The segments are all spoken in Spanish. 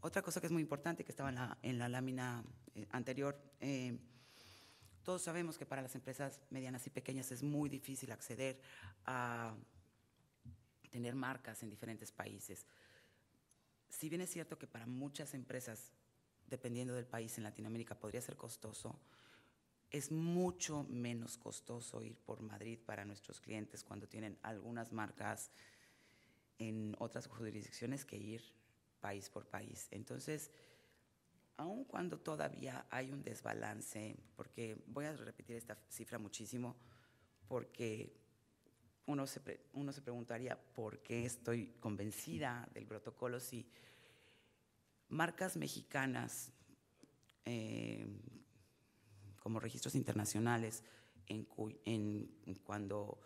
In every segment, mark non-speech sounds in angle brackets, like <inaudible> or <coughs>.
Otra cosa que es muy importante, que estaba en la, lámina eh, anterior, eh, todos sabemos que para las empresas medianas y pequeñas es muy difícil acceder a tener marcas en diferentes países. Si bien es cierto que para muchas empresas, dependiendo del país en Latinoamérica, podría ser costoso, es mucho menos costoso ir por Madrid para nuestros clientes cuando tienen algunas marcas en otras jurisdicciones que ir país por país. Entonces, aun cuando todavía hay un desbalance, porque voy a repetir esta cifra muchísimo, porque uno se, uno se preguntaría por qué estoy convencida del protocolo si marcas mexicanas eh, como registros internacionales, en, en cuando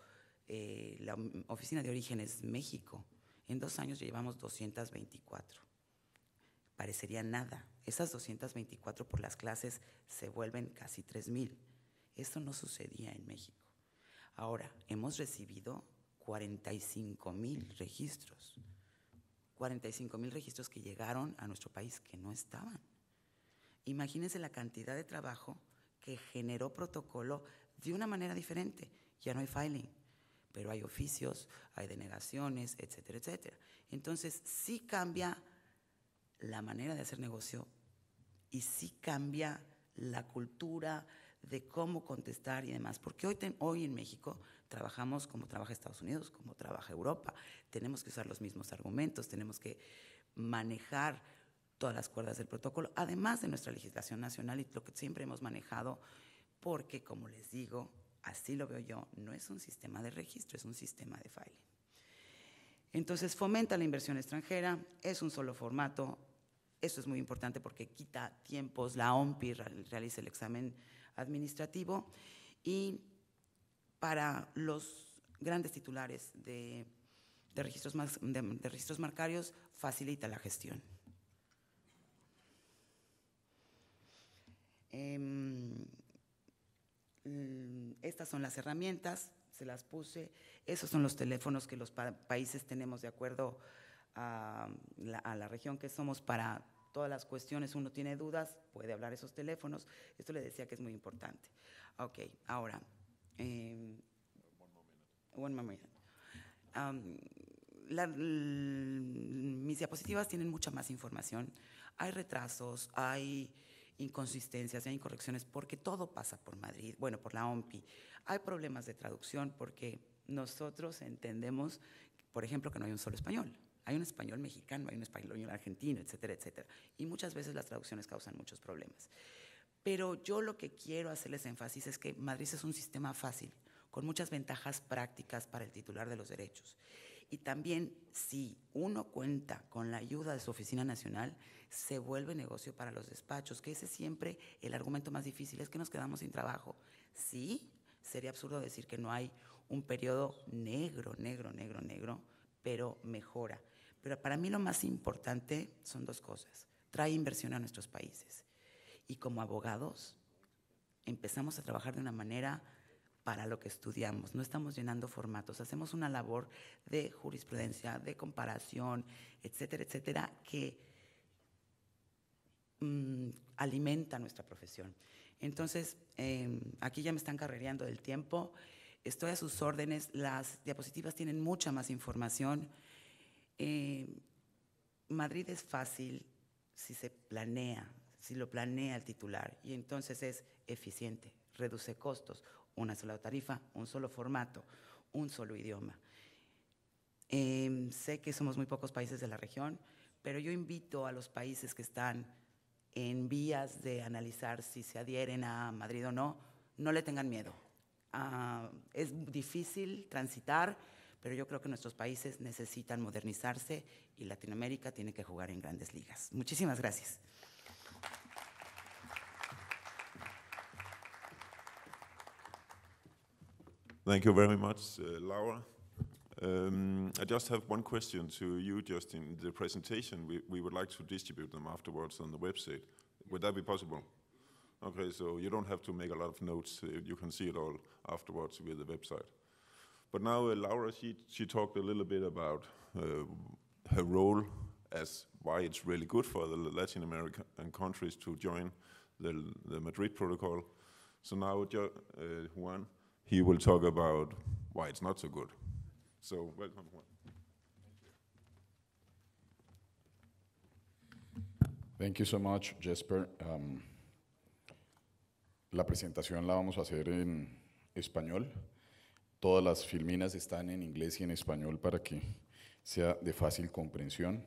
eh, la oficina de origen es México, en dos años llevamos 224. Parecería nada. Esas 224 por las clases se vuelven casi 3.000. Esto no sucedía en México. Ahora, hemos recibido 45.000 registros. 45.000 registros que llegaron a nuestro país que no estaban. Imagínense la cantidad de trabajo que generó protocolo de una manera diferente. Ya no hay filing, pero hay oficios, hay denegaciones, etcétera, etcétera. Entonces, sí cambia la manera de hacer negocio y sí cambia la cultura de cómo contestar y demás, porque hoy, hoy en México trabajamos como trabaja Estados Unidos, como trabaja Europa, tenemos que usar los mismos argumentos, tenemos que manejar todas las cuerdas del protocolo, además de nuestra legislación nacional y lo que siempre hemos manejado, porque, como les digo, así lo veo yo, no es un sistema de registro, es un sistema de file. Entonces fomenta la inversión extranjera, es un solo formato, eso es muy importante porque quita tiempos, la OMPI realiza el examen administrativo y para los grandes titulares de, registros, de, registros marcarios facilita la gestión. Em, Mm, estas son las herramientas, se las puse, esos son los teléfonos que los países tenemos de acuerdo mm, a la, región que somos para todas las cuestiones, uno tiene dudas, puede hablar esos teléfonos, esto le decía que es muy importante. Ok, ahora, eh, one mm, mis diapositivas tienen mucha más información, hay retrasos, hay inconsistencias, hay incorrecciones, porque todo pasa por Madrid, bueno, por la OMPI. Hay problemas de traducción porque nosotros entendemos, por ejemplo, que no hay un solo español. Hay un español mexicano, hay un español argentino, etcétera, etcétera. Y muchas veces las traducciones causan muchos problemas. Pero yo lo que quiero hacerles énfasis es que Madrid es un sistema fácil, con muchas ventajas prácticas para el titular de los derechos y también si uno cuenta con la ayuda de su oficina nacional, se vuelve negocio para los despachos, que ese es siempre el argumento más difícil, es que nos quedamos sin trabajo. Sí, sería absurdo decir que no hay un periodo negro, negro, negro, negro, pero mejora. Pero para mí lo más importante son dos cosas. Trae inversión a nuestros países. Y como abogados empezamos a trabajar de una manera para lo que estudiamos, no estamos llenando formatos, hacemos una labor de jurisprudencia, de comparación, etcétera, etcétera, que mm, alimenta nuestra profesión. Entonces, em, aquí ya me están carrereando del tiempo, estoy a sus órdenes, las diapositivas tienen mucha más información. Em, Madrid es fácil si se planea, si lo planea el titular, y entonces es eficiente, reduce costos, una sola tarifa, un solo formato, un solo idioma. Em, sé que somos muy pocos países de la región, pero yo invito a los países que están en vías de analizar si se adhieren a Madrid o no, no le tengan miedo. Ah, es difícil transitar, pero yo creo que nuestros países necesitan modernizarse y Latinoamérica tiene que jugar en grandes ligas. Muchísimas gracias. Thank you very much, uh, Laura. Um, I just have one question to you, Just in The presentation, we, we would like to distribute them afterwards on the website. Would that be possible? Okay, so you don't have to make a lot of notes. Uh, you can see it all afterwards via the website. But now uh, Laura, she, she talked a little bit about uh, her role as why it's really good for the Latin American uh, countries to join the, the Madrid Protocol. So now, uh, Juan, he will talk about why it's not so good. So, welcome. Thank you so much, Jesper. Um, la presentación la vamos a hacer en español. Todas las filminas están en inglés y en español para que sea de fácil comprensión.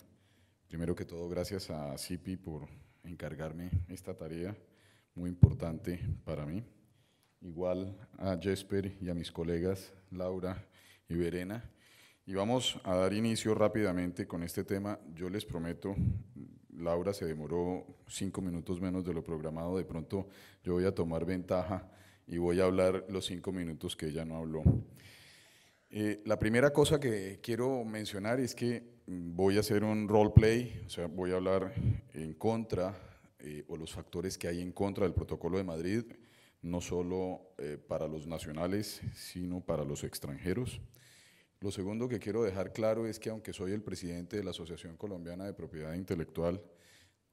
Primero que todo, gracias a CIPI por encargarme esta tarea muy importante para mí igual a Jesper y a mis colegas Laura y Verena. Y vamos a dar inicio rápidamente con este tema. Yo les prometo, Laura se demoró cinco minutos menos de lo programado. De pronto yo voy a tomar ventaja y voy a hablar los cinco minutos que ella no habló. Eh, la primera cosa que quiero mencionar es que voy a hacer un role play, o sea, voy a hablar en contra eh, o los factores que hay en contra del protocolo de Madrid no solo eh, para los nacionales, sino para los extranjeros. Lo segundo que quiero dejar claro es que aunque soy el presidente de la Asociación Colombiana de Propiedad Intelectual,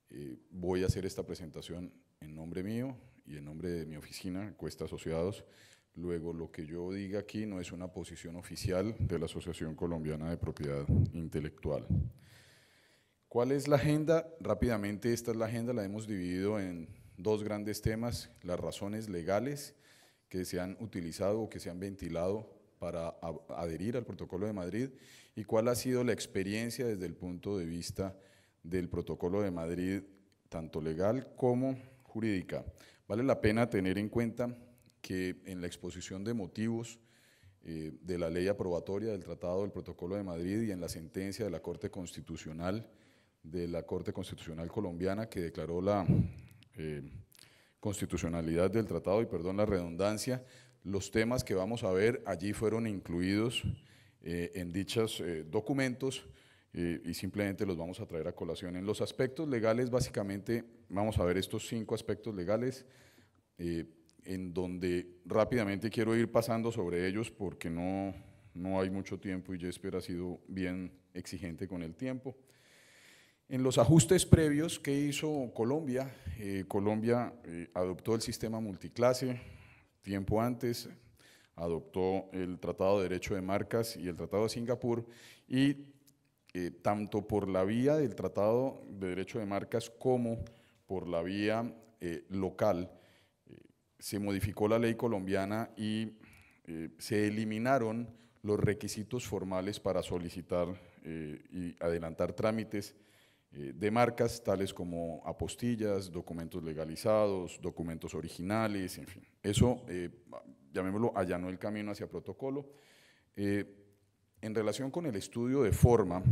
eh, voy a hacer esta presentación en nombre mío y en nombre de mi oficina, Cuesta Asociados. Luego, lo que yo diga aquí no es una posición oficial de la Asociación Colombiana de Propiedad Intelectual. ¿Cuál es la agenda? Rápidamente, esta es la agenda, la hemos dividido en dos grandes temas, las razones legales que se han utilizado o que se han ventilado para adherir al protocolo de Madrid y cuál ha sido la experiencia desde el punto de vista del protocolo de Madrid, tanto legal como jurídica. Vale la pena tener en cuenta que en la exposición de motivos eh, de la ley aprobatoria del Tratado del Protocolo de Madrid y en la sentencia de la Corte Constitucional, de la Corte Constitucional Colombiana que declaró la eh, constitucionalidad del tratado, y perdón la redundancia, los temas que vamos a ver allí fueron incluidos eh, en dichos eh, documentos y simplemente los vamos a traer a colación. En los aspectos legales, básicamente, vamos a ver estos cinco aspectos legales en donde rápidamente quiero ir pasando sobre ellos porque no, no hay mucho tiempo y Jesper ha sido bien exigente con el tiempo. En los ajustes previos que hizo Colombia, eh, Colombia eh, adoptó el sistema multiclase tiempo antes, adoptó el Tratado de Derecho de Marcas y el Tratado de Singapur y eh, tanto por la vía del Tratado de Derecho de Marcas como por la vía local se modificó la ley colombiana y se eliminaron los requisitos formales para solicitar y adelantar trámites eh, de marcas tales como apostillas, documentos legalizados, documentos originales, en fin. Eso, eh, llamémoslo, allanó el camino hacia protocolo. Eh, en relación con el estudio de forma,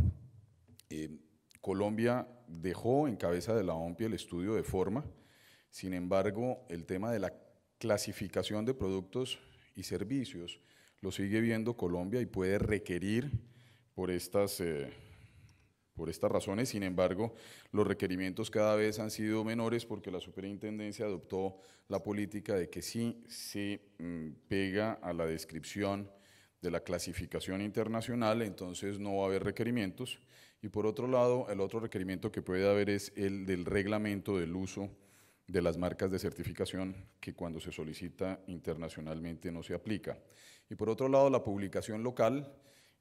Colombia dejó en cabeza de la OMPI el estudio de forma, sin embargo, el tema de la clasificación de productos y servicios lo sigue viendo Colombia y puede requerir por estas por estas razones, sin embargo, los requerimientos cada vez han sido menores porque la superintendencia adoptó la política de que si se mm, pega a la descripción de la clasificación internacional, entonces no va a haber requerimientos. Y por otro lado, el otro requerimiento que puede haber es el del reglamento del uso de las marcas de certificación que cuando se solicita internacionalmente no se aplica. Y por otro lado, la publicación local,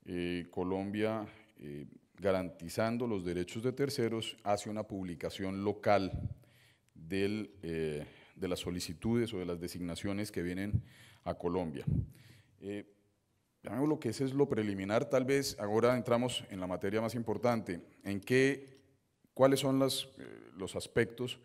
eh, Colombia... Eh, garantizando los derechos de terceros hace una publicación local eh, de las solicitudes o de las designaciones que vienen a Colombia. Eh, lo que ese es lo preliminar, tal vez ahora entramos en la materia más importante, en qué, cuáles son eh, los aspectos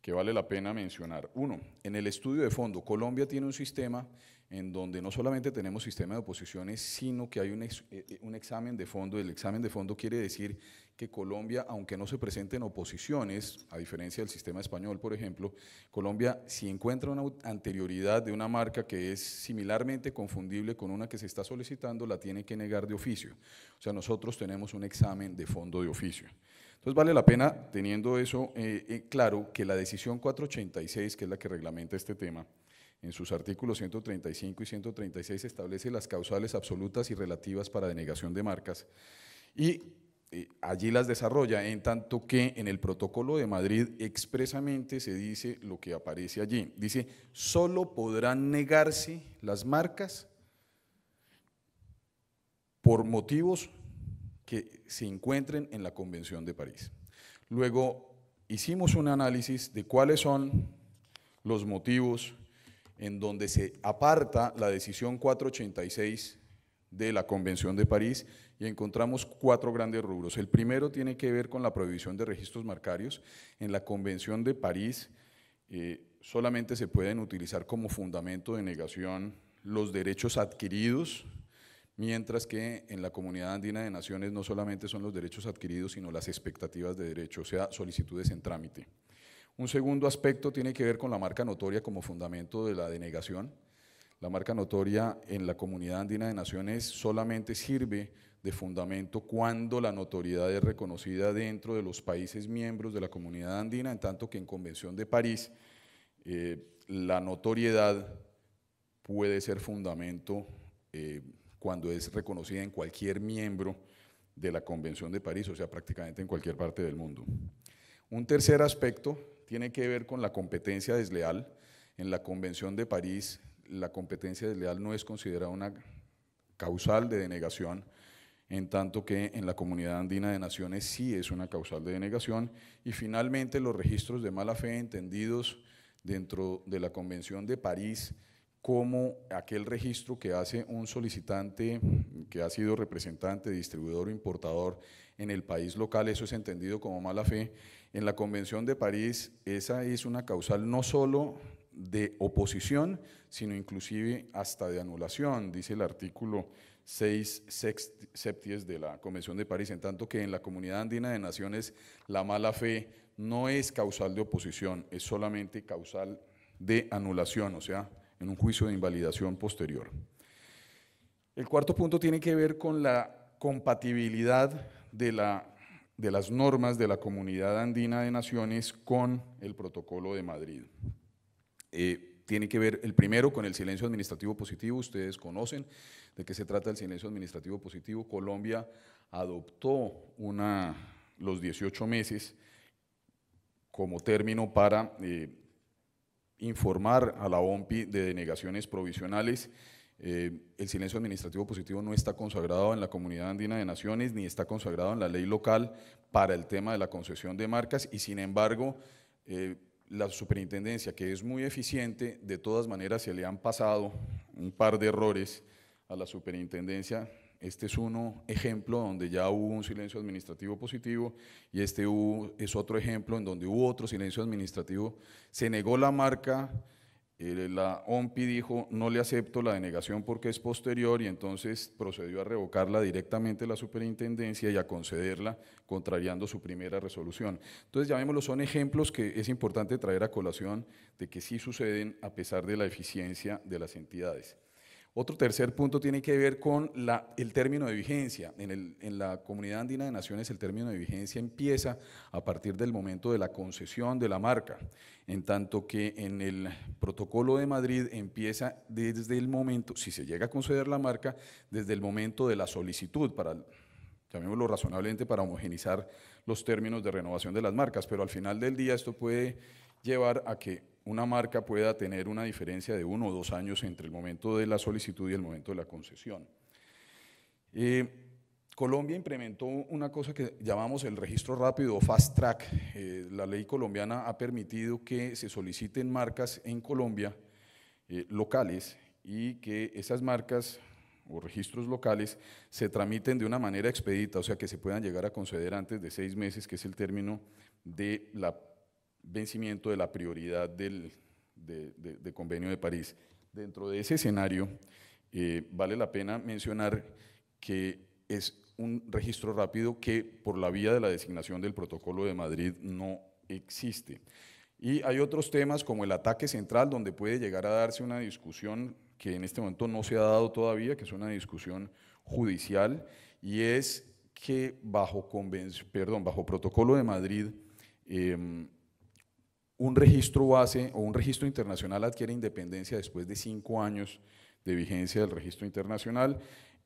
que vale la pena mencionar. Uno, en el estudio de fondo, Colombia tiene un sistema en donde no solamente tenemos sistema de oposiciones, sino que hay eh, eh, un, examen de fondo. El examen de fondo quiere decir que Colombia, aunque no se presenten oposiciones, a diferencia del sistema español, por ejemplo, Colombia, si encuentra una anterioridad de una marca que es similarmente confundible con una que se está solicitando, la tiene que negar de oficio. O sea, nosotros tenemos un examen de fondo de oficio. Entonces vale la pena, teniendo eso eh, claro, que la decisión 486, que es la que reglamenta este tema, en sus artículos 135 y 136 establece las causales absolutas y relativas para denegación de marcas y eh, allí las desarrolla, en tanto que en el protocolo de Madrid expresamente se dice lo que aparece allí. Dice, solo podrán negarse las marcas por motivos que se encuentren en la Convención de París. Luego hicimos un análisis de cuáles son los motivos en donde se aparta la decisión 486 de la Convención de París y encontramos cuatro grandes rubros. El primero tiene que ver con la prohibición de registros marcarios. En la Convención de París eh, solamente se pueden utilizar como fundamento de negación los derechos adquiridos, mientras que en la Comunidad Andina de Naciones no solamente son los derechos adquiridos, sino las expectativas de derecho, o sea, solicitudes en trámite. Un segundo aspecto tiene que ver con la marca notoria como fundamento de la denegación. La marca notoria en la comunidad andina de naciones solamente sirve de fundamento cuando la notoriedad es reconocida dentro de los países miembros de la comunidad andina, en tanto que en Convención de París eh, la notoriedad puede ser fundamento eh, cuando es reconocida en cualquier miembro de la Convención de París, o sea, prácticamente en cualquier parte del mundo. Un tercer aspecto tiene que ver con la competencia desleal. En la Convención de París, la competencia desleal no es considerada una causal de denegación, en tanto que en la Comunidad Andina de Naciones sí es una causal de denegación. Y finalmente, los registros de mala fe entendidos dentro de la Convención de París como aquel registro que hace un solicitante que ha sido representante, distribuidor o importador en el país local, eso es entendido como mala fe. En la Convención de París, esa es una causal no solo de oposición, sino inclusive hasta de anulación, dice el artículo 6 septies de la Convención de París, en tanto que en la Comunidad Andina de Naciones la mala fe no es causal de oposición, es solamente causal de anulación, o sea, en un juicio de invalidación posterior. El cuarto punto tiene que ver con la compatibilidad de, las normas de la Comunidad Andina de Naciones con el Protocolo de Madrid. Eh, tiene que ver el primero con el silencio administrativo positivo, ustedes conocen de qué se trata el silencio administrativo positivo. Colombia adoptó una, los 18 meses como término para eh, informar a la OMPI de denegaciones provisionales eh, el silencio administrativo positivo no está consagrado en la Comunidad Andina de Naciones ni está consagrado en la ley local para el tema de la concesión de marcas y sin embargo eh, la superintendencia, que es muy eficiente, de todas maneras se le han pasado un par de errores a la superintendencia. Este es uno ejemplo donde ya hubo un silencio administrativo positivo y este es otro ejemplo en donde hubo otro silencio administrativo. Se negó la marca la OMPI dijo, no le acepto la denegación porque es posterior y entonces procedió a revocarla directamente la superintendencia y a concederla contrariando su primera resolución. Entonces, ya llamémoslo, son ejemplos que es importante traer a colación de que sí suceden a pesar de la eficiencia de las entidades. Otro tercer punto tiene que ver con la, el término de vigencia. En, la Comunidad Andina de Naciones el término de vigencia empieza a partir del momento de la concesión de la marca, en tanto que en el protocolo de Madrid empieza desde el momento, si se llega a conceder la marca, desde el momento de la solicitud para llamémoslo razonablemente, para homogenizar los términos de renovación de las marcas, pero al final del día esto puede llevar a que una marca pueda tener una diferencia de uno o dos años entre el momento de la solicitud y el momento de la concesión. Eh, Colombia implementó una cosa que llamamos el registro rápido o fast track. Eh, la ley colombiana ha permitido que se soliciten marcas en Colombia eh, locales y que esas marcas o registros locales se tramiten de una manera expedita, o sea que se puedan llegar a conceder antes de seis meses, que es el término de la vencimiento de la prioridad del Convenio de París. Dentro de ese escenario, eh, vale la pena mencionar que es un registro rápido que por la vía de la designación del Protocolo de Madrid no existe. Y hay otros temas como el ataque central, donde puede llegar a darse una discusión que en este momento no se ha dado todavía, que es una discusión judicial, y es que bajo, conven- perdón, bajo Protocolo de Madrid, em, un registro base o un registro internacional adquiere independencia después de cinco años de vigencia del registro internacional.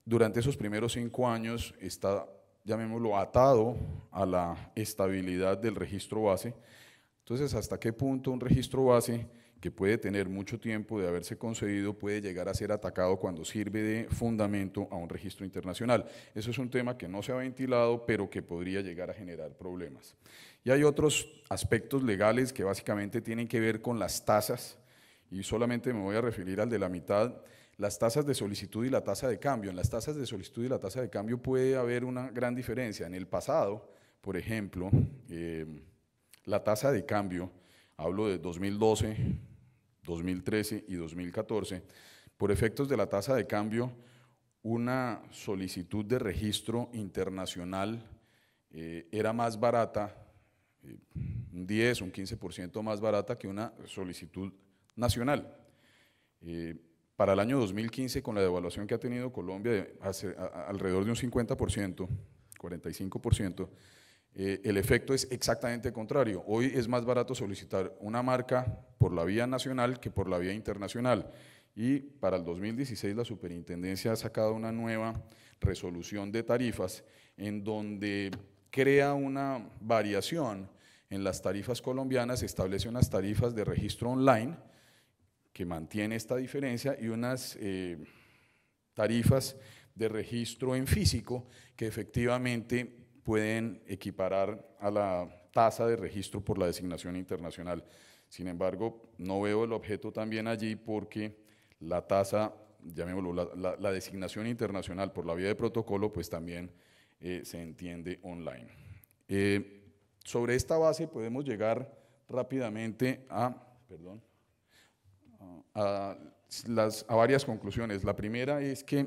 Durante esos primeros cinco años está, llamémoslo, atado a la estabilidad del registro base. Entonces, ¿hasta qué punto un registro base que puede tener mucho tiempo de haberse concedido, puede llegar a ser atacado cuando sirve de fundamento a un registro internacional. Eso es un tema que no se ha ventilado, pero que podría llegar a generar problemas. Y hay otros aspectos legales que básicamente tienen que ver con las tasas, y solamente me voy a referir al de la mitad, las tasas de solicitud y la tasa de cambio. En las tasas de solicitud y la tasa de cambio puede haber una gran diferencia. En el pasado, por ejemplo, eh, la tasa de cambio hablo de 2012, 2013 y 2014, por efectos de la tasa de cambio, una solicitud de registro internacional eh, era más barata, eh, un 10, un 15% más barata que una solicitud nacional. Eh, para el año 2015, con la devaluación que ha tenido Colombia hace, alrededor de un 50%, 45%, eh, el efecto es exactamente contrario. Hoy es más barato solicitar una marca por la vía nacional que por la vía internacional. Y para el 2016 la superintendencia ha sacado una nueva resolución de tarifas en donde crea una variación en las tarifas colombianas, establece unas tarifas de registro online que mantiene esta diferencia y unas eh, tarifas de registro en físico que efectivamente pueden equiparar a la tasa de registro por la designación internacional. Sin embargo, no veo el objeto también allí porque la tasa, llamémoslo, la, designación internacional por la vía de protocolo, pues también eh, se entiende online. Eh, sobre esta base podemos llegar rápidamente a, a, las, a varias conclusiones. La primera es que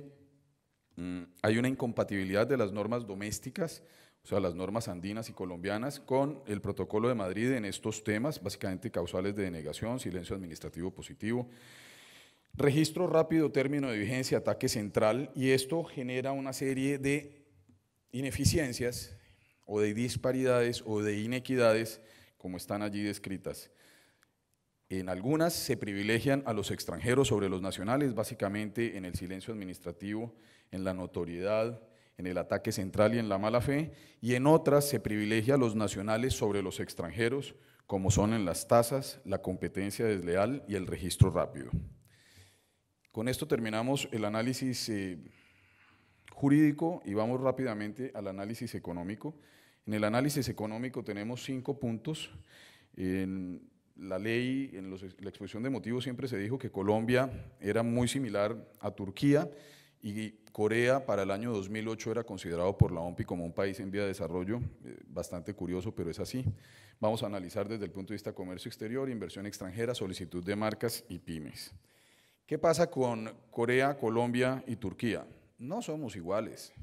mm, hay una incompatibilidad de las normas domésticas o sea, las normas andinas y colombianas, con el protocolo de Madrid en estos temas, básicamente causales de denegación, silencio administrativo positivo, registro rápido, término de vigencia, ataque central, y esto genera una serie de ineficiencias o de disparidades o de inequidades como están allí descritas. En algunas se privilegian a los extranjeros sobre los nacionales, básicamente en el silencio administrativo, en la notoriedad, en el ataque central y en la mala fe, y en otras se privilegia a los nacionales sobre los extranjeros, como son en las tasas, la competencia desleal y el registro rápido. Con esto terminamos el análisis eh, jurídico y vamos rápidamente al análisis económico. En el análisis económico tenemos cinco puntos. En la ley, en la exposición de motivos siempre se dijo que Colombia era muy similar a Turquía y Corea para el año 2008 era considerado por la OMPI como un país en vía de desarrollo, eh, bastante curioso, pero es así. Vamos a analizar desde el punto de vista comercio exterior, inversión extranjera, solicitud de marcas y pymes. ¿Qué pasa con Corea, Colombia y Turquía? No somos iguales.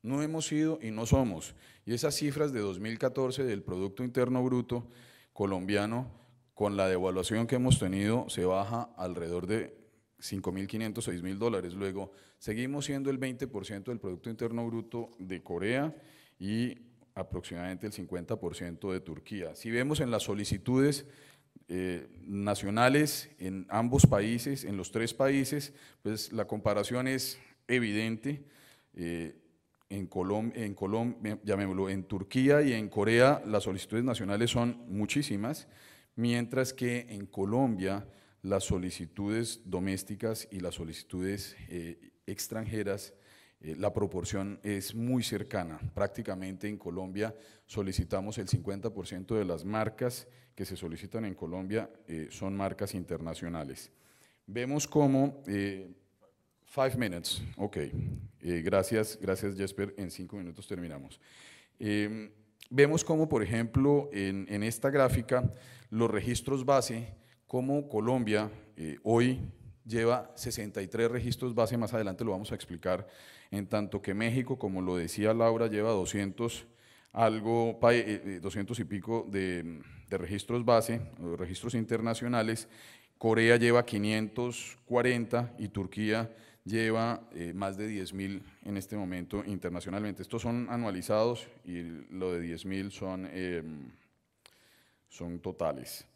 No hemos sido y no somos. Y esas cifras de 2014 del Producto Interno Bruto colombiano, con la devaluación que hemos tenido, se baja alrededor de 5.500, 6.000 dólares. Luego, seguimos siendo el 20% del Producto Interno Bruto de Corea y aproximadamente el 50% de Turquía. Si vemos en las solicitudes eh, nacionales en ambos países, en los tres países, pues la comparación es evidente. Eh, en Colombia, en llamémoslo, en Turquía y en Corea las solicitudes nacionales son muchísimas, mientras que en Colombia las solicitudes domésticas y las solicitudes eh, extranjeras, eh, la proporción es muy cercana. Prácticamente en Colombia solicitamos el 50% de las marcas que se solicitan en Colombia eh, son marcas internacionales. Vemos cómo... five minutes, ok. gracias, gracias Jesper. En cinco minutos terminamos. Em, vemos cómo, por ejemplo, en, en esta gráfica, los registros base cómo Colombia eh, hoy lleva 63 registros base, más adelante lo vamos a explicar, en tanto que México, como lo decía Laura, lleva 200, algo, 200 eh, eh, y pico de, registros base, registros internacionales, Corea lleva 540 y Turquía lleva más de 10.000 en este momento internacionalmente. Estos son anualizados y lo de 10.000 son, son totales.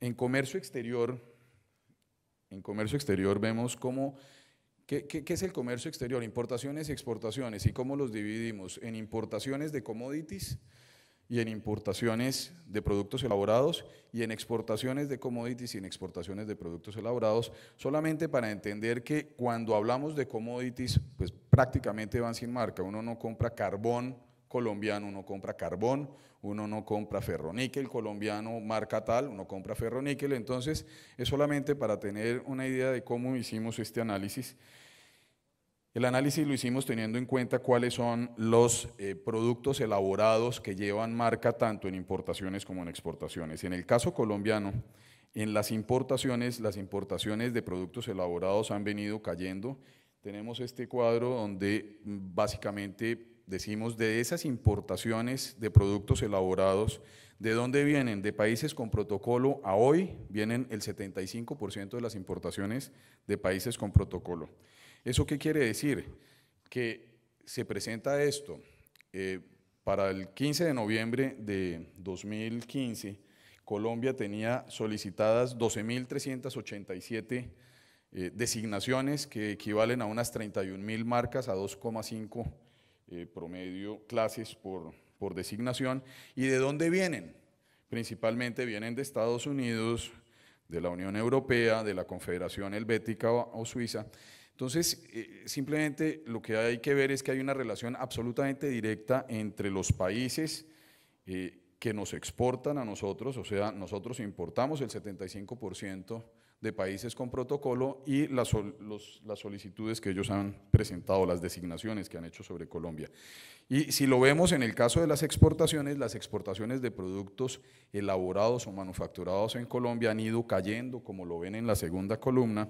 En comercio exterior, en comercio exterior vemos cómo, ¿qué, es el comercio exterior? Importaciones y exportaciones, y cómo los dividimos en importaciones de commodities y en importaciones de productos elaborados y en exportaciones de commodities y en exportaciones de productos elaborados, solamente para entender que cuando hablamos de commodities, pues prácticamente van sin marca. Uno no compra carbón colombiano, uno compra carbón, uno no compra ferroníquel colombiano, marca tal, uno compra ferroníquel. Entonces, es solamente para tener una idea de cómo hicimos este análisis. El análisis lo hicimos teniendo en cuenta cuáles son los eh, productos elaborados que llevan marca tanto en importaciones como en exportaciones. En el caso colombiano, en las importaciones, las importaciones de productos elaborados han venido cayendo. Tenemos este cuadro donde mm, básicamente decimos, de esas importaciones de productos elaborados, ¿de dónde vienen? De países con protocolo a hoy vienen el 75% de las importaciones de países con protocolo. ¿Eso qué quiere decir? Que se presenta esto. Eh, para el 15 de noviembre de 2015, Colombia tenía solicitadas 12.387 eh, designaciones que equivalen a unas 31.000 marcas, a 2,5 eh, promedio clases por, por designación. ¿Y de dónde vienen? Principalmente vienen de Estados Unidos, de la Unión Europea, de la Confederación Helvética o, Suiza. Entonces, eh, simplemente lo que hay que ver es que hay una relación absolutamente directa entre los países eh, que nos exportan a nosotros, o sea, nosotros importamos el 75% de países con protocolo y las, las solicitudes que ellos han presentado, las designaciones que han hecho sobre Colombia. Y si lo vemos en el caso de las exportaciones, las exportaciones de productos elaborados o manufacturados en Colombia han ido cayendo, como lo ven en la segunda columna,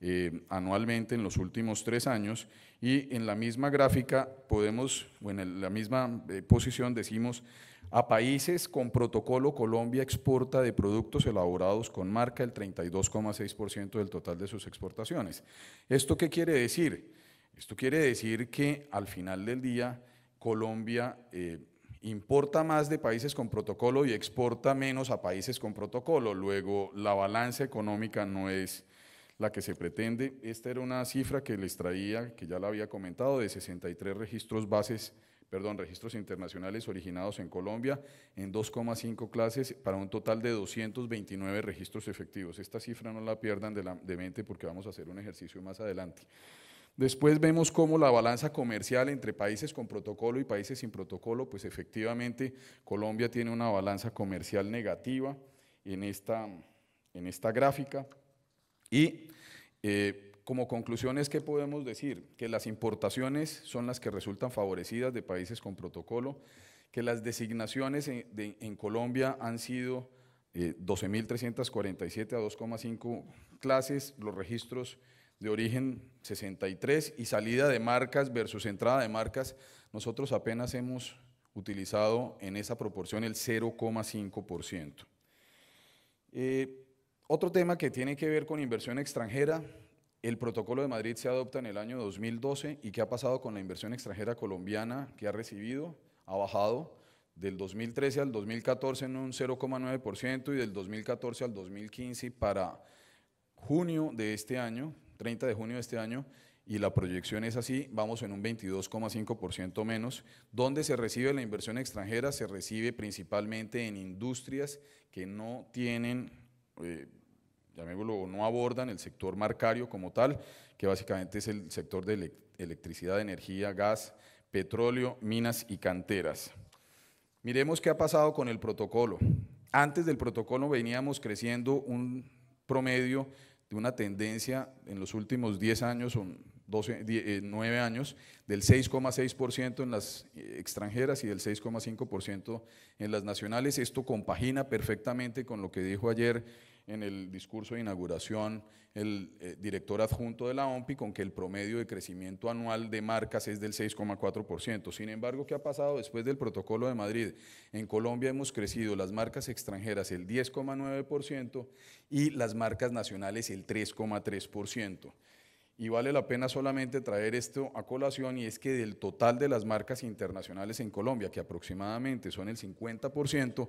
eh, anualmente en los últimos tres años y en la misma gráfica podemos, o en la misma eh, posición decimos a países con protocolo, Colombia exporta de productos elaborados con marca el 32,6% del total de sus exportaciones. ¿Esto qué quiere decir? Esto quiere decir que al final del día Colombia eh, importa más de países con protocolo y exporta menos a países con protocolo. Luego, la balanza económica no es la que se pretende. Esta era una cifra que les traía, que ya la había comentado, de 63 registros bases perdón, registros internacionales originados en Colombia en 2,5 clases para un total de 229 registros efectivos. Esta cifra no la pierdan de, mente porque vamos a hacer un ejercicio más adelante. Después vemos cómo la balanza comercial entre países con protocolo y países sin protocolo, pues efectivamente Colombia tiene una balanza comercial negativa en esta, en esta gráfica. Y eh, como conclusiones, que podemos decir? Que las importaciones son las que resultan favorecidas de países con protocolo, que las designaciones en, Colombia han sido 12.347 eh, a 2,5 clases, los registros de origen 63 y salida de marcas versus entrada de marcas, nosotros apenas hemos utilizado en esa proporción el 0,5%. Eh, otro tema que tiene que ver con inversión extranjera, el protocolo de Madrid se adopta en el año 2012 y ¿qué ha pasado con la inversión extranjera colombiana que ha recibido? Ha bajado del 2013 al 2014 en un 0,9% y del 2014 al 2015 para junio de este año, 30 de junio de este año, y la proyección es así, vamos en un 22,5% menos. ¿Dónde se recibe la inversión extranjera? Se recibe principalmente en industrias que no tienen eh, no abordan el sector marcario como tal, que básicamente es el sector de electricidad, energía, gas, petróleo, minas y canteras. Miremos qué ha pasado con el protocolo. Antes del protocolo veníamos creciendo un promedio de una tendencia en los últimos 10 años, o 12, 9 años, del 6,6% en las eh, extranjeras y del 6,5% en las nacionales. Esto compagina perfectamente con lo que dijo ayer en el discurso de inauguración el eh, director adjunto de la OMPI con que el promedio de crecimiento anual de marcas es del 6,4%. Sin embargo, ¿qué ha pasado después del protocolo de Madrid? En Colombia hemos crecido las marcas extranjeras el 10,9% y las marcas nacionales el 3,3%. Y vale la pena solamente traer esto a colación y es que del total de las marcas internacionales en Colombia, que aproximadamente son el 50%,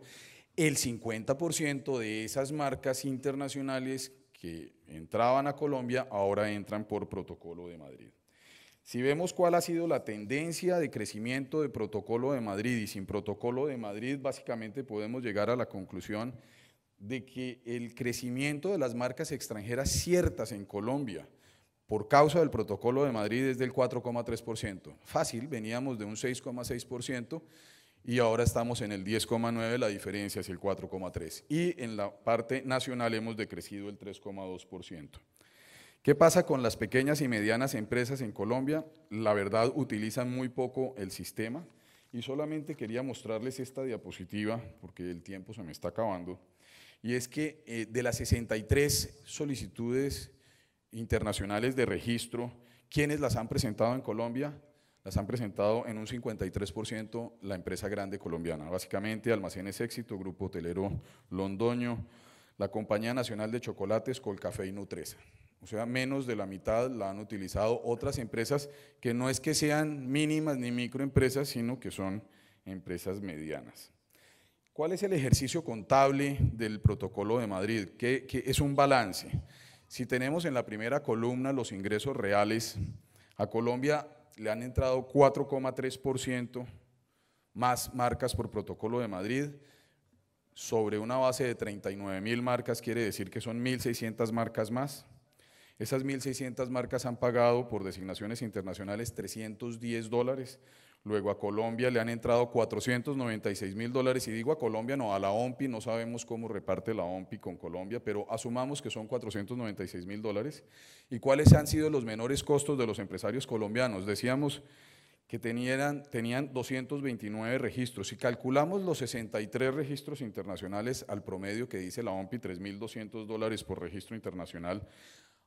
el 50% de esas marcas internacionales que entraban a Colombia ahora entran por protocolo de Madrid. Si vemos cuál ha sido la tendencia de crecimiento de protocolo de Madrid y sin protocolo de Madrid, básicamente podemos llegar a la conclusión de que el crecimiento de las marcas extranjeras ciertas en Colombia por causa del protocolo de Madrid es del 4,3%. Fácil, veníamos de un 6,6% y ahora estamos en el 10,9, la diferencia es el 4,3. Y en la parte nacional hemos decrecido el 3,2%. ¿Qué pasa con las pequeñas y medianas empresas en Colombia? La verdad utilizan muy poco el sistema y solamente quería mostrarles esta diapositiva porque el tiempo se me está acabando. Y es que eh, de las 63 solicitudes internacionales de registro, ¿quiénes las han presentado en Colombia? las han presentado en un 53% la empresa grande colombiana, básicamente Almacenes Éxito, Grupo Hotelero Londoño, la Compañía Nacional de Chocolates, Colcafé y Nutresa. O sea, menos de la mitad la han utilizado otras empresas que no es que sean mínimas ni microempresas, sino que son empresas medianas. ¿Cuál es el ejercicio contable del protocolo de Madrid? Que, que es un balance. Si tenemos en la primera columna los ingresos reales, a Colombia le han entrado 4,3% más marcas por protocolo de Madrid sobre una base de 39 mil marcas, quiere decir que son 1.600 marcas más. Esas 1.600 marcas han pagado por designaciones internacionales 310 dólares, Luego a Colombia le han entrado 496 mil dólares, y digo a Colombia, no, a la OMPI, no sabemos cómo reparte la OMPI con Colombia, pero asumamos que son 496 mil dólares. ¿Y cuáles han sido los menores costos de los empresarios colombianos? Decíamos que tenían, tenían 229 registros. Si calculamos los 63 registros internacionales al promedio que dice la OMPI, 3.200 dólares por registro internacional,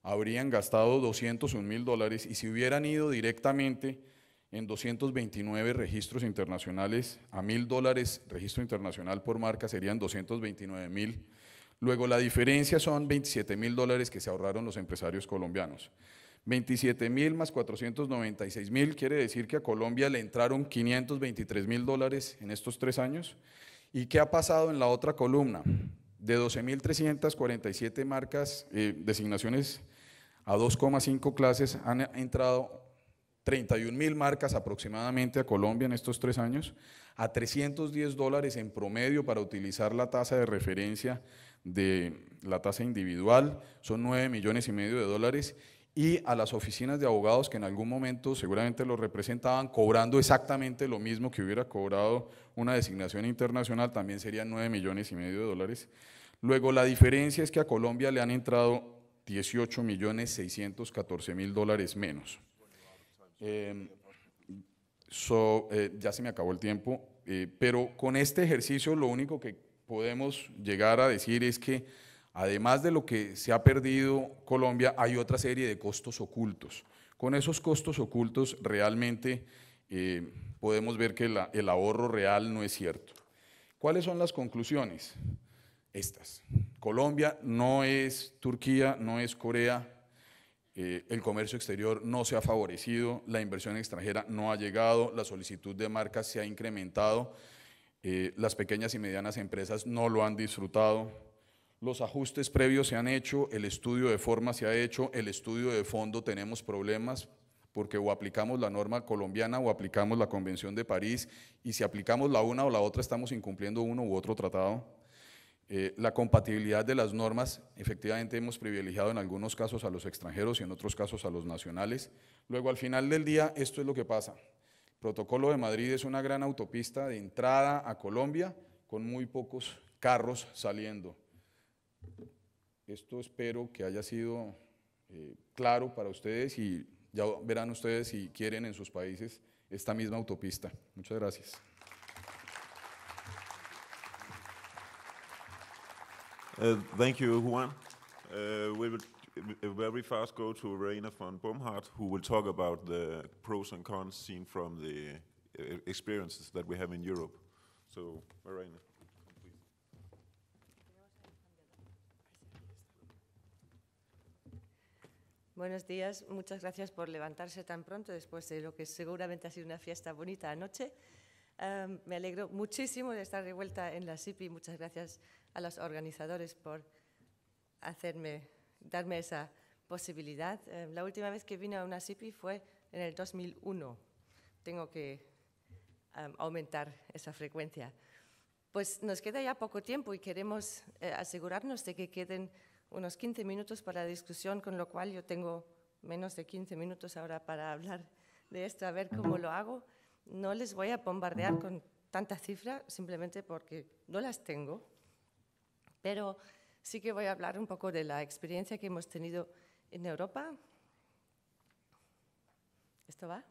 habrían gastado 201 mil dólares y si hubieran ido directamente en 229 registros internacionales, a mil dólares registro internacional por marca serían 229 mil. Luego la diferencia son 27 mil dólares que se ahorraron los empresarios colombianos. 27 mil más 496 mil quiere decir que a Colombia le entraron 523 mil dólares en estos tres años. ¿Y qué ha pasado en la otra columna? De 12.347 marcas, eh, designaciones a 2,5 clases han entrado 31 mil marcas aproximadamente a Colombia en estos tres años, a 310 dólares en promedio para utilizar la tasa de referencia de la tasa individual, son 9 millones y medio de dólares, y a las oficinas de abogados que en algún momento seguramente lo representaban, cobrando exactamente lo mismo que hubiera cobrado una designación internacional, también serían 9 millones y medio de dólares. Luego, la diferencia es que a Colombia le han entrado 18 millones 614 mil dólares menos. Em, eh, ya se me acabó el tiempo, eh, pero con este ejercicio lo único que podemos llegar a decir es que además de lo que se ha perdido Colombia, hay otra serie de costos ocultos. Con esos costos ocultos realmente eh, podemos ver que el ahorro real no es cierto. ¿Cuáles son las conclusiones? Estas. Colombia no es Turquía, no es Corea, eh, el comercio exterior no se ha favorecido, la inversión extranjera no ha llegado, la solicitud de marcas se ha incrementado, eh, las pequeñas y medianas empresas no lo han disfrutado, los ajustes previos se han hecho, el estudio de forma se ha hecho, el estudio de fondo tenemos problemas porque o aplicamos la norma colombiana o aplicamos la Convención de París y si aplicamos la una o la otra estamos incumpliendo uno u otro tratado. Eh, la compatibilidad de las normas, efectivamente hemos privilegiado en algunos casos a los extranjeros y en otros casos a los nacionales. Luego, al final del día, esto es lo que pasa. El Protocolo de Madrid es una gran autopista de entrada a Colombia con muy pocos carros saliendo. Esto espero que haya sido eh, claro para ustedes y ya verán ustedes si quieren en sus países esta misma autopista. Muchas gracias. Uh, thank you, Juan. Uh, we will very fast go to Reina von Bomhardt, who will talk about the pros and cons seen from the uh, experiences that we have in Europe. So, Reina. Buenos días, muchas gracias por levantarse tan pronto después de lo que seguramente ha sido una fiesta bonita anoche. Em, me alegro muchísimo de estar de vuelta en la SIPI. Muchas gracias a los organizadores por hacerme, darme esa posibilidad. Em, la última vez que vine a una SIPI fue en el 2001. Tengo que em, aumentar esa frecuencia. Pues nos queda ya poco tiempo y queremos eh, asegurarnos de que queden unos 15 minutos para la discusión, con lo cual yo tengo menos de 15 minutos ahora para hablar de esto, a ver cómo lo hago. No les voy a bombardear con tanta cifra, simplemente porque no las tengo, pero sí que voy a hablar un poco de la experiencia que hemos tenido en Europa. ¿Esto va?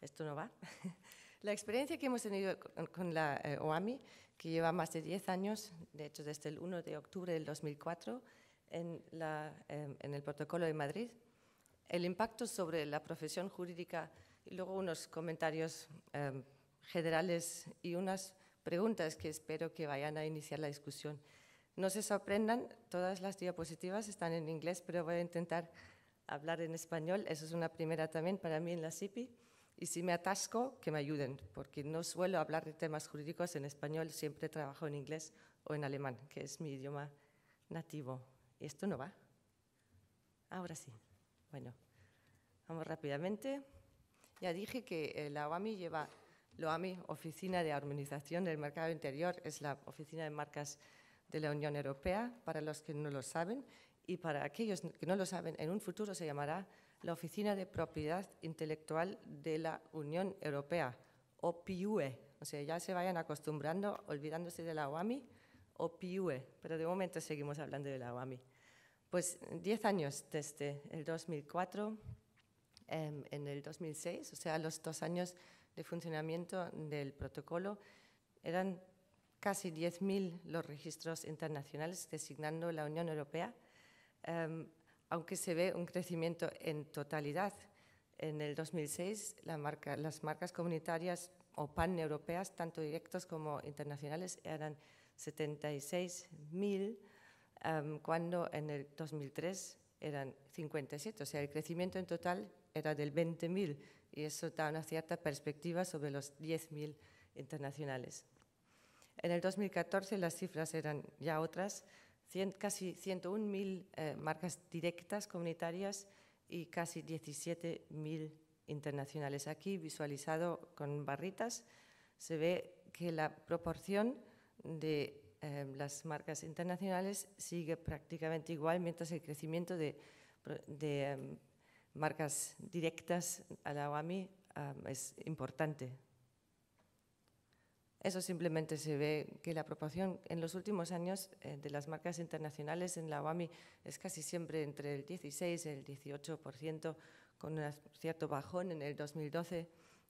¿Esto no va? <laughs> la experiencia que hemos tenido con la eh, OAMI, que lleva más de 10 años, de hecho desde el 1 de octubre del 2004, en, em, en el protocolo de Madrid, el impacto sobre la profesión jurídica luego unos comentarios em, generales y unas preguntas que espero que vayan a iniciar la discusión. No se sorprendan, todas las diapositivas están en inglés, pero voy a intentar hablar en español. Eso es una primera también para mí en la SIPI. Y si me atasco, que me ayuden, porque no suelo hablar de temas jurídicos en español, siempre trabajo en inglés o en alemán, que es mi idioma nativo. ¿Y esto no va? Ahora sí. Bueno, vamos rápidamente. Ya dije que eh, la OAMI lleva, la OAMI, Oficina de Armonización del Mercado Interior, es la oficina de marcas de la Unión Europea, para los que no lo saben, y para aquellos que no lo saben, en un futuro se llamará la Oficina de Propiedad Intelectual de la Unión Europea, OPIUE. O sea, ya se vayan acostumbrando, olvidándose de la OAMI, OPIUE, pero de momento seguimos hablando de la OAMI. Pues 10 años desde el 2004 Em, en el 2006, o sea, los dos años de funcionamiento del protocolo, eran casi 10.000 los registros internacionales designando la Unión Europea, em, aunque se ve un crecimiento en totalidad. En el 2006, la marca, las marcas comunitarias o pan-europeas, tanto directas como internacionales, eran 76.000, em, cuando en el 2003 eran 57. O sea, el crecimiento en total era del 20.000 y eso da una cierta perspectiva sobre los 10.000 internacionales. En el 2014 las cifras eran ya otras, casi 101.000 eh, marcas directas comunitarias y casi 17.000 internacionales. Aquí visualizado con barritas se ve que la proporción de eh, las marcas internacionales sigue prácticamente igual, mientras el crecimiento de, em, marcas directas a la OAMI es importante. Eso simplemente se ve que la proporción en los últimos años eh, de las marcas internacionales en la OAMI es casi siempre entre el 16 y el 18%, con un cierto bajón en el 2012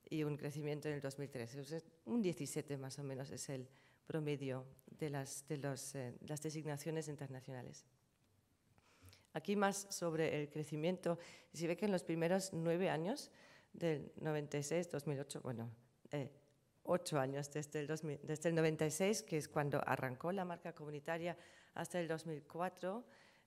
y un crecimiento en el 2013. un 17 más o menos es el promedio de las eh, designaciones internacionales. Aquí más sobre el crecimiento. Si ve que en los primeros nueve años, del 96, 2008, bueno, eh, ocho años desde el, desde el 96, que es cuando arrancó la marca comunitaria, hasta el 2004,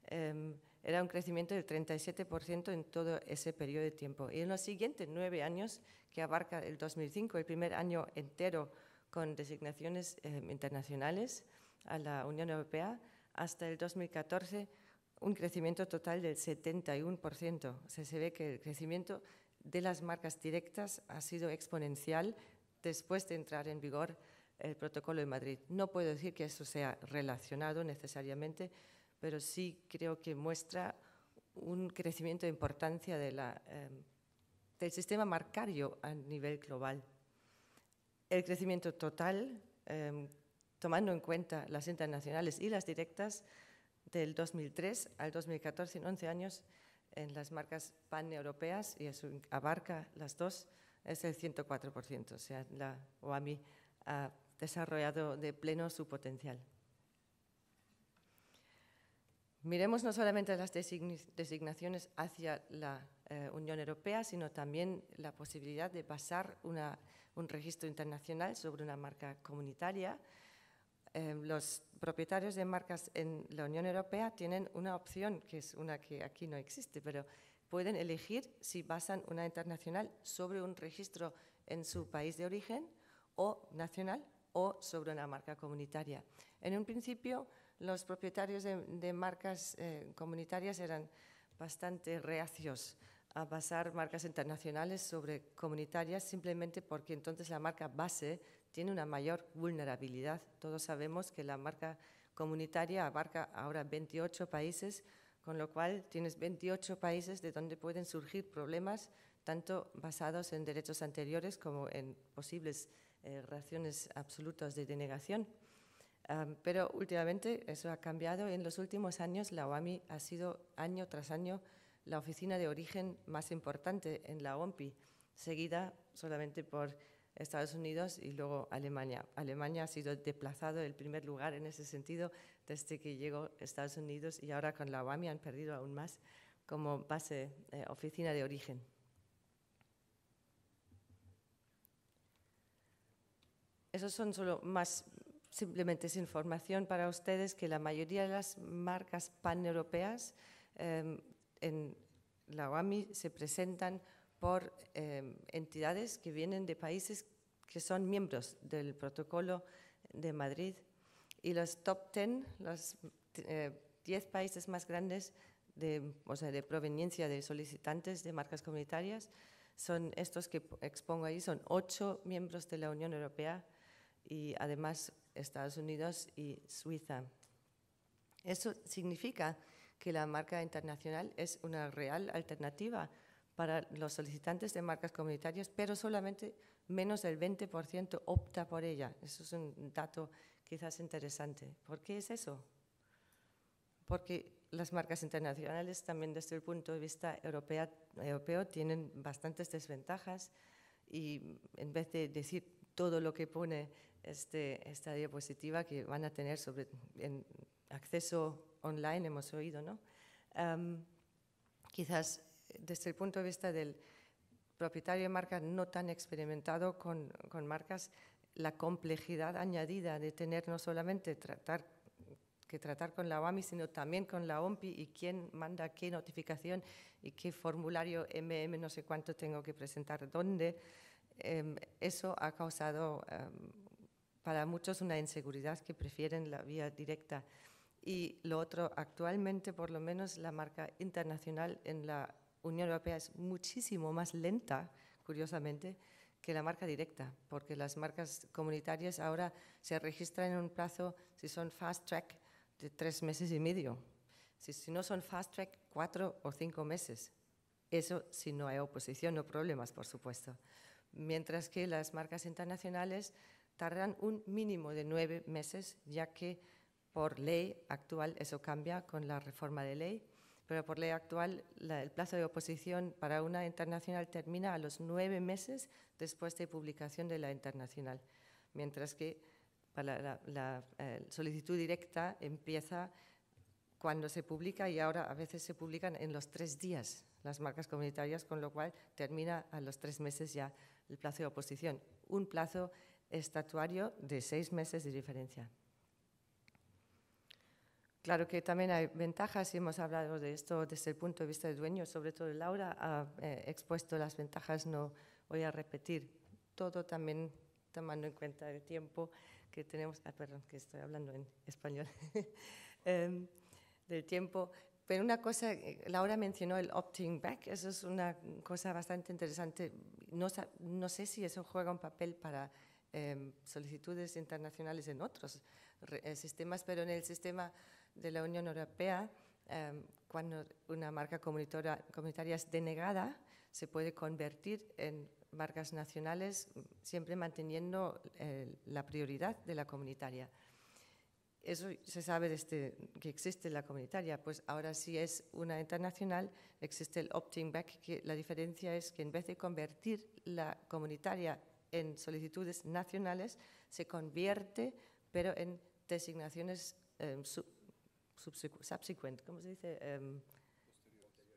em, era un crecimiento del 37% en todo ese periodo de tiempo. Y en los siguientes nueve años, que abarca el 2005, el primer año entero con designaciones em, internacionales a la Unión Europea, hasta el 2014, un crecimiento total del 71%. se ve que el crecimiento de las marcas directas ha sido exponencial después de entrar en vigor el protocolo de Madrid. No puedo decir que eso sea relacionado necesariamente, pero sí creo que muestra un crecimiento de importancia de la, em, del sistema marcario a nivel global. El crecimiento total, em, tomando en cuenta las internacionales y las directas, del 2003 al 2014, en 11 años, en las marcas paneuropeas, y eso abarca las dos, es el 104%. O sea, la OAMI ha desarrollado de pleno su potencial. Miremos no solamente las designaciones hacia la eh, Unión Europea, sino también la posibilidad de pasar un registro internacional sobre una marca comunitaria, Em, los propietarios de marcas en la Unión Europea tienen una opción, que es una que aquí no existe, pero pueden elegir si basan una internacional sobre un registro en su país de origen o nacional o sobre una marca comunitaria. En un principio, los propietarios de, marcas eh, comunitarias eran bastante reacios a basar marcas internacionales sobre comunitarias simplemente porque entonces la marca base tiene una mayor vulnerabilidad. Todos sabemos que la marca comunitaria abarca ahora 28 países, con lo cual tienes 28 países de donde pueden surgir problemas, tanto basados en derechos anteriores como en posibles eh, reacciones absolutas de denegación. pero últimamente eso ha cambiado. En los últimos años la OAMI ha sido año tras año la oficina de origen más importante en la OMPI, seguida solamente por Estados Unidos y luego Alemania. Alemania ha sido desplazado el primer lugar en ese sentido desde que llegó Estados Unidos y ahora con la OAMI han perdido aún más como base, eh, oficina de origen. Esos son solo más, simplemente es información para ustedes que la mayoría de las marcas paneuropeas em, en la OAMI se presentan por em, entidades que vienen de países que son miembros del protocolo de Madrid y los top 10, los eh, 10 países más grandes de, o sea, de proveniencia de solicitantes de marcas comunitarias son estos que expongo ahí, son ocho miembros de la Unión Europea y además Estados Unidos y Suiza. Eso significa que la marca internacional es una real alternativa para los solicitantes de marcas comunitarias, pero solamente menos del 20% opta por ella. Eso es un dato quizás interesante. ¿Por qué es eso? Porque las marcas internacionales también desde el punto de vista europeo tienen bastantes desventajas y en vez de decir todo lo que pone este, esta diapositiva que van a tener sobre en acceso online, hemos oído, ¿no? quizás desde el punto de vista del propietario de marca no tan experimentado con, marcas, la complejidad añadida de tener no solamente tratar que tratar con la OAMI, sino también con la OMPI y quién manda qué notificación y qué formulario MM no sé cuánto tengo que presentar dónde. Em, eso ha causado em, para muchos una inseguridad que prefieren la vía directa. Y lo otro, actualmente por lo menos la marca internacional en la Unión Europea es muchísimo más lenta, curiosamente, que la marca directa, porque las marcas comunitarias ahora se registran en un plazo, si son fast track, de tres meses y medio. Si, no son fast track, cuatro o cinco meses. Eso si no hay oposición, o problemas, por supuesto. Mientras que las marcas internacionales tardan un mínimo de nueve meses, ya que por ley actual eso cambia con la reforma de ley pero por ley actual el plazo de oposición para una internacional termina a los nueve meses después de publicación de la internacional, mientras que para la, eh, solicitud directa empieza cuando se publica y ahora a veces se publican en los tres días las marcas comunitarias, con lo cual termina a los tres meses ya el plazo de oposición, un plazo estatuario de seis meses de diferencia. Claro que también hay ventajas y hemos hablado de esto desde el punto de vista del dueño, sobre todo Laura ha eh, expuesto las ventajas, no voy a repetir todo también tomando en cuenta el tiempo que tenemos, ah, perdón, que estoy hablando en español, <laughs> em, del tiempo. Pero una cosa, eh, Laura mencionó el opting back, eso es una cosa bastante interesante. No, sé si eso juega un papel para em, solicitudes internacionales en otros eh, sistemas, pero en el sistema de la Unión Europea, em, cuando una marca comunitaria, es denegada, se puede convertir en marcas nacionales, siempre manteniendo eh, la prioridad de la comunitaria. Eso se sabe que existe la comunitaria, pues ahora sí es una internacional, existe el opting back, que la diferencia es que en vez de convertir la comunitaria en solicitudes nacionales, se convierte, pero en designaciones em, subsequent, ¿cómo se dice? Em,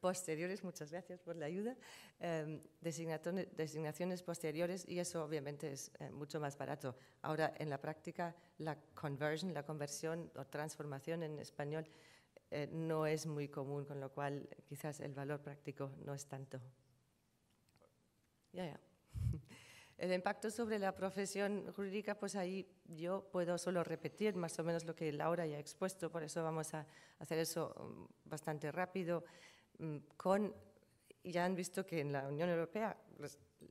posteriores, muchas gracias por la ayuda, em, designaciones posteriores y eso obviamente es eh, mucho más barato. Ahora, en la práctica, la conversion, la conversión o transformación en español eh, no es muy común, con lo cual quizás el valor práctico no es tanto. Ya, ya. El impacto sobre la profesión jurídica, pues ahí yo puedo solo repetir más o menos lo que Laura ya ha expuesto, por eso vamos a hacer eso mm, bastante rápido. Mm, con, ya han visto que en la Unión Europea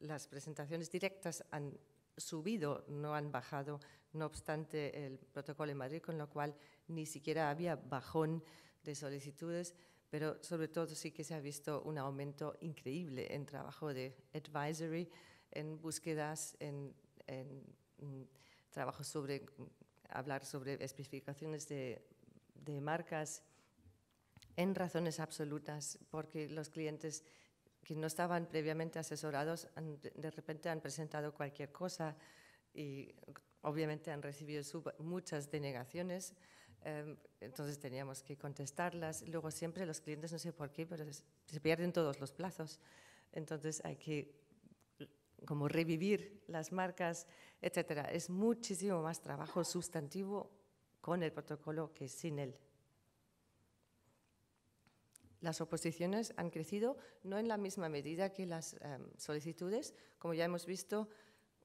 las presentaciones directas han subido, no han bajado, no obstante el protocolo en Madrid, con lo cual ni siquiera había bajón de solicitudes, pero sobre todo sí que se ha visto un aumento increíble en trabajo de advisory en búsquedas, en, trabajos mm, trabajo sobre hablar sobre especificaciones de, de marcas en razones absolutas, porque los clientes que no estaban previamente asesorados de repente han presentado cualquier cosa y obviamente han recibido muchas denegaciones, em, entonces teníamos que contestarlas. Luego siempre los clientes, no sé por qué, pero se pierden todos los plazos, entonces hay que como revivir las marcas, etc. Es muchísimo más trabajo sustantivo con el protocolo que sin él. Las oposiciones han crecido no en la misma medida que las em, solicitudes. Como ya hemos visto,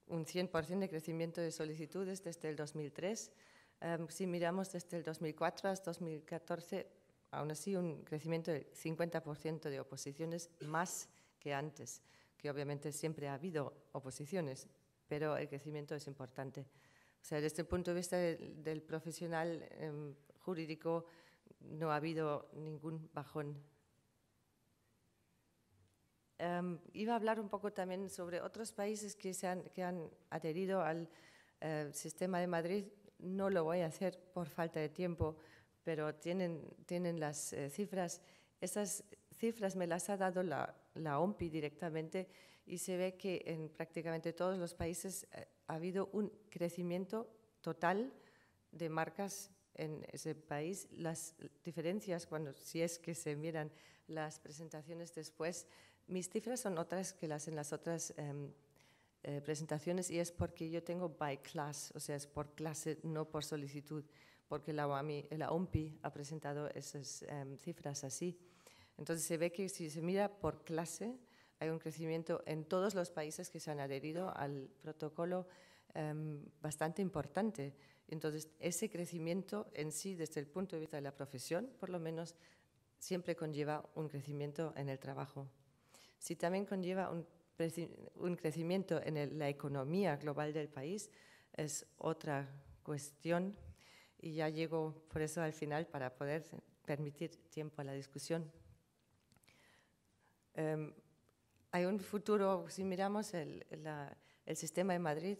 un 100% de crecimiento de solicitudes desde el 2003. Em, si miramos desde el 2004 hasta 2014, aún así un crecimiento del 50% de oposiciones más que antes que obviamente siempre ha habido oposiciones, pero el crecimiento es importante. O sea, desde el punto de vista del, profesional em, jurídico no ha habido ningún bajón. Em, iba a hablar un poco también sobre otros países que, se han, que han adherido al eh, sistema de Madrid. No lo voy a hacer por falta de tiempo, pero tienen, tienen las eh, cifras. Esas cifras me las ha dado la la OMPI directamente y se ve que en prácticamente todos los países eh, ha habido un crecimiento total de marcas en ese país. Las diferencias, cuando si es que se miran las presentaciones después, mis cifras son otras que las en las otras em, eh, presentaciones y es porque yo tengo by class, o sea, es por clase, no por solicitud, porque la, la OMPI ha presentado esas em, cifras así. Entonces se ve que si se mira por clase, hay un crecimiento en todos los países que se han adherido al protocolo em, bastante importante. Entonces, ese crecimiento en sí, desde el punto de vista de la profesión, por lo menos, siempre conlleva un crecimiento en el trabajo. Si también conlleva un, crecimiento en la economía global del país, es otra cuestión. Y ya llego por eso al final para poder permitir tiempo a la discusión. Em, hay un futuro, si miramos el, sistema de Madrid,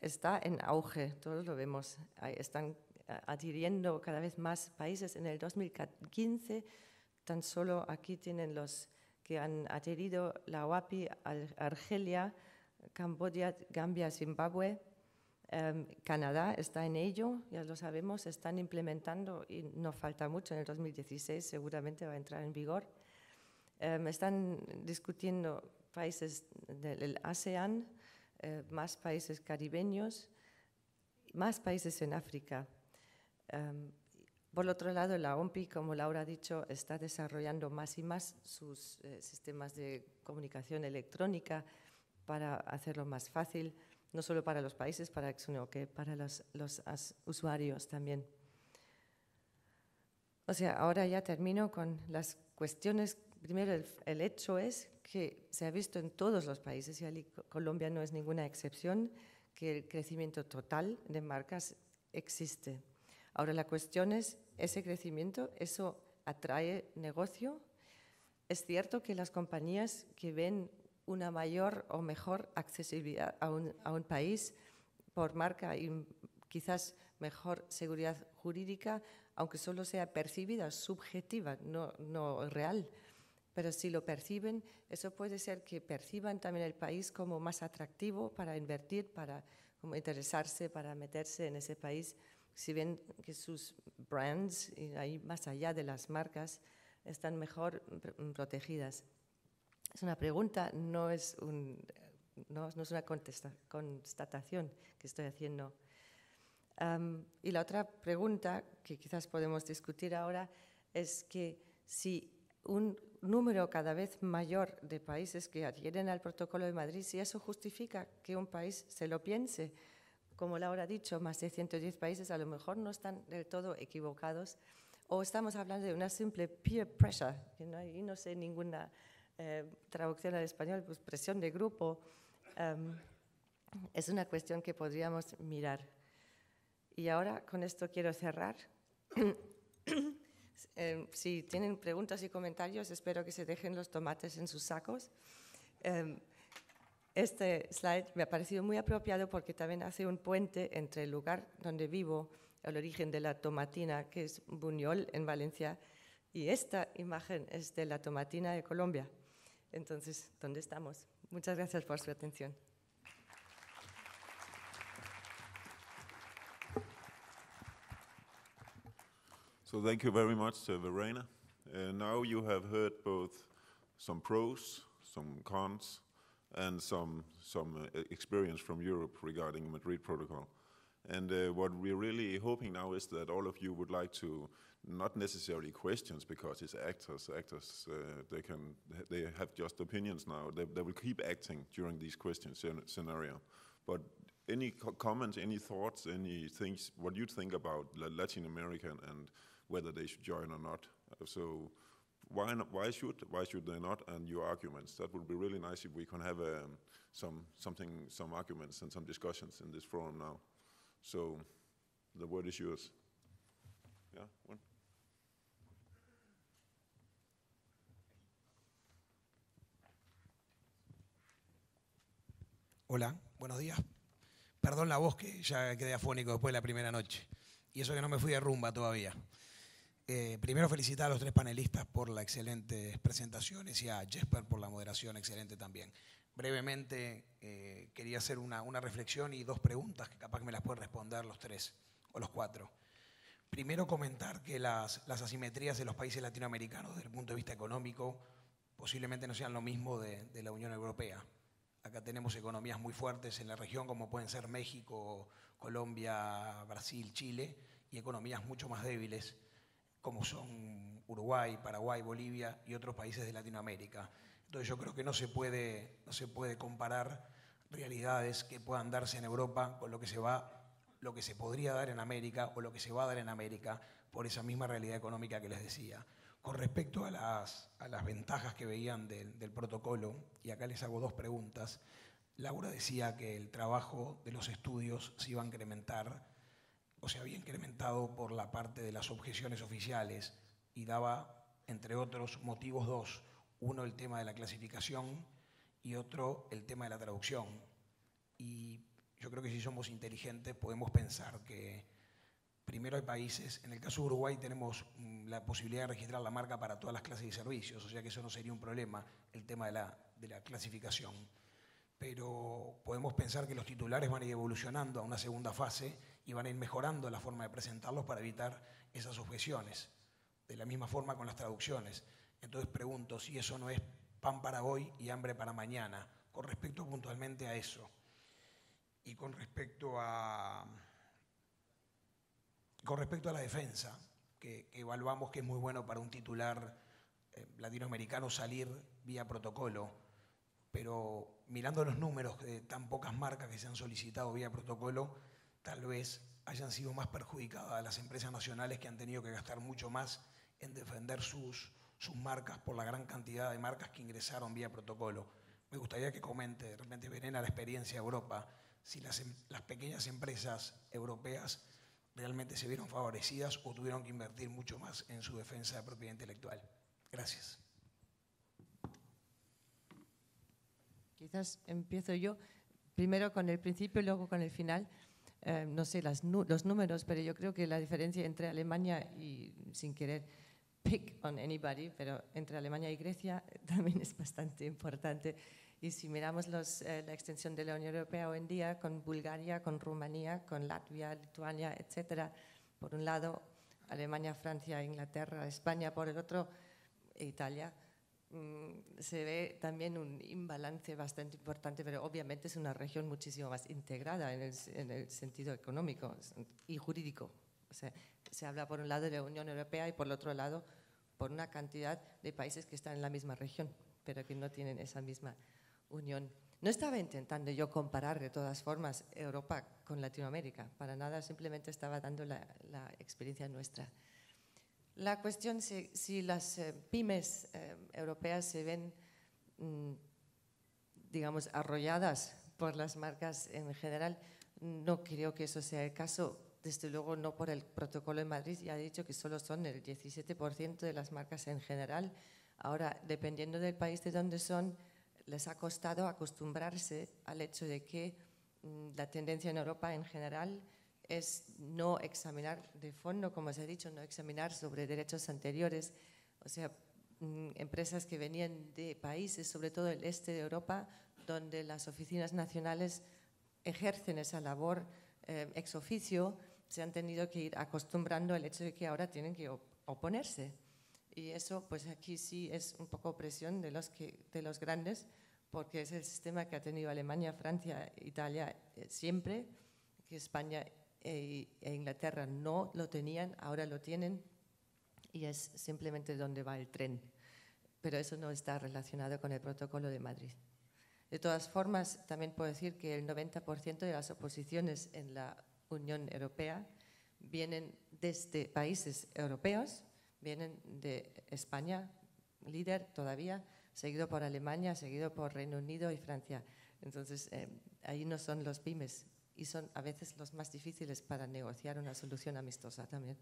está en auge, todos lo vemos, están eh, adhiriendo cada vez más países. En el 2015, tan solo aquí tienen los que han adherido la UAPI, Argelia, Camboya, Gambia, Zimbabue, em, Canadá está en ello, ya lo sabemos, están implementando y no falta mucho. En el 2016 seguramente va a entrar en vigor. Eh, están discutiendo países del ASEAN, eh, más países caribeños, más países en África. Em, por otro lado, la OMPI, como Laura ha dicho, está desarrollando más y más sus eh, sistemas de comunicación electrónica para hacerlo más fácil, no solo para los países, para, sino que para los, los usuarios también. O sea, ahora ya termino con las cuestiones primero, el, hecho es que se ha visto en todos los países, y Colombia no es ninguna excepción, que el crecimiento total de marcas existe. Ahora la cuestión es, ese crecimiento, eso atrae negocio. Es cierto que las compañías que ven una mayor o mejor accesibilidad a un, país por marca y quizás mejor seguridad jurídica, aunque solo sea percibida, subjetiva, no, no real, pero si lo perciben, eso puede ser que perciban también el país como más atractivo para invertir, para interesarse, para meterse en ese país. Si ven que sus brands, ahí más allá de las marcas, están mejor protegidas. Es una pregunta, no es, una constatación que estoy haciendo. y la otra pregunta que quizás podemos discutir ahora es que si un número cada vez mayor de países que adhieren al protocolo de Madrid, si eso justifica que un país se lo piense, como Laura ha dicho, más de 110 países a lo mejor no están del todo equivocados, o estamos hablando de una simple peer pressure, que no, y no sé ninguna eh, traducción al español, pues presión de grupo, em, es una cuestión que podríamos mirar. Y ahora con esto quiero cerrar. <clears throat> <coughs> Em, si tienen preguntas y comentarios, espero que se dejen los tomates en sus sacos. Em, este slide me ha parecido muy apropiado porque también hace un puente entre el lugar donde vivo, el origen de la tomatina, que es Buñol en Valencia, y esta imagen es de la tomatina de Colombia. Entonces, ¿dónde estamos? Muchas gracias por su atención. So thank you very much, uh, Verena. Uh, now you have heard both some pros, some cons, and some some uh, experience from Europe regarding Madrid Protocol. And uh, what we're really hoping now is that all of you would like to not necessarily questions because it's actors. Actors uh, they can they have just opinions now. They, they will keep acting during these question scenario, but any co comments, any thoughts, any things what you think about Latin America and whether they should join or not. Uh, so why not, why should why should they not? And your arguments. That would be really nice if we can have um, some something some arguments and some discussions in this forum now. So the word is yours. Yeah. One. Hola, buenos días. Perdón la voz que ya quedé afónico después de la primera noche. Y eso que no me fui de rumba todavía. Eh, primero felicitar a los tres panelistas por las excelentes presentaciones y a Jesper por la moderación excelente también. Brevemente, eh, quería hacer una, reflexión y dos preguntas que capaz que me las pueden responder los tres o los cuatro. Primero, comentar que las, las asimetrías de los países latinoamericanos desde el punto de vista económico posiblemente no sean lo mismo de, de la Unión Europea. Acá tenemos economías muy fuertes en la región como pueden ser México, Colombia, Brasil, Chile y economías mucho más débiles como son Uruguay, Paraguay, Bolivia y otros países de Latinoamérica. Entonces yo creo que no se puede, no se puede comparar realidades que puedan darse en Europa con lo que se va lo que se podría dar en América o lo que se va a dar en América por esa misma realidad económica que les decía. Con respecto a las, a las ventajas que veían del, del, protocolo, y acá les hago dos preguntas, Laura decía que el trabajo de los estudios se iba a incrementar o se había incrementado por la parte de las objeciones oficiales y daba, entre otros, motivos dos. Uno, el tema de la clasificación y otro, el tema de la traducción. Y yo creo que si somos inteligentes podemos pensar que primero hay países, en el caso de Uruguay tenemos mm, la posibilidad de registrar la marca para todas las clases de servicios, o sea que eso no sería un problema, el tema de la, de la clasificación. Pero podemos pensar que los titulares van a ir evolucionando a una segunda fase y van a ir mejorando la forma de presentarlos para evitar esas objeciones. De la misma forma con las traducciones. Entonces pregunto si eso no es pan para hoy y hambre para mañana, con respecto puntualmente a eso. Y con respecto a, con respecto a la defensa, que, evaluamos que es muy bueno para un titular eh, latinoamericano salir vía protocolo, pero mirando los números de tan pocas marcas que se han solicitado vía protocolo, tal vez hayan sido más perjudicadas las empresas nacionales que han tenido que gastar mucho más en defender sus, marcas por la gran cantidad de marcas que ingresaron vía protocolo. Me gustaría que comente, de repente, Verena, la experiencia de Europa, si las, em, las pequeñas empresas europeas realmente se vieron favorecidas o tuvieron que invertir mucho más en su defensa de propiedad intelectual. Gracias. Quizás empiezo yo primero con el principio y luego con el final. Eh, no sé los números, pero yo creo que la diferencia entre Alemania y, sin querer, pick on anybody, pero entre Alemania y Grecia <laughs> también es bastante importante. Y si miramos los, eh, la extensión de la Unión Europea hoy en día con Bulgaria, con Rumanía, con Latvia, Lituania, etcétera, por un lado, Alemania, Francia, Inglaterra, España, por el otro, Italia, Mm, se ve también un imbalance bastante importante, pero obviamente es una región muchísimo más integrada en el, sentido económico y jurídico. se habla por un lado de la Unión Europea y por el otro lado por una cantidad de países que están en la misma región, pero que no tienen esa misma unión. No estaba intentando yo comparar de todas formas Europa con Latinoamérica, para nada, simplemente estaba dando la experiencia nuestra. La cuestión si, las eh, pymes eh, europeas se ven, mm, digamos, arrolladas por las marcas en general, no creo que eso sea el caso. Desde luego no por el protocolo de Madrid, ya he dicho que solo son el 17% de las marcas en general. Ahora, dependiendo del país de donde son, les ha costado acostumbrarse al hecho de que mm, la tendencia en Europa en general es no examinar de fondo, como se ha dicho, no examinar sobre derechos anteriores, o sea, mm, empresas que venían de países, sobre todo el este de Europa, donde las oficinas nacionales ejercen esa labor eh, ex oficio, se han tenido que ir acostumbrando al hecho de que ahora tienen que oponerse. Y eso, pues aquí sí es un poco presión de los, grandes, porque es el sistema que ha tenido Alemania, Francia, Italia eh, siempre, que España e, e, Inglaterra no lo tenían, ahora lo tienen y es simplemente donde va el tren. Pero eso no está relacionado con el protocolo de Madrid. De todas formas, también puedo decir que el 90% de las oposiciones en la Unión Europea vienen desde países europeos, vienen de España, líder todavía, seguido por Alemania, seguido por Reino Unido y Francia. Entonces, eh, ahí no son los pymes, y son a veces los más difíciles para negociar una solución amistosa también.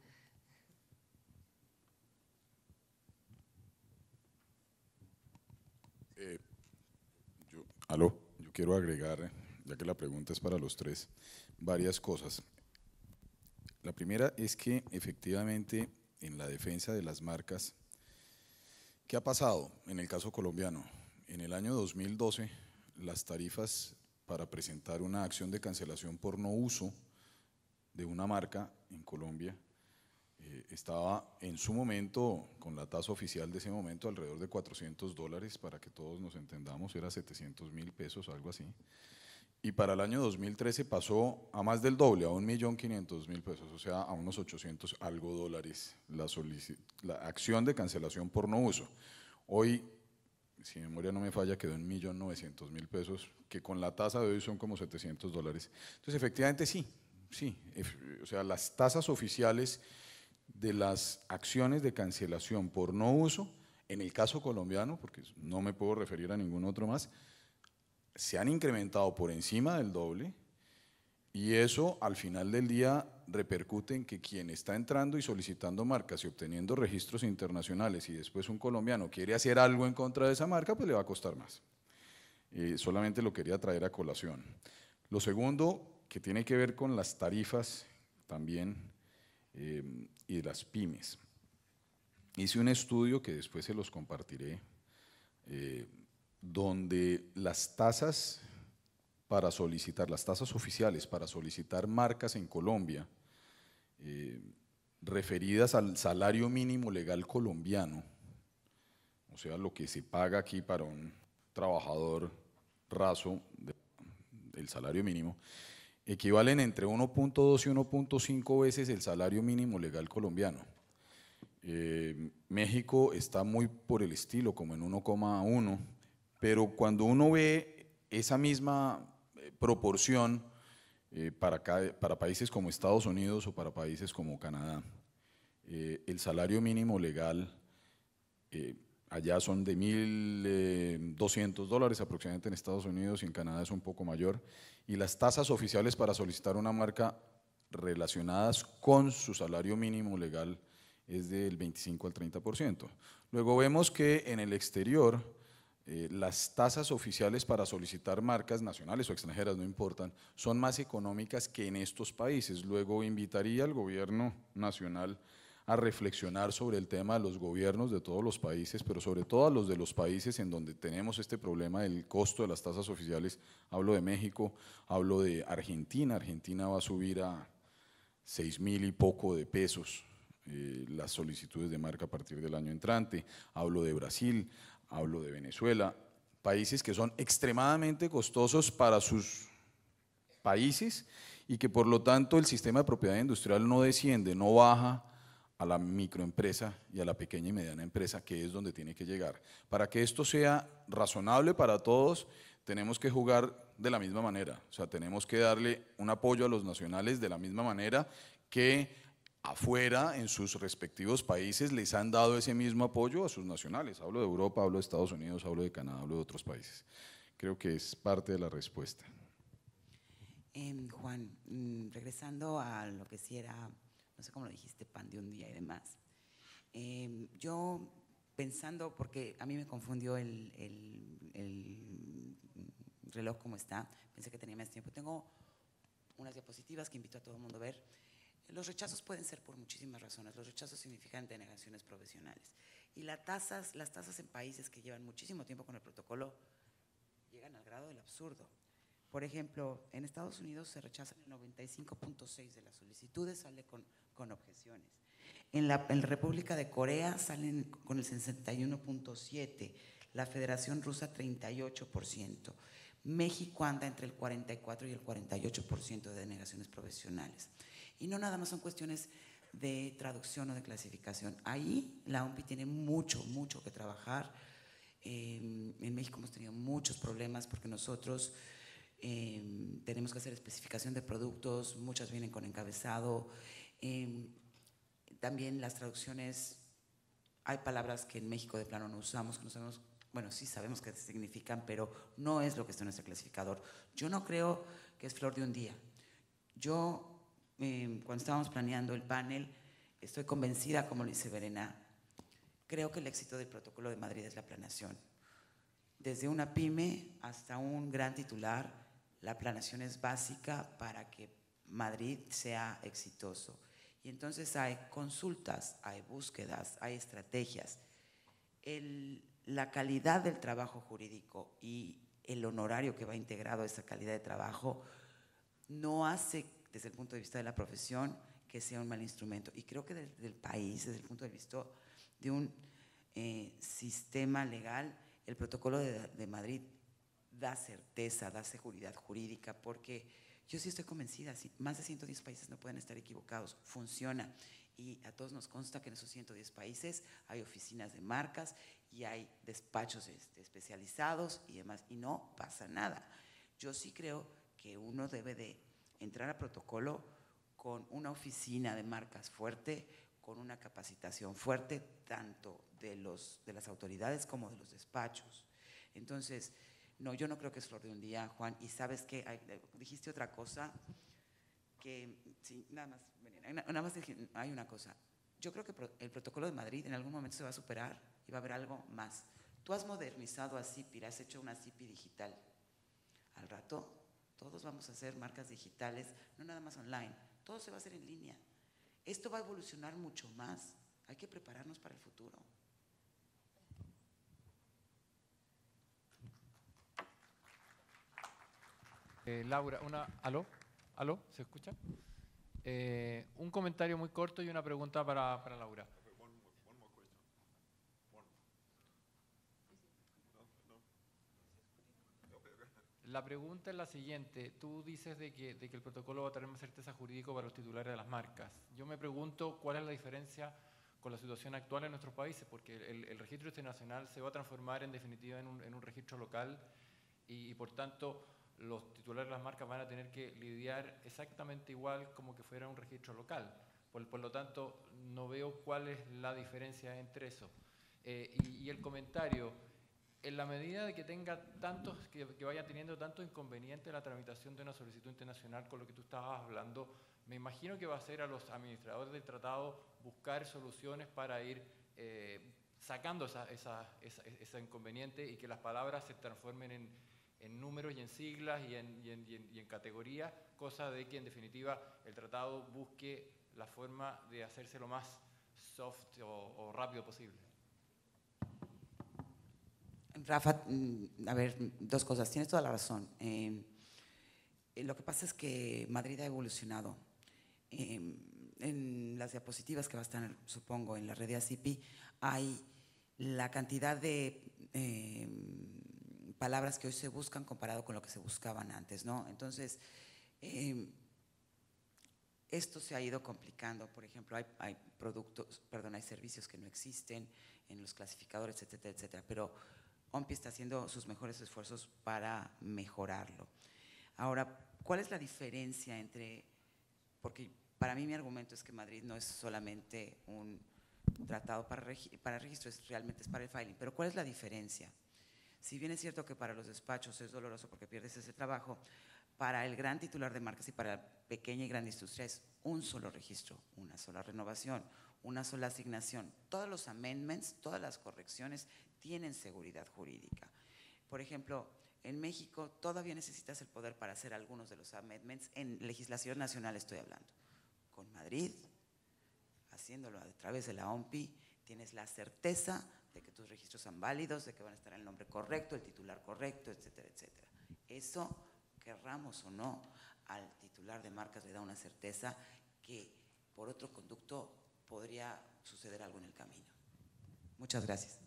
Eh, yo, aló, yo quiero agregar, eh, ya que la pregunta es para los tres, varias cosas. La primera es que efectivamente en la defensa de las marcas, ¿qué ha pasado en el caso colombiano? En el año 2012 las tarifas para presentar una acción de cancelación por no uso de una marca en Colombia. Eh, estaba en su momento, con la tasa oficial de ese momento, alrededor de 400 dólares, para que todos nos entendamos, era 700 mil pesos, algo así. Y para el año 2013 pasó a más del doble, a 1.500.000 pesos, o sea, a unos 800 algo dólares la, la acción de cancelación por no uso. Hoy si memoria no me falla, quedó en 1.900.000 pesos, que con la tasa de hoy son como 700 dólares. Entonces, efectivamente sí, sí. O sea, las tasas oficiales de las acciones de cancelación por no uso, en el caso colombiano, porque no me puedo referir a ningún otro más, se han incrementado por encima del doble y eso al final del día repercute en que quien está entrando y solicitando marcas y obteniendo registros internacionales y después un colombiano quiere hacer algo en contra de esa marca, pues le va a costar más. Eh, solamente lo quería traer a colación. Lo segundo, que tiene que ver con las tarifas también eh, y las pymes. Hice un estudio que después se los compartiré, eh, donde las tasas para solicitar las tasas oficiales, para solicitar marcas en Colombia eh, referidas al salario mínimo legal colombiano, o sea, lo que se paga aquí para un trabajador raso, del salario mínimo, equivalen entre 1.2 y 1.5 veces el salario mínimo legal colombiano. Eh, México está muy por el estilo, como en 1,1, pero cuando uno ve esa misma eh, proporción eh, para, para países como Estados Unidos o para países como Canadá. Eh, el salario mínimo legal allá son de 1.200 dólares aproximadamente en Estados Unidos y en Canadá es un poco mayor. Y las tasas oficiales para solicitar una marca relacionadas con su salario mínimo legal es del 25 al 30%. Luego vemos que en el exterior eh, las tasas oficiales para solicitar marcas nacionales o extranjeras, no importan, son más económicas que en estos países. Luego invitaría al gobierno nacional a reflexionar sobre el tema de los gobiernos de todos los países, pero sobre todo a los de los países en donde tenemos este problema del costo de las tasas oficiales. Hablo de México, hablo de Argentina. Argentina va a subir a seis mil y poco de pesos eh, las solicitudes de marca a partir del año entrante. Hablo de Brasil, hablo de Venezuela, países que son extremadamente costosos para sus países y que por lo tanto el sistema de propiedad industrial no desciende, no baja a la microempresa y a la pequeña y mediana empresa, que es donde tiene que llegar. Para que esto sea razonable para todos, tenemos que jugar de la misma manera, o sea, tenemos que darle un apoyo a los nacionales de la misma manera que afuera, en sus respectivos países, les han dado ese mismo apoyo a sus nacionales. Hablo de Europa, hablo de Estados Unidos, hablo de Canadá, hablo de otros países. Creo que es parte de la respuesta. Em, Juan, mm, regresando a lo que sí era, no sé cómo lo dijiste, pan de un día y demás. Em, yo pensando, porque a mí me confundió el, el reloj como está, pensé que tenía más tiempo. Tengo unas diapositivas que invito a todo el mundo a ver. Los rechazos pueden ser por muchísimas razones. Los rechazos significan denegaciones profesionales. Y las tasas, las tasas en países que llevan muchísimo tiempo con el protocolo llegan al grado del absurdo. Por ejemplo, en Estados Unidos se rechazan el 95.6 de las solicitudes, sale con, con objeciones. En la, en la, República de Corea salen con el 61.7, la Federación Rusa 38%. México anda entre el 44 y el 48% de denegaciones profesionales. Y no nada más son cuestiones de traducción o de clasificación. Ahí la OMPI tiene mucho, mucho que trabajar. Em, en México hemos tenido muchos problemas porque nosotros em, tenemos que hacer especificación de productos, muchas vienen con encabezado. Em, también las traducciones, hay palabras que en México de plano no usamos, que no sabemos, bueno, sí sabemos qué significan, pero no es lo que está en nuestro clasificador. Yo no creo que es flor de un día. Yo Em, cuando estábamos planeando el panel, estoy convencida, como lo dice Verena, creo que el éxito del protocolo de Madrid es la planeación Desde una pyme hasta un gran titular, la planeación es básica para que Madrid sea exitoso. Y entonces hay consultas, hay búsquedas, hay estrategias. la calidad del trabajo jurídico y el honorario que va integrado a esa calidad de trabajo no hace desde el punto de vista de la profesión, que sea un mal instrumento. Y creo que desde el país, desde el punto de vista de un eh, sistema legal, el protocolo de, Madrid da certeza, da seguridad jurídica, porque yo sí estoy convencida, más de 110 países no pueden estar equivocados, funciona. Y a todos nos consta que en esos 110 países hay oficinas de marcas y hay despachos este, especializados y demás, y no pasa nada. Yo sí creo que uno debe de entrar a protocolo con una oficina de marcas fuerte, con una capacitación fuerte, tanto de, los, de las autoridades como de los despachos. Entonces, no, yo no creo que es flor de un día, Juan. Y sabes que eh, dijiste otra cosa, que sí, nada más, nada más hay una cosa. Yo creo que el protocolo de Madrid en algún momento se va a superar y va a haber algo más. Tú has modernizado a CIPI, has hecho una CIPI digital. Al rato todos vamos a hacer marcas digitales, no nada más online, todo se va a hacer en línea. Esto va a evolucionar mucho más. Hay que prepararnos para el futuro. Eh, Laura, una, ¿aló? ¿Aló? ¿Se escucha? Eh, un comentario muy corto y una pregunta para, para Laura. La pregunta es la siguiente. Tú dices de que, el protocolo va a tener más certeza jurídica para los titulares de las marcas. Yo me pregunto cuál es la diferencia con la situación actual en nuestros países, porque el, registro internacional se va a transformar en definitiva en un, registro local y, por tanto los titulares de las marcas van a tener que lidiar exactamente igual como que fuera un registro local. Por, lo tanto, no veo cuál es la diferencia entre eso. Eh, y el comentario en la medida de que tenga tantos, que, vaya teniendo tanto inconveniente la tramitación de una solicitud internacional con lo que tú estabas hablando, me imagino que va a ser a los administradores del tratado buscar soluciones para ir eh, sacando esa, esa, inconveniente y que las palabras se transformen en, números y en siglas y en, y en, categorías, cosa de que en definitiva el tratado busque la forma de hacerse lo más soft o rápido posible. Rafa, mm, a ver, dos cosas. Tienes toda la razón. Em, eh, lo que pasa es que Madrid ha evolucionado. Em, en las diapositivas que va a estar, supongo, en la red de ACP, hay la cantidad de em, palabras que hoy se buscan comparado con lo que se buscaban antes, ¿no? Entonces, esto se ha ido complicando. Por ejemplo, hay, hay productos, perdón, hay servicios que no existen en los clasificadores, etcétera, etcétera. Pero OMPI está haciendo sus mejores esfuerzos para mejorarlo. Ahora, ¿cuál es la diferencia entre, porque para mí mi argumento es que Madrid no es solamente un tratado para, para registro, es, realmente es para el filing, pero ¿cuál es la diferencia? Si bien es cierto que para los despachos es doloroso porque pierdes ese trabajo, para el gran titular de marcas y para la pequeña y gran industria es un solo registro, una sola renovación, una sola asignación. Todos los amendments, todas las correcciones tienen seguridad jurídica. Por ejemplo, en México todavía necesitas el poder para hacer algunos de los amendments, en legislación nacional estoy hablando. Con Madrid, haciéndolo a través de la OMPI, tienes la certeza de que tus registros son válidos, de que van a estar el nombre correcto, el titular correcto, etcétera, etcétera. Eso, querramos o no, al titular de marcas le da una certeza que por otro conducto podría suceder algo en el camino. Muchas gracias.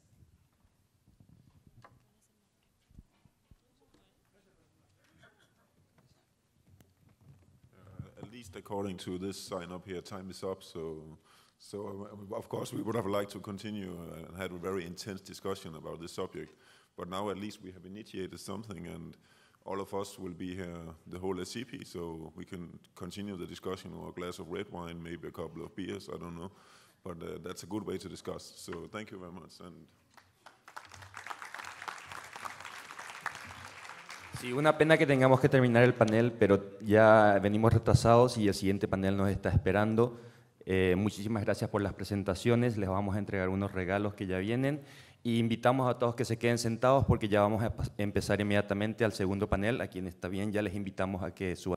least according to this sign up here, time is up. So, so um, of course, we would have liked to continue and had a very intense discussion about this subject. But now at least we have initiated something, and all of us will be here, the whole SCP, so we can continue the discussion or a glass of red wine, maybe a couple of beers, I don't know. But uh, that's a good way to discuss. So thank you very much. and. Sí, una pena que tengamos que terminar el panel, pero ya venimos retrasados y el siguiente panel nos está esperando. Eh, muchísimas gracias por las presentaciones, les vamos a entregar unos regalos que ya vienen y invitamos a todos que se queden sentados porque ya vamos a empezar inmediatamente al segundo panel. A quien está bien, ya les invitamos a que suban.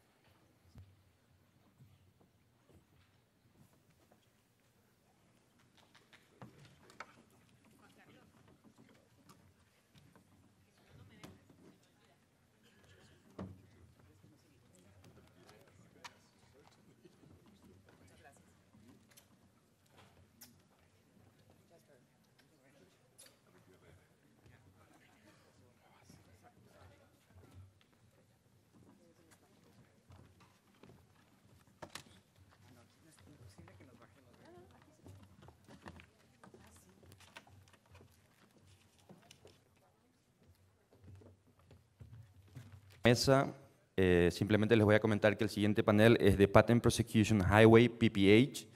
Eh, simplemente les voy a comentar que el siguiente panel es de Patent Prosecution Highway, PPH,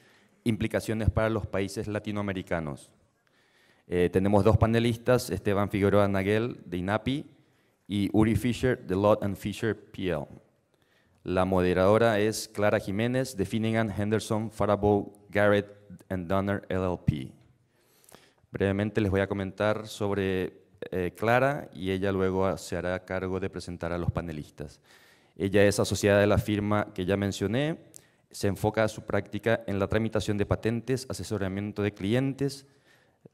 implicaciones para los países latinoamericanos. Eh, tenemos dos panelistas, Esteban Figueroa Nagel de INAPI, y Uri Fisher, de Lott and Fisher PL. La moderadora es Clara Jiménez, de Finnegan, Henderson, Farabow, Garrett and Donner LLP. Brevemente les voy a comentar sobre eh, Clara y ella luego se hará cargo de presentar a los panelistas. Ella es asociada de la firma que ya mencioné, se enfoca su práctica en la tramitación de patentes, asesoramiento de clientes,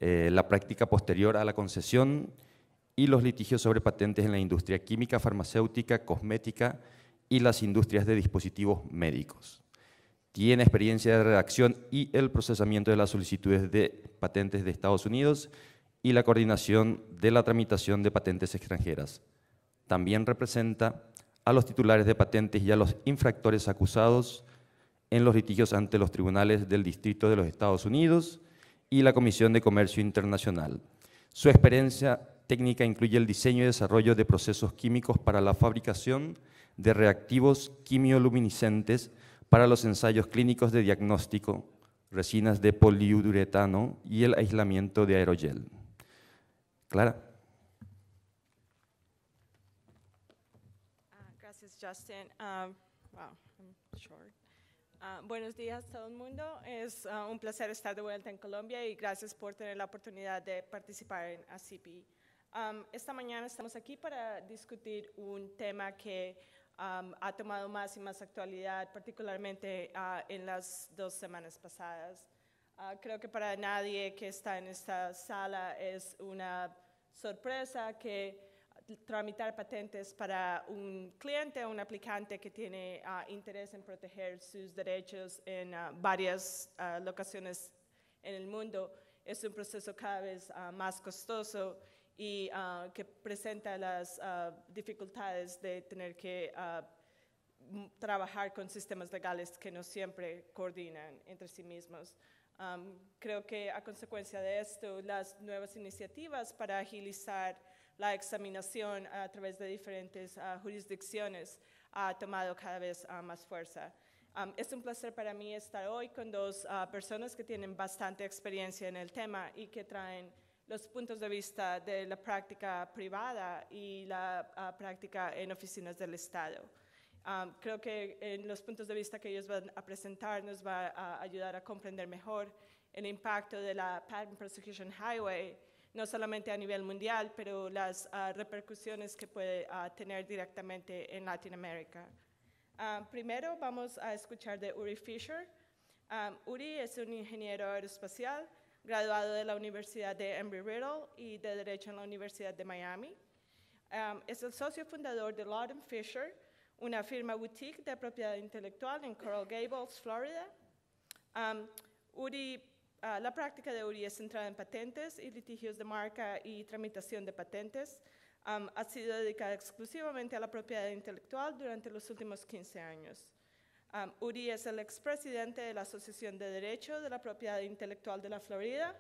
eh, la práctica posterior a la concesión y los litigios sobre patentes en la industria química, farmacéutica, cosmética y las industrias de dispositivos médicos. Tiene experiencia de redacción y el procesamiento de las solicitudes de patentes de Estados Unidos y la coordinación de la tramitación de patentes extranjeras. También representa a los titulares de patentes y a los infractores acusados en los litigios ante los tribunales del Distrito de los Estados Unidos y la Comisión de Comercio Internacional. Su experiencia técnica incluye el diseño y desarrollo de procesos químicos para la fabricación de reactivos quimioluminiscentes para los ensayos clínicos de diagnóstico, resinas de poliuretano y el aislamiento de aerogel. Clara. Ah, gracias, Justin. Ah, wow, I'm ah, buenos días a todo el mundo. Es un placer estar de vuelta en Colombia y gracias por tener la oportunidad de participar en ACPI. esta mañana estamos aquí para discutir un tema que ha tomado más y más actualidad, particularmente en las dos semanas pasadas. creo que para nadie que está en esta sala es una sorpresa que tramitar patentes para un cliente o un aplicante que tiene ah, interés en proteger sus derechos en ah, varias ah, locaciones en el mundo. Es un proceso cada vez más costoso y que presenta las dificultades de tener que trabajar con sistemas legales que no siempre coordinan entre sí mismos creo que a consecuencia de esto, las nuevas iniciativas para agilizar la examinación a través de diferentes ah, jurisdicciones ha tomado cada vez ah, más fuerza. es un placer para mí estar hoy con dos ah, personas que tienen bastante experiencia en el tema y que traen los puntos de vista de la práctica privada y la práctica en oficinas del Estado. Ah, creo que en los puntos de vista que ellos van a presentar nos va a ayudar a comprender mejor el impacto de la Patent Prosecution Highway, no solamente a nivel mundial, pero las ah, repercusiones que puede ah, tener directamente en Latinoamérica. primero vamos a escuchar de Uri Fisher. Uri es un ingeniero aeroespacial graduado de la Universidad de Embry-Riddle y de Derecho en la Universidad de Miami. es el socio fundador de Lawton Fisher, una firma boutique de propiedad intelectual en Coral Gables, Florida. Ah, la práctica de Uri es centrada en patentes y litigios de marca y tramitación de patentes. ha sido dedicada exclusivamente a la propiedad intelectual durante los últimos 15 años. Uri es el expresidente de la Asociación de Derecho de la Propiedad Intelectual de la Florida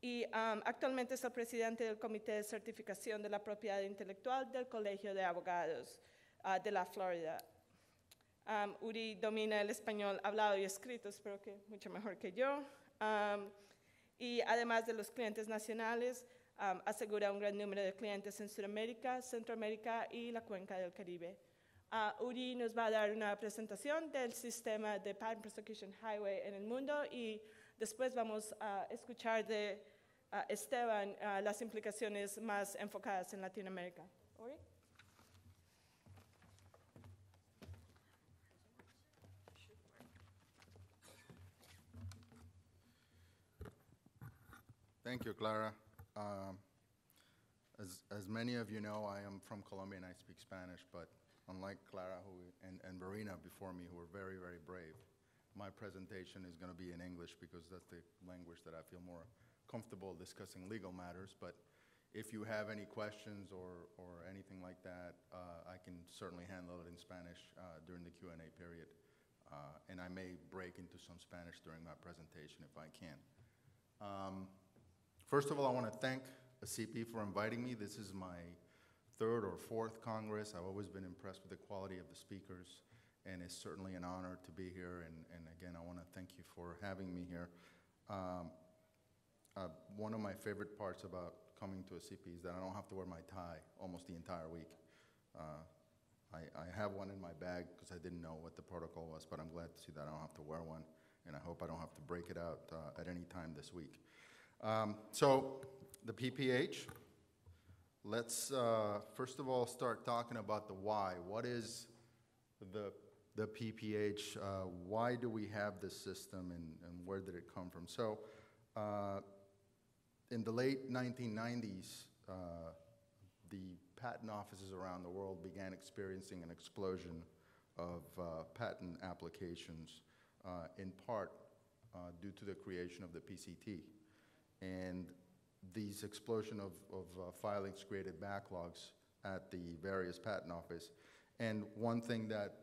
y actualmente es el presidente del Comité de Certificación de la Propiedad Intelectual del Colegio de Abogados. Ah, de la Florida. Uri domina el español hablado y escrito, espero que mucho mejor que yo. y además de los clientes nacionales, asegura un gran número de clientes en Sudamérica, Centroamérica y la cuenca del Caribe. Ah, Uri nos va a dar una presentación del sistema de Patent Prosecution Highway en el mundo y después vamos a escuchar de ah, Esteban las implicaciones más enfocadas en Latinoamérica. Thank you, Clara. Um, as, as many of you know, I am from Colombia and I speak Spanish, but unlike Clara who, and, and Marina before me, who were very, very brave, my presentation is going to be in English because that's the language that I feel more comfortable discussing legal matters. But if you have any questions or, or anything like that, uh, I can certainly handle it in Spanish uh, during the Q&A period. Uh, and I may break into some Spanish during my presentation if I can. Um, First of all, I want to thank ACP for inviting me. This is my third or fourth Congress. I've always been impressed with the quality of the speakers, and it's certainly an honor to be here. And, and again, I want to thank you for having me here. Um, uh, one of my favorite parts about coming to ACP is that I don't have to wear my tie almost the entire week. Uh, I, I, have one in my bag because I didn't know what the protocol was, but I'm glad to see that I don't have to wear one, and I hope I don't have to break it out uh, at any time this week. Um, so the PPH, let's uh, first of all start talking about the why. What is the, the PPH? Uh, why do we have this system and, and where did it come from? So uh, in the late 1990s, uh, the patent offices around the world began experiencing an explosion of uh, patent applications uh, in part due to the creation of the PCT and these explosion of, of uh, filings created backlogs at the various patent office. And one thing that,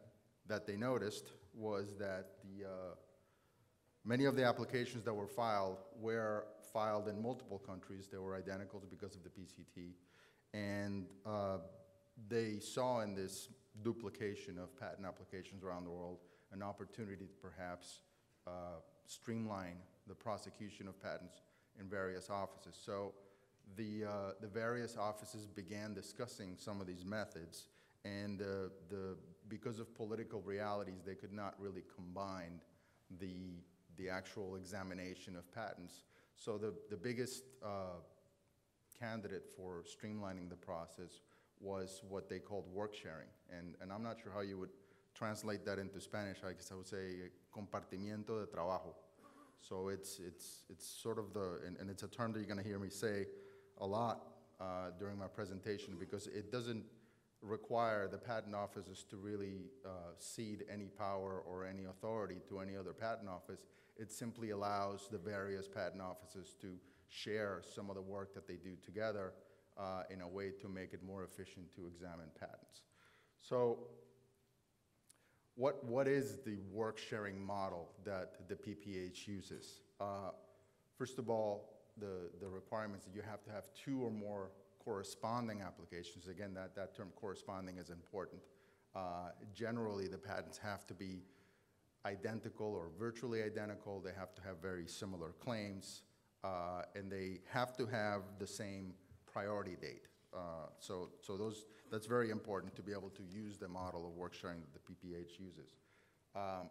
that they noticed was that the, uh, many of the applications that were filed were filed in multiple countries. They were identical because of the PCT. And uh, they saw in this duplication of patent applications around the world an opportunity to perhaps uh, streamline the prosecution of patents in various offices. So the, uh, the various offices began discussing some of these methods, and uh, the, because of political realities, they could not really combine the, the actual examination of patents. So the, the biggest uh, candidate for streamlining the process was what they called work sharing. And, and I'm not sure how you would translate that into Spanish. I guess I would say compartimiento de trabajo. So it's, it's, it's sort of the, and, and it's a term that you're gonna hear me say a lot uh, during my presentation because it doesn't require the patent offices to really uh, cede any power or any authority to any other patent office. It simply allows the various patent offices to share some of the work that they do together uh, in a way to make it more efficient to examine patents. So what, what is the work sharing model that the PPH uses? Uh, first of all, the, the requirements that you have to have two or more corresponding applications. Again, that, that term corresponding is important. Uh, generally, the patents have to be identical or virtually identical. They have to have very similar claims, uh, and they have to have the same priority date. Uh, so, so those that's very important to be able to use the model of work sharing that the PPH uses. Um,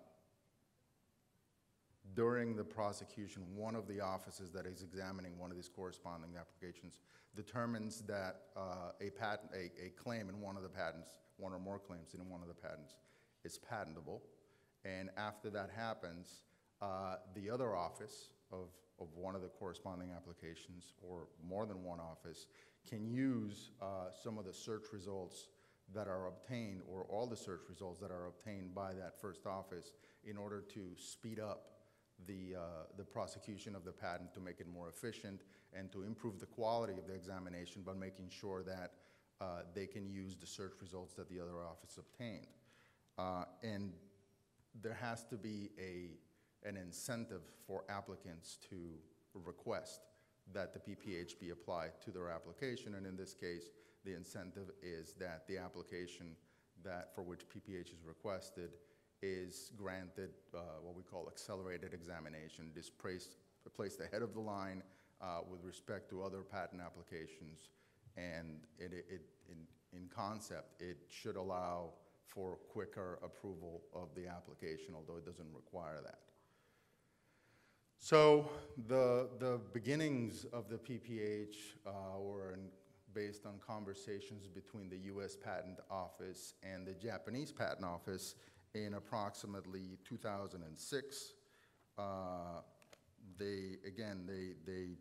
during the prosecution, one of the offices that is examining one of these corresponding applications determines that uh, a, patent, a, a claim in one of the patents, one or more claims in one of the patents, is patentable. And after that happens, uh, the other office of of one of the corresponding applications or more than one office can use uh, some of the search results that are obtained or all the search results that are obtained by that first office in order to speed up the, uh, the prosecution of the patent to make it more efficient and to improve the quality of the examination by making sure that uh, they can use the search results that the other office obtained. Uh, and there has to be a an incentive for applicants to request that the PPH be applied to their application. And in this case, the incentive is that the application that for which PPH is requested is granted uh, what we call accelerated examination, It is placed, placed ahead of the line uh, with respect to other patent applications. And it, it, it in, in concept, it should allow for quicker approval of the application, although it doesn't require that. So the, the beginnings of the PPH uh, were in, based on conversations between the U.S. Patent Office and the Japanese Patent Office in approximately 2006. Uh, they, again, they, they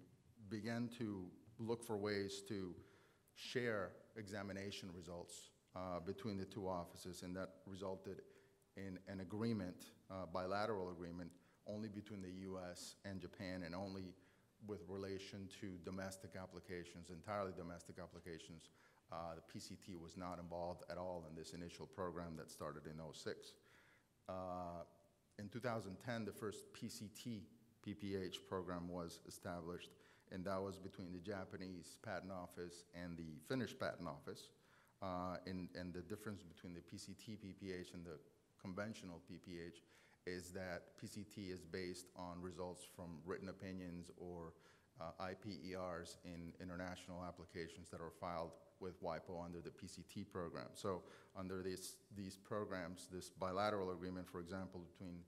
began to look for ways to share examination results uh, between the two offices, and that resulted in an agreement, uh, bilateral agreement, only between the US and Japan and only with relation to domestic applications, entirely domestic applications. Uh, the PCT was not involved at all in this initial program that started in 06. Uh, in 2010, the first PCT PPH program was established, and that was between the Japanese Patent Office and the Finnish Patent Office. Uh, and, and the difference between the PCT PPH and the conventional PPH is that PCT is based on results from written opinions or uh, IPERs in international applications that are filed with WIPO under the PCT program. So under these these programs, this bilateral agreement, for example, between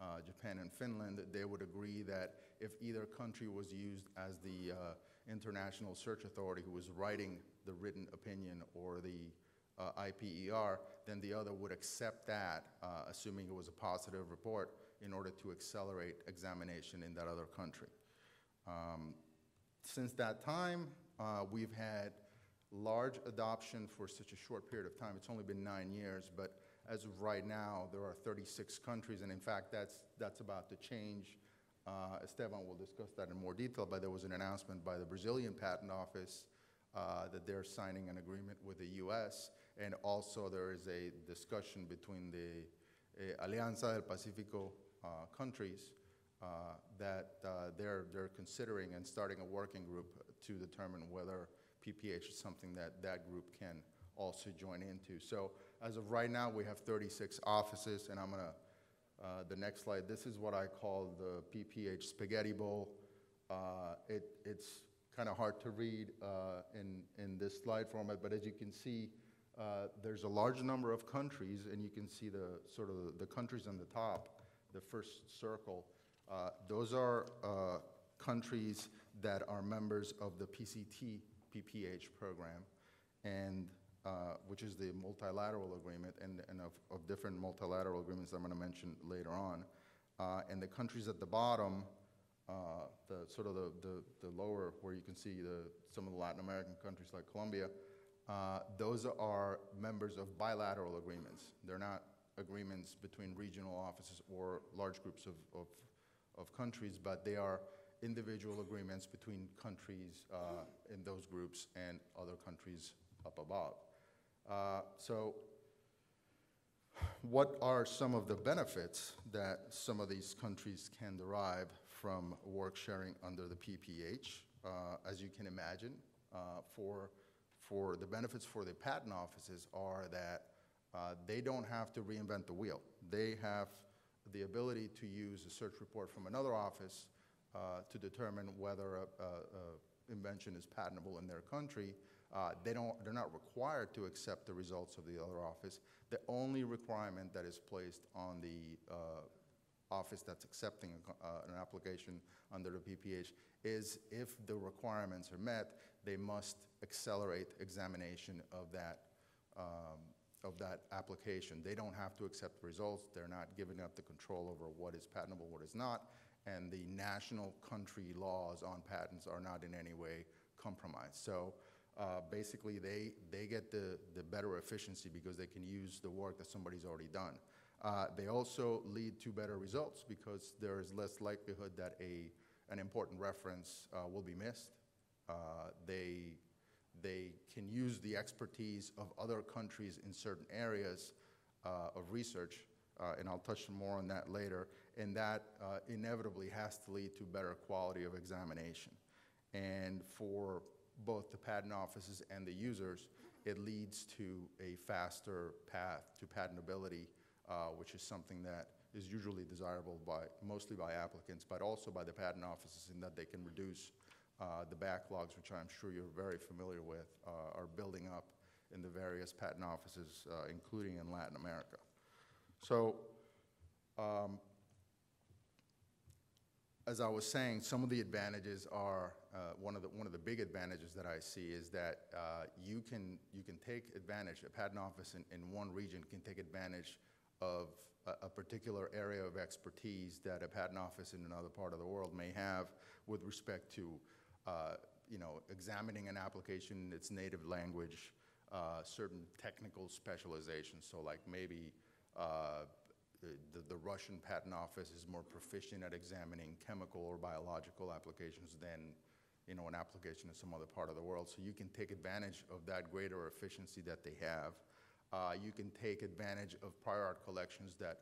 uh, Japan and Finland, they would agree that if either country was used as the uh, international search authority who was writing the written opinion or the uh, IPER, then the other would accept that, uh, assuming it was a positive report, in order to accelerate examination in that other country. Um, since that time, uh, we've had large adoption for such a short period of time. It's only been nine years, but as of right now, there are 36 countries, and in fact, that's, that's about to change. Uh, Esteban will discuss that in more detail, but there was an announcement by the Brazilian Patent Office uh, that they're signing an agreement with the US and also there is a discussion between the uh, Alianza del Pacifico uh, countries uh, that uh, they're, they're considering and starting a working group to determine whether PPH is something that that group can also join into. So as of right now, we have 36 offices, and I'm gonna, uh, the next slide, this is what I call the PPH spaghetti bowl. Uh, it, it's kind of hard to read uh, in, in this slide format, but as you can see, uh, there's a large number of countries, and you can see the sort of the countries on the top, the first circle. Uh, those are uh, countries that are members of the PCT PPH program, and uh, which is the multilateral agreement, and, and of, of different multilateral agreements I'm going to mention later on. Uh, and the countries at the bottom, the sort of the, the, the, lower, where you can see the, some of the Latin American countries like Colombia, uh, those are members of bilateral agreements. They're not agreements between regional offices or large groups of, of, of countries, but they are individual agreements between countries uh, in those groups and other countries up above. Uh, so what are some of the benefits that some of these countries can derive from work sharing under the PPH? Uh, as you can imagine, uh, for for the benefits for the patent offices are that uh, they don't have to reinvent the wheel. They have the ability to use a search report from another office uh, to determine whether a, a, a, invention is patentable in their country. Uh, they don't, they're not required to accept the results of the other office. The only requirement that is placed on the uh, office that's accepting a, uh, an application under the PPH is if the requirements are met, they must accelerate examination of that, um, of that application. They don't have to accept results. They're not giving up the control over what is patentable, what is not, and the national country laws on patents are not in any way compromised. So uh, basically, they, they get the, the better efficiency because they can use the work that somebody's already done. Uh, they also lead to better results because there is less likelihood that a, an important reference uh, will be missed uh, they, they can use the expertise of other countries in certain areas uh, of research, uh, and I'll touch more on that later, and that uh, inevitably has to lead to better quality of examination. And for both the patent offices and the users, it leads to a faster path to patentability, uh, which is something that is usually desirable by mostly by applicants, but also by the patent offices in that they can reduce uh, the backlogs, which I'm sure you're very familiar with, uh, are building up in the various patent offices, uh, including in Latin America. So, um, as I was saying, some of the advantages are uh, one of the one of the big advantages that I see is that uh, you can you can take advantage. A patent office in, in one region can take advantage of a, particular area of expertise that a patent office in another part of the world may have with respect to uh, you know, examining an application, in its native language, uh, certain technical specializations. So like maybe uh, the, the, Russian patent office is more proficient at examining chemical or biological applications than you know, an application in some other part of the world. So you can take advantage of that greater efficiency that they have. Uh, you can take advantage of prior art collections that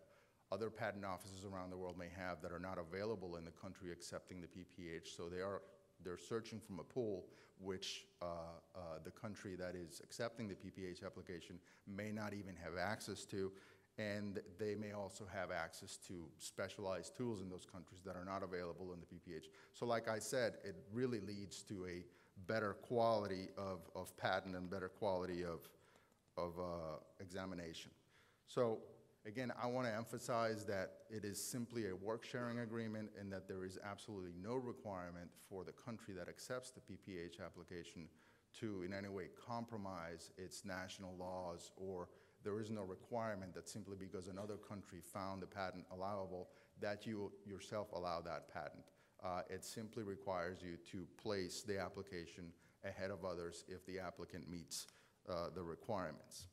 other patent offices around the world may have that are not available in the country accepting the PPH. So they are they're searching from a pool which uh, uh, the country that is accepting the PPH application may not even have access to. And they may also have access to specialized tools in those countries that are not available in the PPH. So like I said, it really leads to a better quality of, of patent and better quality of, of uh, examination. So Again, I want to emphasize that it is simply a work sharing agreement and that there is absolutely no requirement for the country that accepts the PPH application to in any way compromise its national laws or there is no requirement that simply because another country found the patent allowable that you yourself allow that patent. Uh, it simply requires you to place the application ahead of others if the applicant meets uh, the requirements.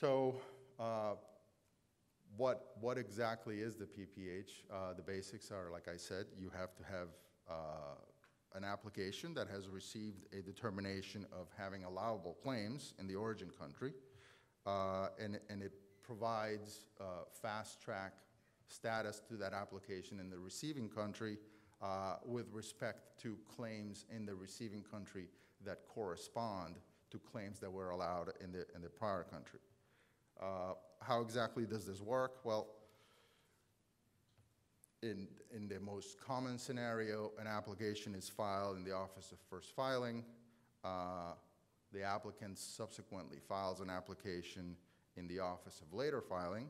So uh, what, what exactly is the PPH? Uh, the basics are, like I said, you have to have uh, an application that has received a determination of having allowable claims in the origin country, uh, and, and it provides uh, fast track status to that application in the receiving country uh, with respect to claims in the receiving country that correspond to claims that were allowed in the, in the prior country. Uh, how exactly does this work? Well, in, in the most common scenario, an application is filed in the Office of First Filing. Uh, the applicant subsequently files an application in the Office of Later Filing.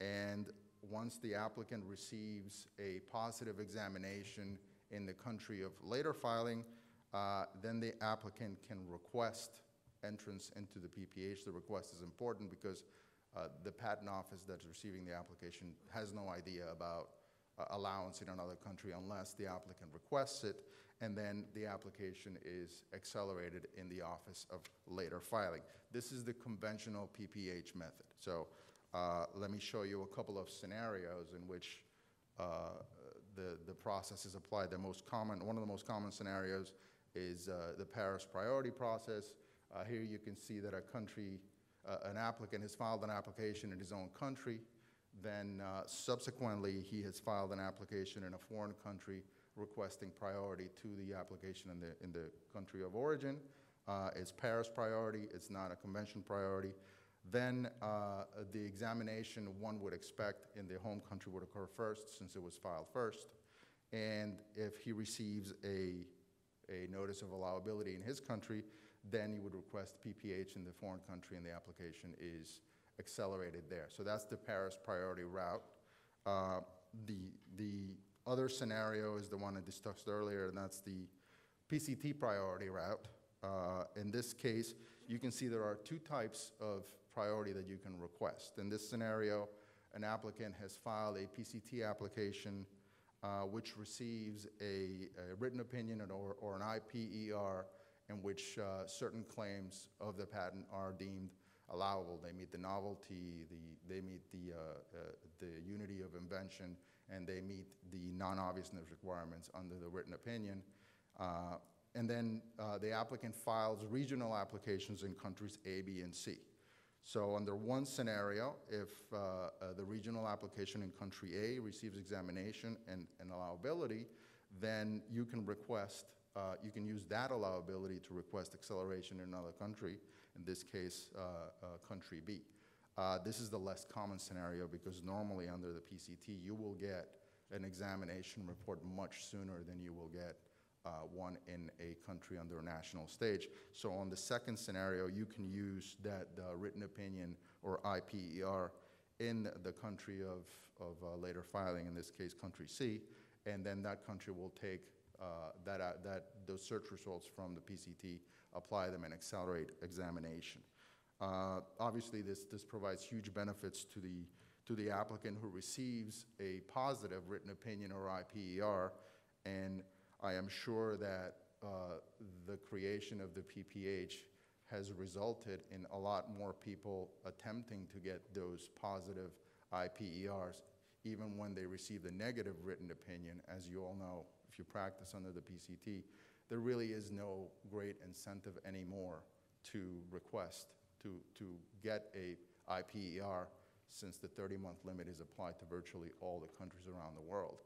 And once the applicant receives a positive examination in the country of later filing, uh, then the applicant can request entrance into the PPH. The request is important because uh, the patent office that's receiving the application has no idea about uh, allowance in another country unless the applicant requests it, and then the application is accelerated in the office of later filing. This is the conventional PPH method. So uh, let me show you a couple of scenarios in which uh, the, the process is applied. The most common, one of the most common scenarios is uh, the Paris priority process uh, here you can see that a country, uh, an applicant has filed an application in his own country. Then uh, subsequently, he has filed an application in a foreign country requesting priority to the application in the, in the country of origin. Uh, it's Paris priority, it's not a convention priority. Then uh, the examination one would expect in the home country would occur first since it was filed first. And if he receives a, a notice of allowability in his country, then you would request PPH in the foreign country and the application is accelerated there. So that's the Paris priority route. Uh, the, the other scenario is the one I discussed earlier, and that's the PCT priority route. Uh, in this case, you can see there are two types of priority that you can request. In this scenario, an applicant has filed a PCT application uh, which receives a, a, written opinion or, or an IPER in which uh, certain claims of the patent are deemed allowable. They meet the novelty, the, they meet the, uh, uh, the unity of invention, and they meet the non-obviousness requirements under the written opinion. Uh, and then uh, the applicant files regional applications in countries A, B, and C. So under one scenario, if uh, the regional application in country A receives examination and, and allowability, then you can request uh, you can use that allowability to request acceleration in another country, in this case, uh, uh country B. Uh, this is the less common scenario because normally under the PCT, you will get an examination report much sooner than you will get uh, one in a country under a national stage. So on the second scenario, you can use that the uh, written opinion or IPER in the country of, of uh, later filing, in this case country C, and then that country will take uh, that, uh, that those search results from the PCT apply them and accelerate examination. Uh, obviously, this, this provides huge benefits to the, to the applicant who receives a positive written opinion or IPER, and I am sure that uh, the creation of the PPH has resulted in a lot more people attempting to get those positive IPERs, even when they receive the negative written opinion. As you all know, if you practice under the PCT, there really is no great incentive anymore to request to, to get a IPER since the 30-month limit is applied to virtually all the countries around the world.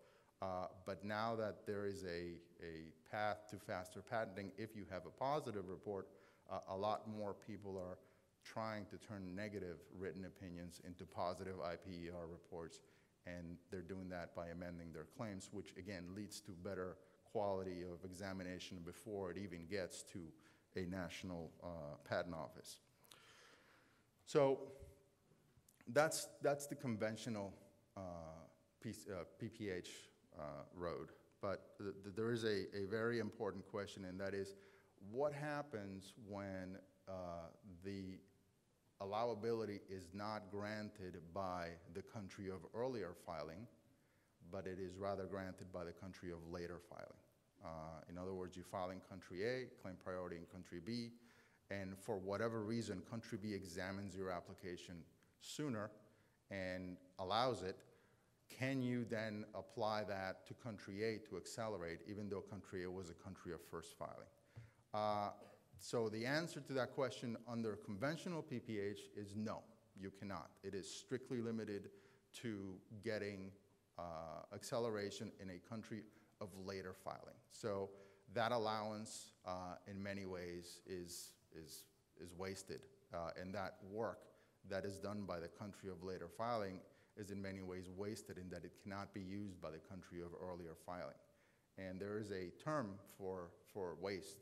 Uh, but now that there is a, a path to faster patenting, if you have a positive report, uh, a lot more people are trying to turn negative written opinions into positive IPER reports and they're doing that by amending their claims, which again leads to better quality of examination before it even gets to a national uh, patent office. So that's, that's the conventional uh, uh, PPH uh, road. But th th there is a, a very important question, and that is what happens when uh, the allowability is not granted by the country of earlier filing, but it is rather granted by the country of later filing. Uh, in other words, you file in country A, claim priority in country B, and for whatever reason, country B examines your application sooner and allows it, can you then apply that to country A to accelerate, even though country A was a country of first filing? Uh, so the answer to that question under conventional PPH is no, you cannot. It is strictly limited to getting uh, acceleration in a country of later filing. So that allowance uh, in many ways is, is, is wasted. Uh, and that work that is done by the country of later filing is in many ways wasted in that it cannot be used by the country of earlier filing. And there is a term for, for waste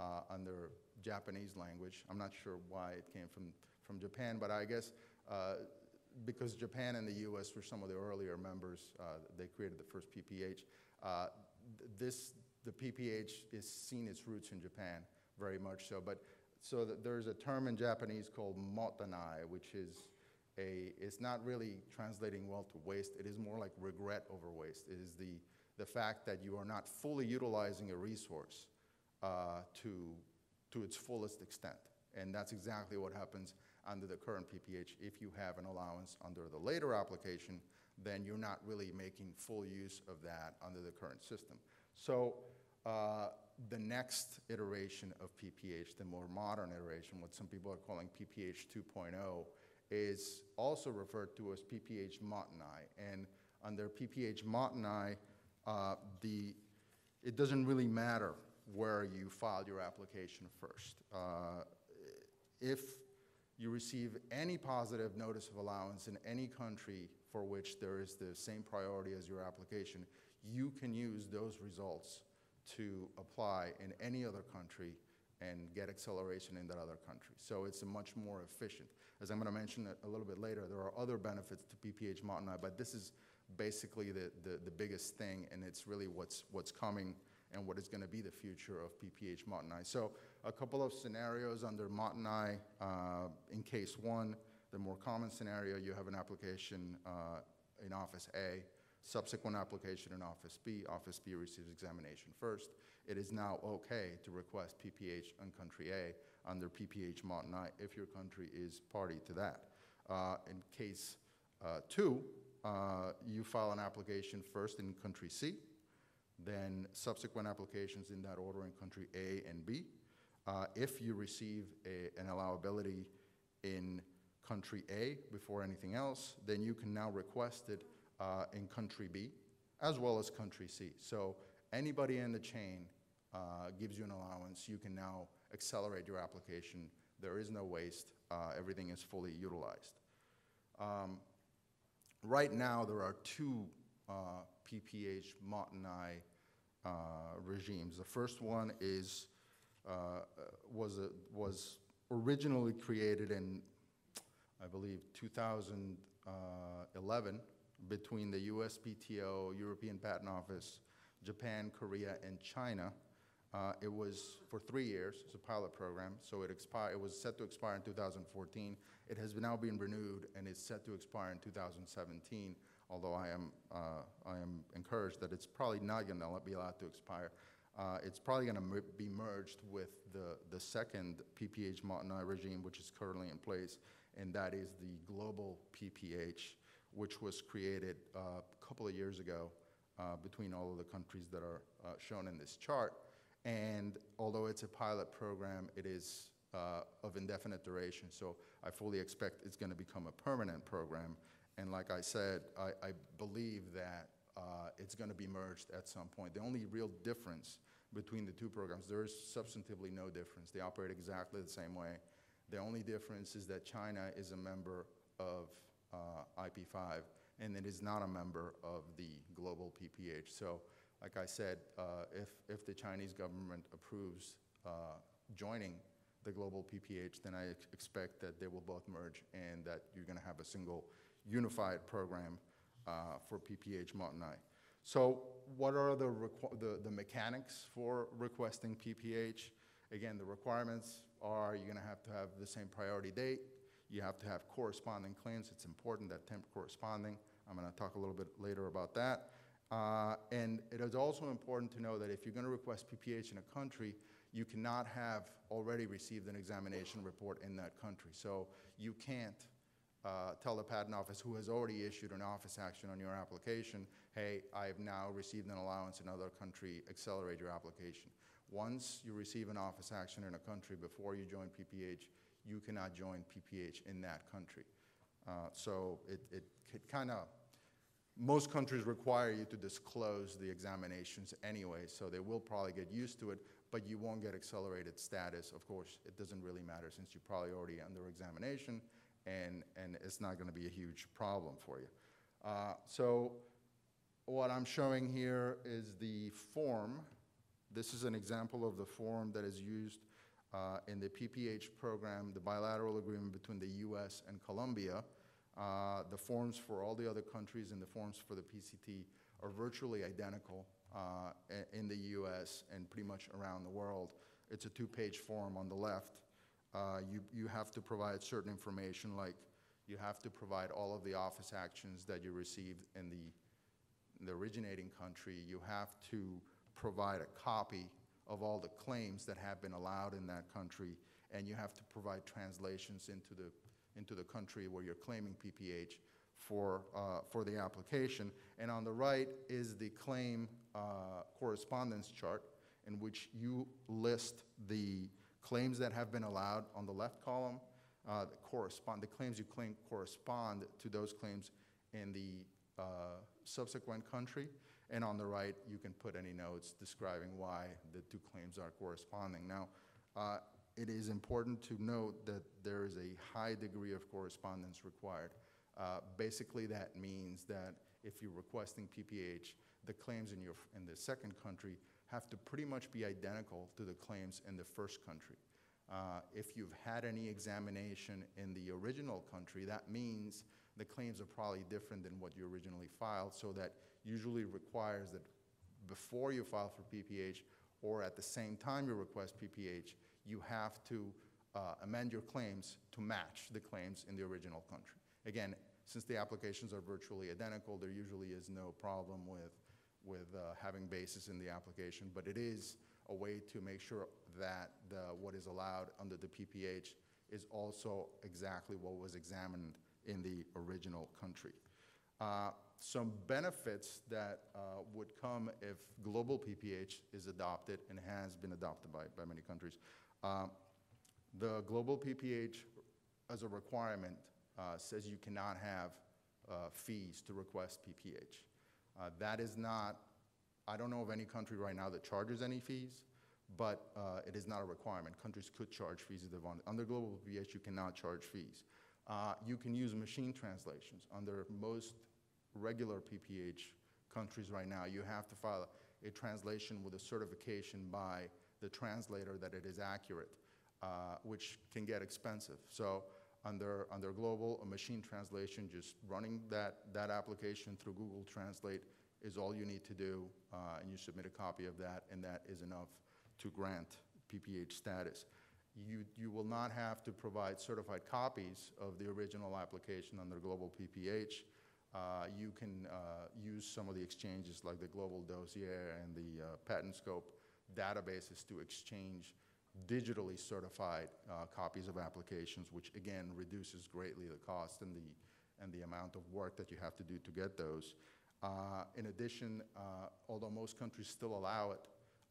uh, under Japanese language. I'm not sure why it came from, from Japan, but I guess uh, because Japan and the US were some of the earlier members, uh, they created the first PPH. Uh, this, the PPH is seen its roots in Japan very much so, but so there's a term in Japanese called motanai, which is a, it's not really translating well to waste, it is more like regret over waste. It is the, the fact that you are not fully utilizing a resource. Uh, to, to its fullest extent. And that's exactly what happens under the current PPH. If you have an allowance under the later application, then you're not really making full use of that under the current system. So uh, the next iteration of PPH, the more modern iteration, what some people are calling PPH 2.0, is also referred to as PPH Montanai. And under PPH Montanai, uh, the, it doesn't really matter where you filed your application first. Uh, if you receive any positive notice of allowance in any country for which there is the same priority as your application, you can use those results to apply in any other country and get acceleration in that other country. So it's much more efficient. As I'm going to mention a, a little bit later, there are other benefits to PPH Mountain but this is basically the, the, the biggest thing, and it's really what's, what's coming and what is going to be the future of PPH Montani. So a couple of scenarios under Montani uh, in case one, the more common scenario, you have an application uh, in Office A, subsequent application in Office B. Office B receives examination first. It is now okay to request PPH in Country A under PPH Montani if your country is party to that. Uh, in case uh, two, uh, you file an application first in Country C, then subsequent applications in that order in country A and B. Uh, if you receive a, an allowability in country A before anything else, then you can now request it uh, in country B as well as country C. So anybody in the chain uh, gives you an allowance, you can now accelerate your application. There is no waste, uh, everything is fully utilized. Um, right now, there are two uh, PPH Montanai uh, regimes. The first one is uh, was a, uh, was originally created in, I believe, 2011 between the USPTO, European Patent Office, Japan, Korea, and China. Uh, it was for three years. It's a pilot program, so it expired. It was set to expire in 2014. It has now been renewed, and it's set to expire in 2017 although I am, uh, I am encouraged that it's probably not going to be allowed to expire. Uh, it's probably going to mer be merged with the, the second PPH Montanai regime, which is currently in place, and that is the global PPH, which was created uh, a couple of years ago uh, between all of the countries that are uh, shown in this chart. And although it's a pilot program, it is uh, of indefinite duration. So I fully expect it's going to become a permanent program and like I said, I, I believe that uh, it's going to be merged at some point. The only real difference between the two programs, there is substantively no difference. They operate exactly the same way. The only difference is that China is a member of uh, IP5 and it is not a member of the global PPH. So, like I said, uh, if, if the Chinese government approves uh, joining the global PPH, then I ex expect that they will both merge and that you're going to have a single unified program uh, for PPH Montani. So what are the, the, the, mechanics for requesting PPH? Again, the requirements are you're gonna have to have the same priority date, you have to have corresponding claims. It's important that temp corresponding. I'm gonna talk a little bit later about that. Uh, and it is also important to know that if you're gonna request PPH in a country, you cannot have already received an examination report in that country. So you can't uh, tell the patent office who has already issued an office action on your application, hey, I have now received an allowance in another country, accelerate your application. Once you receive an office action in a country before you join PPH, you cannot join PPH in that country. Uh, so it, it, it kind of, most countries require you to disclose the examinations anyway, so they will probably get used to it, but you won't get accelerated status. Of course, it doesn't really matter since you're probably already under examination and, and it's not going to be a huge problem for you. Uh, so what I'm showing here is the form. This is an example of the form that is used uh, in the PPH program, the bilateral agreement between the U.S. and Colombia. Uh, the forms for all the other countries and the forms for the PCT are virtually identical uh, in the U.S. and pretty much around the world. It's a two-page form on the left uh, you, you have to provide certain information like you have to provide all of the office actions that you received in the, in the originating country. You have to provide a copy of all the claims that have been allowed in that country, and you have to provide translations into the, into the country where you're claiming PPH for, uh, for the application. And on the right is the claim uh, correspondence chart in which you list the claims that have been allowed on the left column uh, correspond, the claims you claim correspond to those claims in the uh, subsequent country. And on the right, you can put any notes describing why the two claims are corresponding. Now, uh, it is important to note that there is a high degree of correspondence required. Uh, basically, that means that if you're requesting PPH, the claims in, your, in the second country have to pretty much be identical to the claims in the first country. Uh, if you've had any examination in the original country, that means the claims are probably different than what you originally filed, so that usually requires that before you file for PPH or at the same time you request PPH, you have to uh, amend your claims to match the claims in the original country. Again, since the applications are virtually identical, there usually is no problem with with uh, having basis in the application, but it is a way to make sure that the, what is allowed under the PPH is also exactly what was examined in the original country. Uh, some benefits that uh, would come if global PPH is adopted and has been adopted by, by many countries. Uh, the global PPH as a requirement uh, says you cannot have uh, fees to request PPH. Uh, that is not, I don't know of any country right now that charges any fees, but uh, it is not a requirement. Countries could charge fees if they want. Under global VH, you cannot charge fees. Uh, you can use machine translations. Under most regular PPH countries right now, you have to file a translation with a certification by the translator that it is accurate, uh, which can get expensive. So under, under global, a machine translation, just running that, that application through Google Translate is all you need to do, uh, and you submit a copy of that, and that is enough to grant PPH status. You, you will not have to provide certified copies of the original application under global PPH. Uh, you can uh, use some of the exchanges like the Global Dossier and the uh, Patent Scope databases to exchange digitally certified uh, copies of applications, which again reduces greatly the cost and the, and the amount of work that you have to do to get those. Uh, in addition, uh, although most countries still allow it,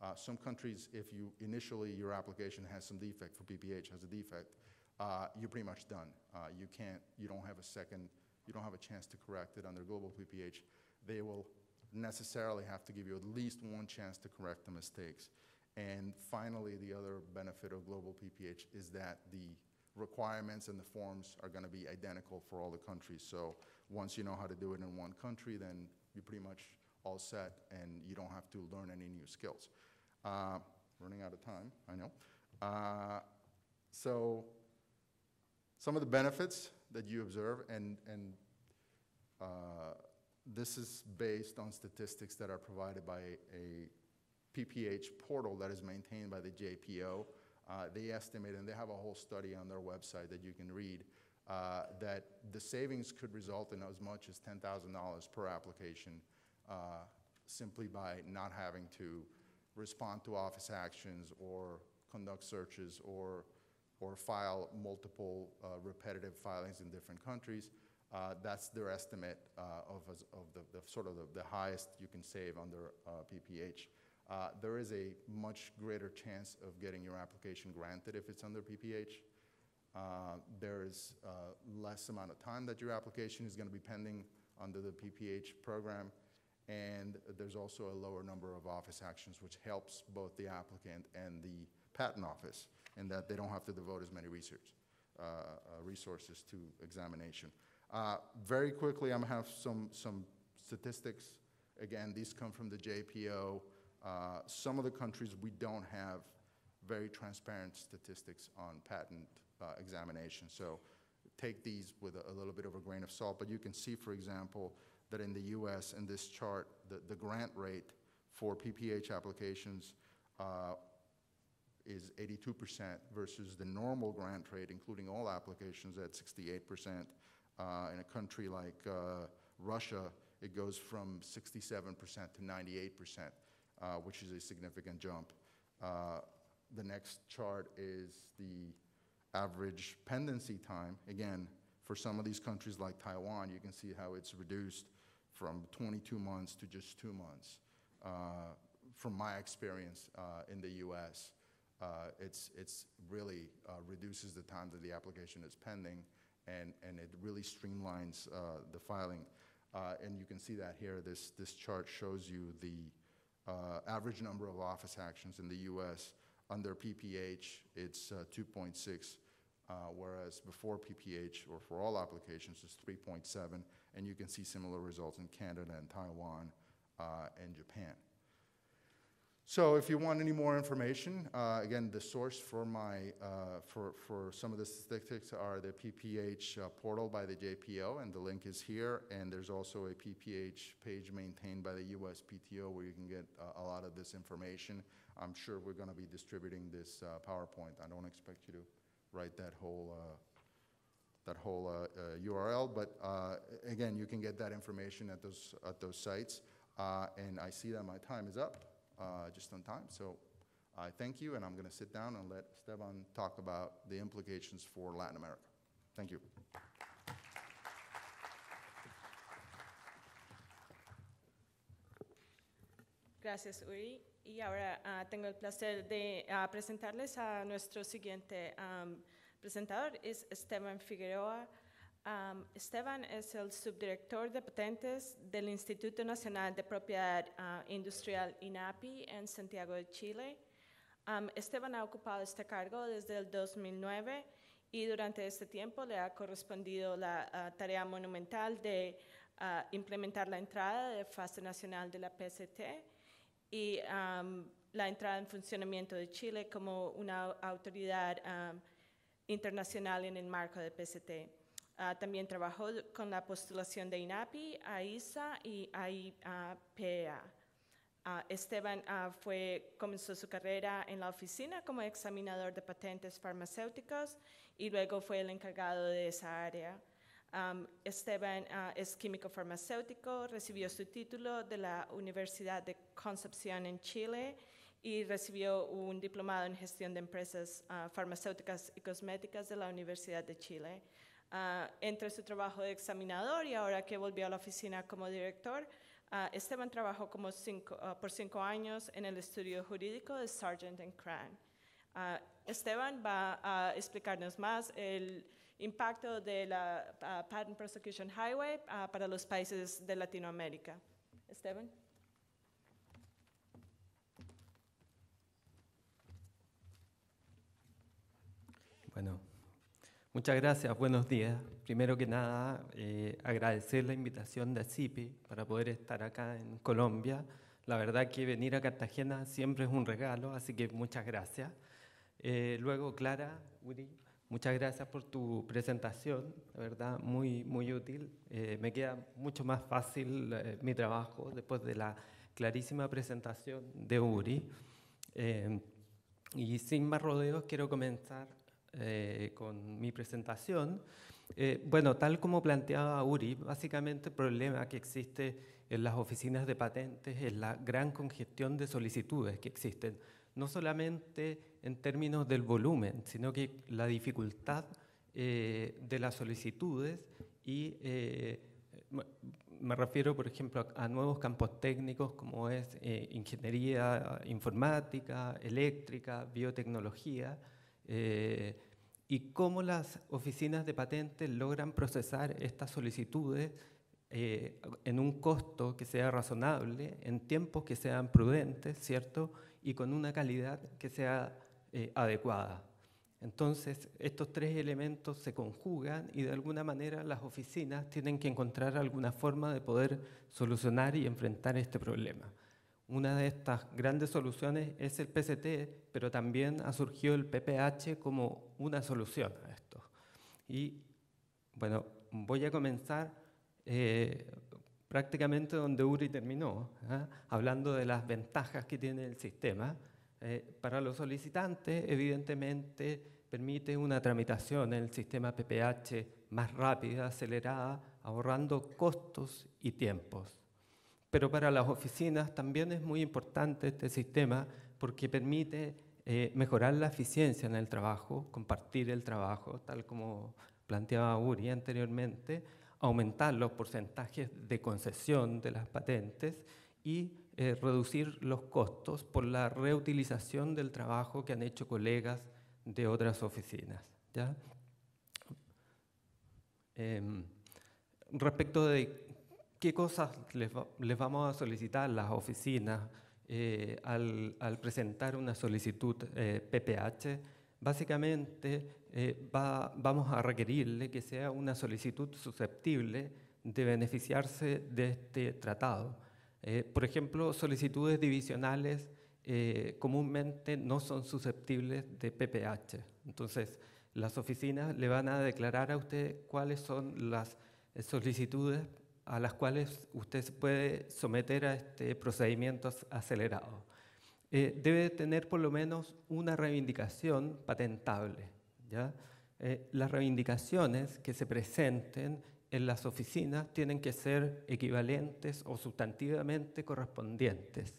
uh, some countries, if you initially your application has some defect for PPH has a defect, uh, you're pretty much done. Uh, you can't, you don't have a second, you don't have a chance to correct it under global PPH. They will necessarily have to give you at least one chance to correct the mistakes. And finally, the other benefit of global PPH is that the requirements and the forms are going to be identical for all the countries. So once you know how to do it in one country, then you're pretty much all set and you don't have to learn any new skills. Uh, running out of time, I know. Uh, so some of the benefits that you observe, and, and uh, this is based on statistics that are provided by a PPH portal that is maintained by the JPO. Uh, they estimate, and they have a whole study on their website that you can read, uh, that the savings could result in as much as $10,000 per application uh, simply by not having to respond to office actions or conduct searches or, or file multiple uh, repetitive filings in different countries. Uh, that's their estimate uh, of, of the, the, sort of the, the, highest you can save under PPH uh, there is a much greater chance of getting your application granted if it's under PPH. Uh, there is uh, less amount of time that your application is going to be pending under the PPH program. And there's also a lower number of office actions, which helps both the applicant and the patent office in that they don't have to devote as many research uh, uh, resources to examination. Uh, very quickly, I'm going to have some, some statistics. Again, these come from the JPO. Uh, some of the countries we don't have very transparent statistics on patent uh, examination. So take these with a, a, little bit of a grain of salt, but you can see, for example, that in the US, in this chart, the, the grant rate for PPH applications uh, is 82% versus the normal grant rate, including all applications, at 68%. Uh, in a country like uh, Russia, it goes from 67% to 98%. Uh, which is a significant jump. Uh, the next chart is the average pendency time. Again, for some of these countries like Taiwan, you can see how it's reduced from 22 months to just two months. Uh, from my experience uh, in the U.S., uh, it's it's really uh, reduces the time that the application is pending, and and it really streamlines the filing. and you can see that here. This this chart shows you the uh, average number of office actions in the US. Under PPH, it's uh, 2.6, uh, whereas before PPH, or for all applications, it's 3.7, and you can see similar results in Canada and Taiwan uh, and Japan. So if you want any more information, uh, again, the source for my uh, for for some of the statistics are the PPH uh, portal by the JPO, and the link is here. And there's also a PPH page maintained by the USPTO where you can get uh, a lot of this information. I'm sure we're going to be distributing this uh, PowerPoint. I don't expect you to write that whole. Uh, that whole URL, but again, you can get that information at those at those sites. and I see that my time is up uh, just on time. So I thank you, and I'm going to sit down and let Esteban talk about the implications for Latin America. Thank you. Gracias, Uri. Y ahora uh, tengo el placer de uh, presentarles a nuestro siguiente um, presentador, es Esteban Figueroa. Esteban es el subdirector de patentes del Instituto Nacional de Propiedad ah, Industrial INAPI en Santiago de Chile. Esteban ha ocupado este cargo desde el 2009 y durante este tiempo le ha correspondido la ah, tarea monumental de ah, implementar la entrada de fase nacional de la PST y la entrada en funcionamiento de Chile como una autoridad internacional en el marco de PST. Ah, también trabajó con la postulación de INAPI, AISA y AIPA. Ah, Esteban ah, comenzó su carrera en la oficina como examinador de patentes farmacéuticas y luego fue el encargado de esa área. Esteban es químico farmacéutico, recibió su título de la Universidad de Concepción en Chile y recibió un diplomado en gestión de empresas farmacéuticas y cosméticas de la Universidad de Chile. Ah, entre su trabajo de examinador y ahora que volvió a la oficina como director, ah, Esteban trabajó ah, por cinco años en el estudio jurídico de Sargent and Cran. Esteban va a explicarnos más el impacto de la Patent Prosecution Highway para los países de Latinoamérica. Esteban. Bueno, Muchas gracias, buenos días. Primero que nada, eh, agradecer la invitación de CIPI para poder estar acá en Colombia. La verdad que venir a Cartagena siempre es un regalo, así que muchas gracias. Eh, luego, Clara, Uri, muchas gracias por tu presentación, la verdad, muy, muy útil. Eh, me queda mucho más fácil mi trabajo después de la clarísima presentación de Uri. y sin más rodeos, quiero comenzar eh, con mi presentación. Eh, bueno, tal como planteaba Uri, básicamente el problema que existe en las oficinas de patentes es la gran congestión de solicitudes que existen, no solamente en términos del volumen, sino que la dificultad eh, de las solicitudes y me refiero, por ejemplo, a, nuevos campos técnicos como es ingeniería informática, eléctrica, biotecnología, eh, y cómo las oficinas de patentes logran procesar estas solicitudes eh, en un costo que sea razonable, en tiempos que sean prudentes, ¿cierto? Y con una calidad que sea eh, adecuada. Entonces, estos tres elementos se conjugan y de alguna manera las oficinas tienen que encontrar alguna forma de poder solucionar y enfrentar este problema. Una de estas grandes soluciones es el PCT, pero también ha surgido el PPH como una solución a esto. Y bueno, voy a comenzar eh, prácticamente donde Uri terminó, ¿ah? hablando de las ventajas que tiene el sistema. Eh, para los solicitantes, evidentemente, permite una tramitación en el sistema PPH más rápida, acelerada, ahorrando costos y tiempos. Pero para las oficinas también es muy importante este sistema porque permite eh, mejorar la eficiencia en el trabajo, compartir el trabajo, tal como planteaba Uri anteriormente, aumentar los porcentajes de concesión de las patentes y eh, reducir los costos por la reutilización del trabajo que han hecho colegas de otras oficinas. ¿ya? Em, respecto de qué cosas les, vamos a solicitar las oficinas eh, al, presentar una solicitud PPH. Eh, Básicamente eh, vamos a requerirle que sea una solicitud susceptible de beneficiarse de este tratado. por ejemplo, solicitudes divisionales comúnmente no son susceptibles de PPH. Entonces, las oficinas le van a declarar a usted cuáles son las solicitudes a las cuales usted puede someter a este procedimiento acelerado. Eh, debe tener por lo menos una reivindicación patentable. ¿ya? Eh, las reivindicaciones que se presenten en las oficinas tienen que ser equivalentes o sustantivamente correspondientes,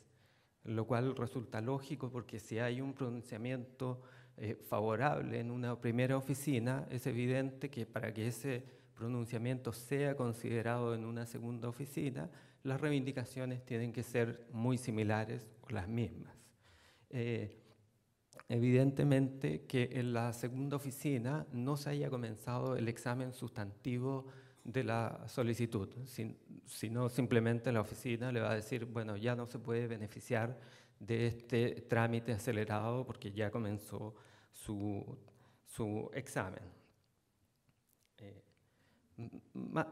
lo cual resulta lógico porque si hay un pronunciamiento eh, favorable en una primera oficina, es evidente que para que ese pronunciamiento sea considerado en una segunda oficina, las reivindicaciones tienen que ser muy similares o las mismas. Eh, evidentemente que en la segunda oficina no se haya comenzado el examen sustantivo de la solicitud, sino simplemente la oficina le va a decir, bueno, ya no se puede beneficiar de este trámite acelerado porque ya comenzó su, su examen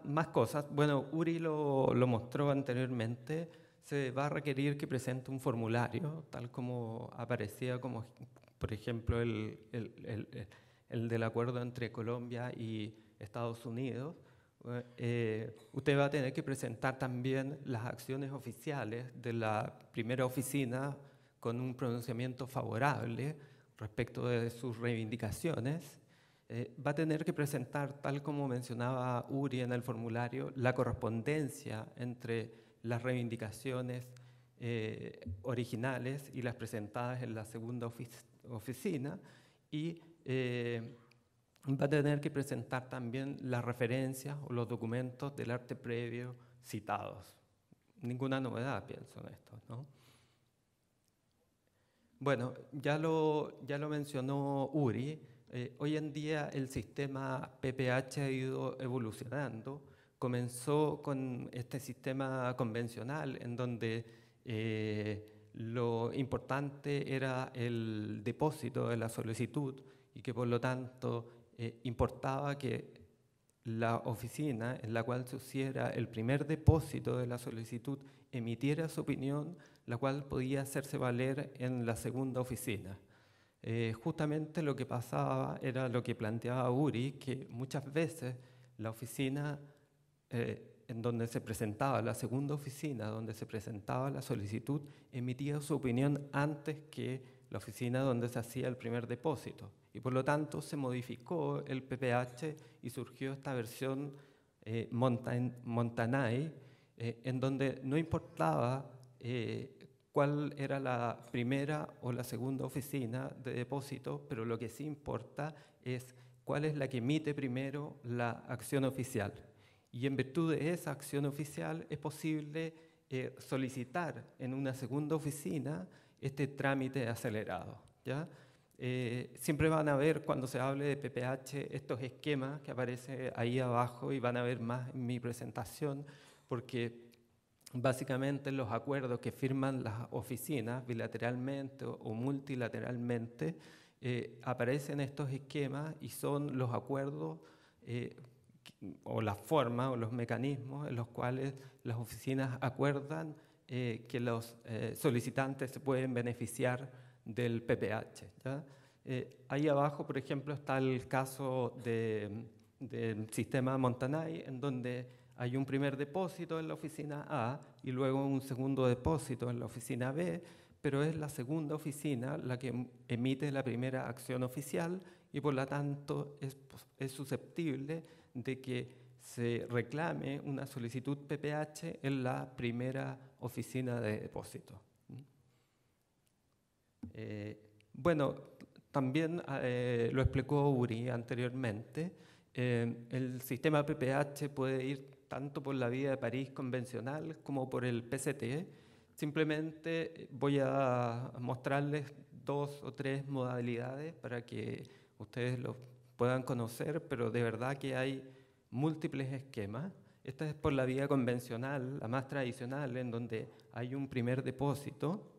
más cosas. Bueno, Uri lo, mostró anteriormente. Se va a requerir que presente un formulario, tal como aparecía, como por ejemplo el, el, el, el del acuerdo entre Colombia y Estados Unidos. Eh, eh, usted va a tener que presentar también las acciones oficiales de la primera oficina con un pronunciamiento favorable respecto de sus reivindicaciones eh, va a tener que presentar, tal como mencionaba Uri en el formulario, la correspondencia entre las reivindicaciones eh, originales y las presentadas en la segunda oficina y eh, va a tener que presentar también las referencias o los documentos del arte previo citados. Ninguna novedad, pienso en esto. Bueno, ya lo, ya lo mencionó Uri, eh, hoy en día el sistema PPH ha ido evolucionando. Comenzó con este sistema convencional en donde eh, lo importante era el depósito de la solicitud y que por lo tanto eh, importaba que la oficina en la cual se hiciera el primer depósito de la solicitud emitiera su opinión, la cual podía hacerse valer en la segunda oficina. Eh, justamente lo que pasaba era lo que planteaba Uri, que muchas veces la oficina eh, en donde se presentaba, la segunda oficina donde se presentaba la solicitud, emitía su opinión antes que la oficina donde se hacía el primer depósito. Y por lo tanto se modificó el PPH y surgió esta versión eh, Montanay, eh, en donde no importaba cuál era la primera o la segunda oficina de depósito, pero lo que sí importa es cuál es la que emite primero la acción oficial. Y en virtud de esa acción oficial es posible eh, solicitar en una segunda oficina este trámite acelerado. ¿ya? Eh, siempre van a ver cuando se hable de PPH estos esquemas que aparecen ahí abajo y van a ver más en mi presentación, porque básicamente los acuerdos que firman las oficinas bilateralmente o multilateralmente, eh, aparecen estos esquemas y son los acuerdos eh, o las formas o los mecanismos en los cuales las oficinas acuerdan eh, que los solicitantes se pueden beneficiar del PPH. ahí abajo, por ejemplo, está el caso del sistema Montanay, en donde hay un primer depósito en la oficina A y luego un segundo depósito en la oficina B, pero es la segunda oficina la que emite la primera acción oficial y por lo tanto es, susceptible de que se reclame una solicitud PPH en la primera oficina de depósito. Mm. Eh, bueno, también eh, lo explicó Uri anteriormente, eh, el sistema PPH puede ir tanto por la vía de París convencional como por el PCT. Simplemente voy a mostrarles dos o tres modalidades para que ustedes los puedan conocer, pero de verdad que hay múltiples esquemas. Esta es por la vía convencional, la más tradicional, en donde hay un primer depósito.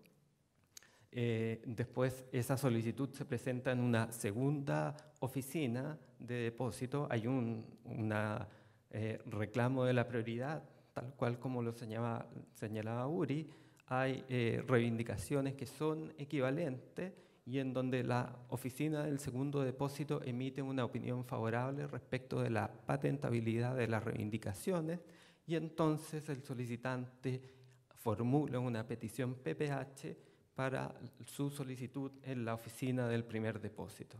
Eh, después esa solicitud se presenta en una segunda oficina de depósito. Hay una eh, reclamo de la prioridad, tal cual como lo señalaba, Uri, hay eh, reivindicaciones que son equivalentes y en donde la oficina del segundo depósito emite una opinión favorable respecto de la patentabilidad de las reivindicaciones y entonces el solicitante formula una petición PPH para su solicitud en la oficina del primer depósito.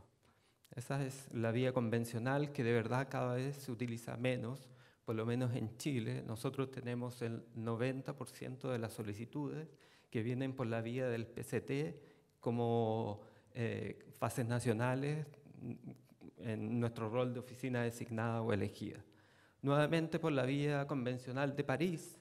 Esa es la vía convencional que de verdad cada vez se utiliza menos, por lo menos en Chile. Nosotros tenemos el 90% de las solicitudes que vienen por la vía del PCT como eh, fases nacionales en nuestro rol de oficina designada o elegida. Nuevamente por la vía convencional de París,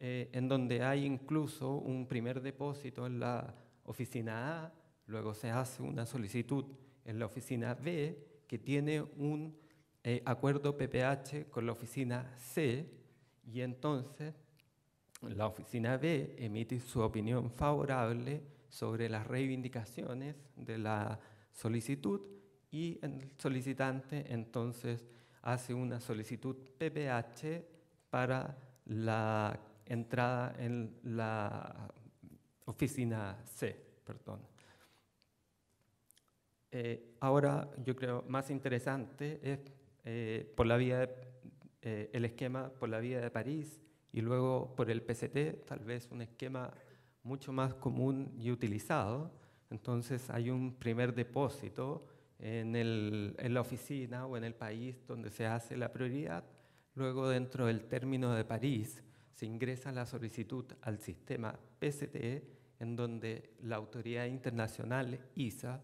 eh, en donde hay incluso un primer depósito en la oficina A, luego se hace una solicitud en la oficina B, que tiene un eh, acuerdo PPH con la oficina C, y entonces la oficina B emite su opinión favorable sobre las reivindicaciones de la solicitud y el solicitante entonces hace una solicitud PPH para la entrada en la oficina C, perdón. Eh, ahora yo creo más interesante es eh, por la vía eh, el esquema por la vía de París y luego por el PCT, tal vez un esquema mucho más común y utilizado. Entonces hay un primer depósito en, en la oficina o en el país donde se hace la prioridad. Luego dentro del término de París se ingresa la solicitud al sistema PCT en donde la autoridad internacional ISA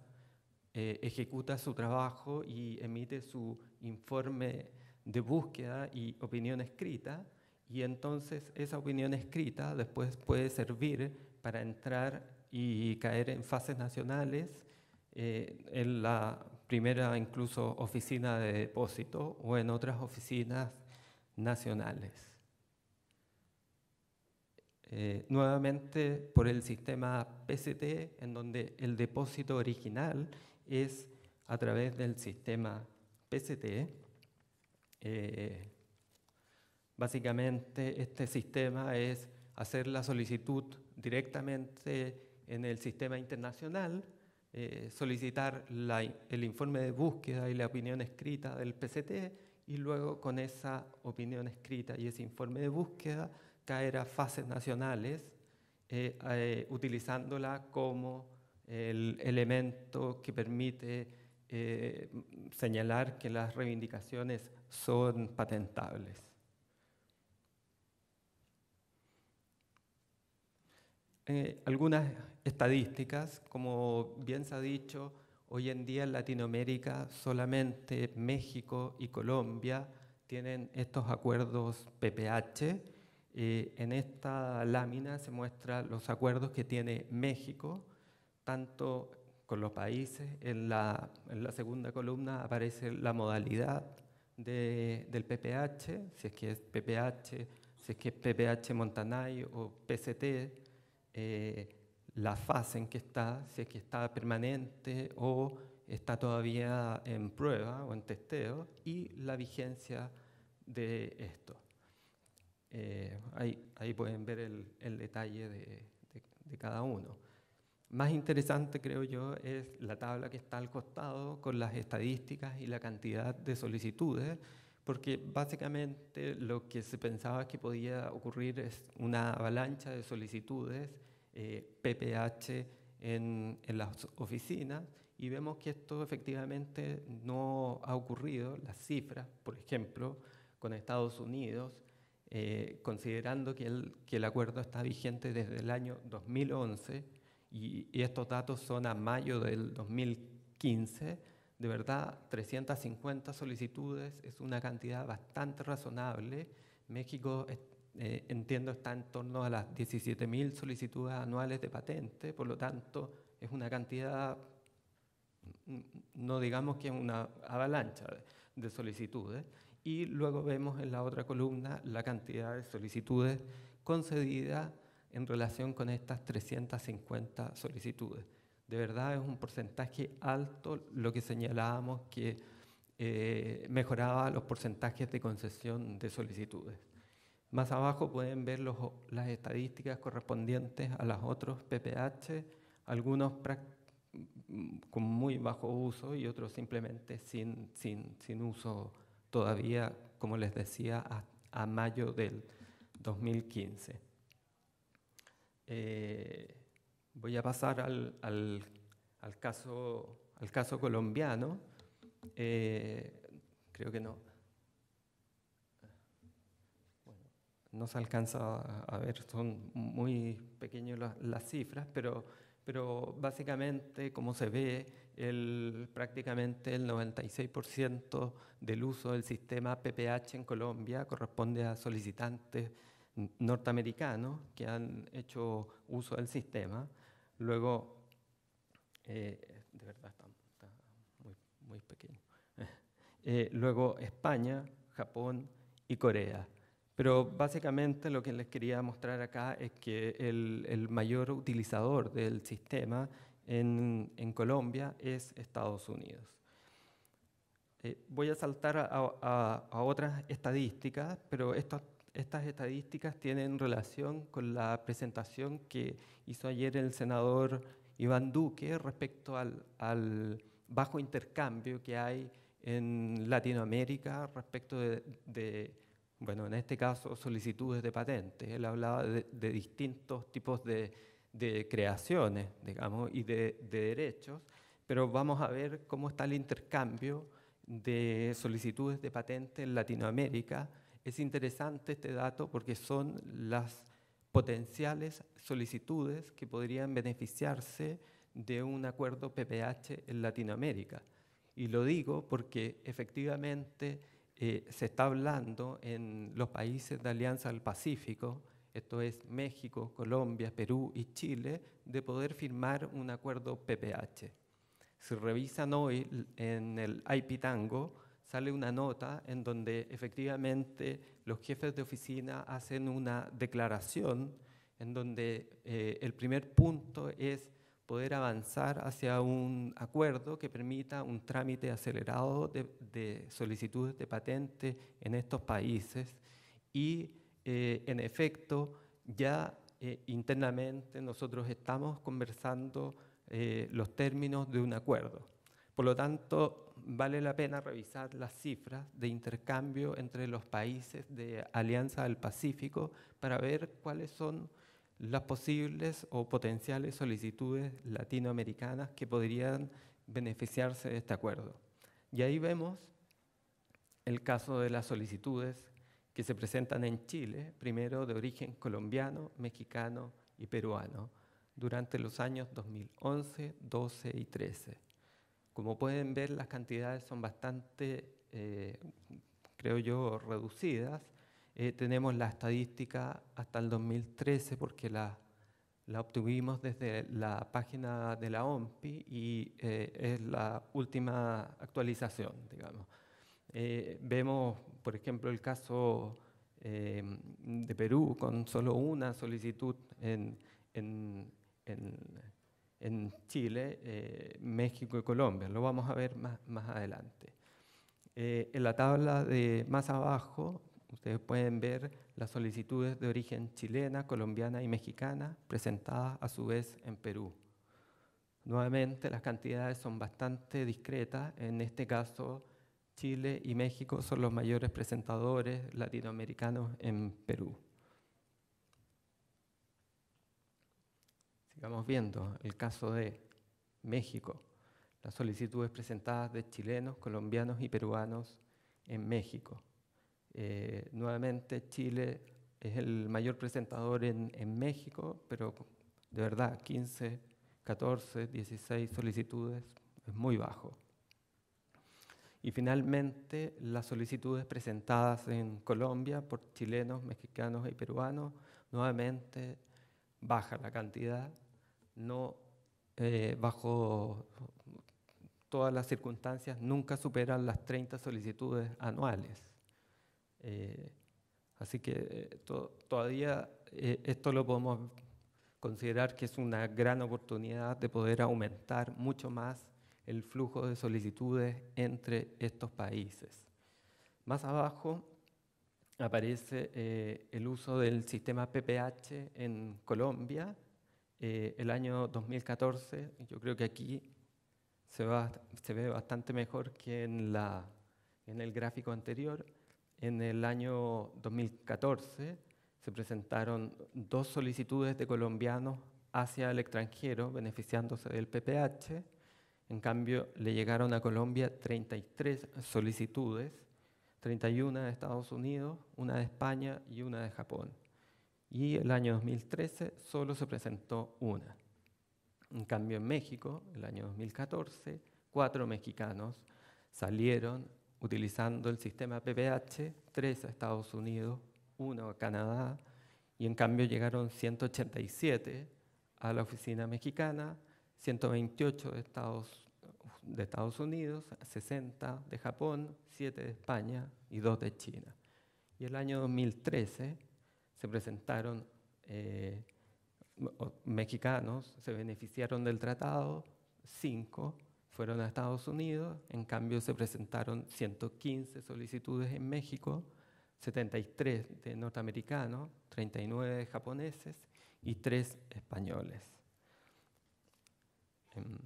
eh, ejecuta su trabajo y emite su informe de búsqueda y opinión escrita, y entonces esa opinión escrita después puede servir para entrar y caer en fases nacionales, eh, en la primera incluso oficina de depósito o en otras oficinas nacionales. Eh, nuevamente por el sistema PCT, en donde el depósito original es a través del sistema PCT. E. Eh, básicamente este sistema es hacer la solicitud directamente en el sistema internacional, eh, solicitar el informe de búsqueda y la opinión escrita del PCT e y luego con esa opinión escrita y ese informe de búsqueda caer a fases nacionales eh, utilizándola como el elemento que permite eh, señalar que las reivindicaciones son patentables. Eh, algunas estadísticas, como bien se ha dicho, hoy en día en Latinoamérica solamente México y Colombia tienen estos acuerdos PPH. Eh, en esta lámina se muestran los acuerdos que tiene México, tanto con los países, en la, en la segunda columna aparece la modalidad del PPH, si es que es PPH, si es que es PPH Montanay o PCT, eh, la fase en que está, si es que está permanente o está todavía en prueba o en testeo, y la vigencia de esto. Eh, ahí, pueden ver el, detalle de cada uno. Más interesante, creo yo, es la tabla que está al costado con las estadísticas y la cantidad de solicitudes, porque básicamente lo que se pensaba que podía ocurrir es una avalancha de solicitudes, PPH eh, en, las oficinas, y vemos que esto efectivamente no ha ocurrido. Las cifras, por ejemplo, con Estados Unidos, eh, considerando que el, que el acuerdo está vigente desde el año 2011, y, estos datos son a mayo del 2015, de verdad 350 solicitudes es una cantidad bastante razonable. México eh, entiendo está en torno a las 17.000 solicitudes anuales de patente, por lo tanto es una cantidad, no digamos que es una avalancha de solicitudes. Y luego vemos en la otra columna la cantidad de solicitudes concedidas en relación con estas 350 solicitudes. De verdad es un porcentaje alto lo que señalábamos que eh, mejoraba los porcentajes de concesión de solicitudes. Más abajo pueden ver las estadísticas correspondientes a los otros PPH, algunos mm, con muy bajo uso y otros simplemente sin, uso todavía, como les decía, a mayo del 2015. Eh, voy a pasar al, caso, al caso colombiano. Eh, creo que no. no se alcanza a ver, son muy pequeñas las, las, cifras, pero, pero básicamente, como se ve, el, prácticamente el 96% del uso del sistema PPH en Colombia corresponde a solicitantes norteamericanos que han hecho uso del sistema. Luego, eh, muy, <laughs> eh, luego España, Japón y Corea. Pero básicamente lo que les quería mostrar acá es que el, mayor utilizador del sistema en, Colombia es Estados Unidos. Eh, voy a saltar a, otras estadísticas, pero esto estas estadísticas tienen relación con la presentación que hizo ayer el senador Iván Duque respecto al, bajo intercambio que hay en Latinoamérica respecto de, bueno, en este caso, solicitudes de patentes. Él hablaba de, distintos tipos de, de, creaciones, digamos, y de, derechos, pero vamos a ver cómo está el intercambio de solicitudes de patentes en Latinoamérica es interesante este dato porque son las potenciales solicitudes que podrían beneficiarse de un acuerdo PPH en Latinoamérica. Y lo digo porque efectivamente eh, se está hablando en los países de Alianza del Pacífico, esto es México, Colombia, Perú y Chile, de poder firmar un acuerdo PPH. Si revisan hoy en el IPTango, sale una nota en donde efectivamente los jefes de oficina hacen una declaración en donde eh, el primer punto es poder avanzar hacia un acuerdo que permita un trámite acelerado de, solicitudes de patentes en estos países y eh, en efecto ya eh, internamente nosotros estamos conversando los términos de un acuerdo. Por lo tanto, vale la pena revisar las cifras de intercambio entre los países de Alianza del Pacífico para ver cuáles son las posibles o potenciales solicitudes latinoamericanas que podrían beneficiarse de este acuerdo. Y ahí vemos el caso de las solicitudes que se presentan en Chile, primero de origen colombiano, mexicano y peruano, durante los años 2011, 12 y 13. Como pueden ver, las cantidades son bastante, eh, creo yo, reducidas. Eh, tenemos la estadística hasta el 2013 porque la, la obtuvimos desde la página de la OMPI y eh, es la última actualización, digamos. vemos, por ejemplo, el caso de Perú con solo una solicitud en, en, en, en Chile, eh, México y Colombia. Lo vamos a ver más, más adelante. Eh, en la tabla de más abajo, ustedes pueden ver las solicitudes de origen chilena, colombiana y mexicana presentadas a su vez en Perú. Nuevamente, las cantidades son bastante discretas. En este caso, Chile y México son los mayores presentadores latinoamericanos en Perú. Vamos viendo el caso de México, las solicitudes presentadas de chilenos, colombianos y peruanos en México. Eh, nuevamente, Chile es el mayor presentador en, en, México, pero de verdad, 15, 14, 16 solicitudes es muy bajo. Y finalmente, las solicitudes presentadas en Colombia por chilenos, mexicanos y peruanos, nuevamente baja la cantidad no eh, bajo todas las circunstancias nunca superan las 30 solicitudes anuales. Eh, así que eh, todavía esto lo podemos considerar que es una gran oportunidad de poder aumentar mucho más el flujo de solicitudes entre estos países. Más abajo aparece el uso del sistema PPH en Colombia, eh, el año 2014, yo creo que aquí se, va, ve bastante mejor que en, la, en el gráfico anterior. En el año 2014 se presentaron dos solicitudes de colombianos hacia el extranjero beneficiándose del PPH. En cambio, le llegaron a Colombia 33 solicitudes, 31 de Estados Unidos, una de España y una de Japón y el año 2013 solo se presentó una. En cambio, en México, el año 2014, cuatro mexicanos salieron utilizando el sistema PPH, tres a Estados Unidos, uno a Canadá, y en cambio llegaron 187 a la oficina mexicana, 128 de Estados, de Estados Unidos, 60 de Japón, 7 de España y 2 de China. Y el año 2013 se presentaron eh, mexicanos, se beneficiaron del tratado, cinco fueron a Estados Unidos, en cambio se presentaron 115 solicitudes en México, 73 de norteamericanos, 39 japoneses y 3 españoles. Em,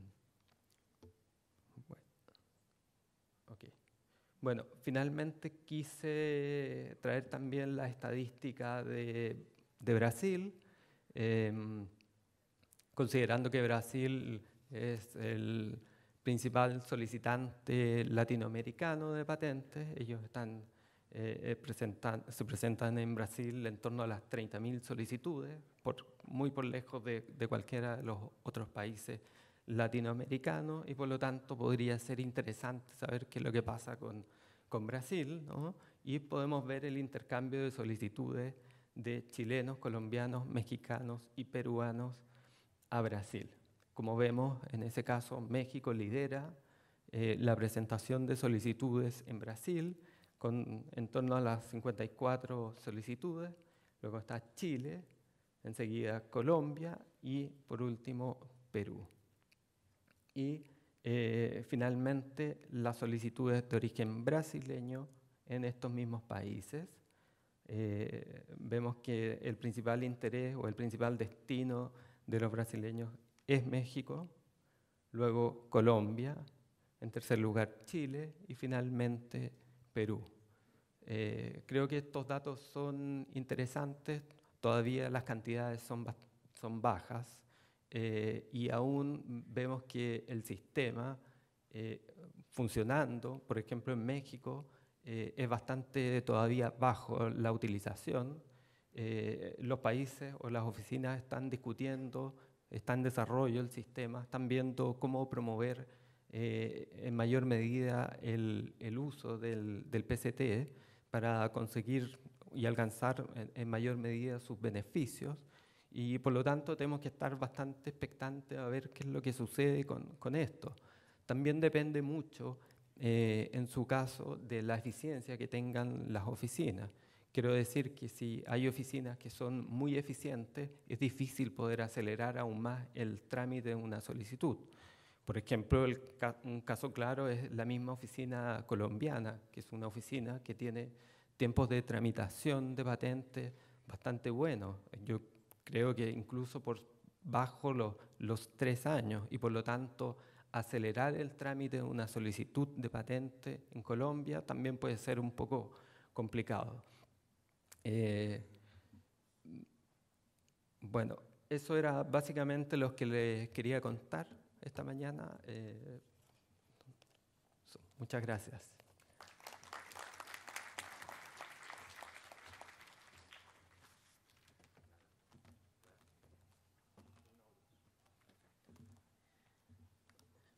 Bueno, finalmente quise traer también la estadística de, Brasil, em, considerando que Brasil es el principal solicitante latinoamericano de patentes. Ellos están, eh, eh, se presentan en Brasil en torno a las 30.000 solicitudes, muy por lejos de cualquiera de los otros países latinoamericano y por lo tanto podría ser interesante saber qué es lo que pasa con, Brasil y podemos ver el intercambio de solicitudes de chilenos, colombianos, mexicanos y peruanos a Brasil. Como vemos, en ese caso México lidera eh, la presentación de solicitudes en Brasil con en torno a las 54 solicitudes, luego está Chile, enseguida Colombia y por último Perú y eh, finalmente las solicitudes de origen brasileño en estos mismos países. Eh, vemos que el principal interés o el principal destino de los brasileños es México, luego Colombia, en tercer lugar Chile y finalmente Perú. Eh, creo que estos datos son interesantes, todavía las cantidades son, son bajas, eh, y aún vemos que el sistema eh, funcionando, por ejemplo en México, eh, es bastante todavía bajo la utilización. los países o las oficinas están discutiendo, está en desarrollo el sistema, están viendo cómo promover en mayor medida el, uso del, del, PCT para conseguir y alcanzar en mayor medida sus beneficios. Y por lo tanto tenemos que estar bastante expectantes a ver qué es lo que sucede con, con esto. También depende mucho, eh, en su caso, de la eficiencia que tengan las oficinas. Quiero decir que si hay oficinas que son muy eficientes, es difícil poder acelerar aún más el trámite de una solicitud. Por ejemplo, un caso claro es la misma oficina colombiana, que es una oficina que tiene tiempos de tramitación de patentes bastante buenos. Yo creo que incluso por bajo los tres años y por lo tanto acelerar el trámite de una solicitud de patente en Colombia también puede ser un poco complicado. Eh, bueno, eso era básicamente lo que les quería contar esta mañana. Eh, muchas gracias.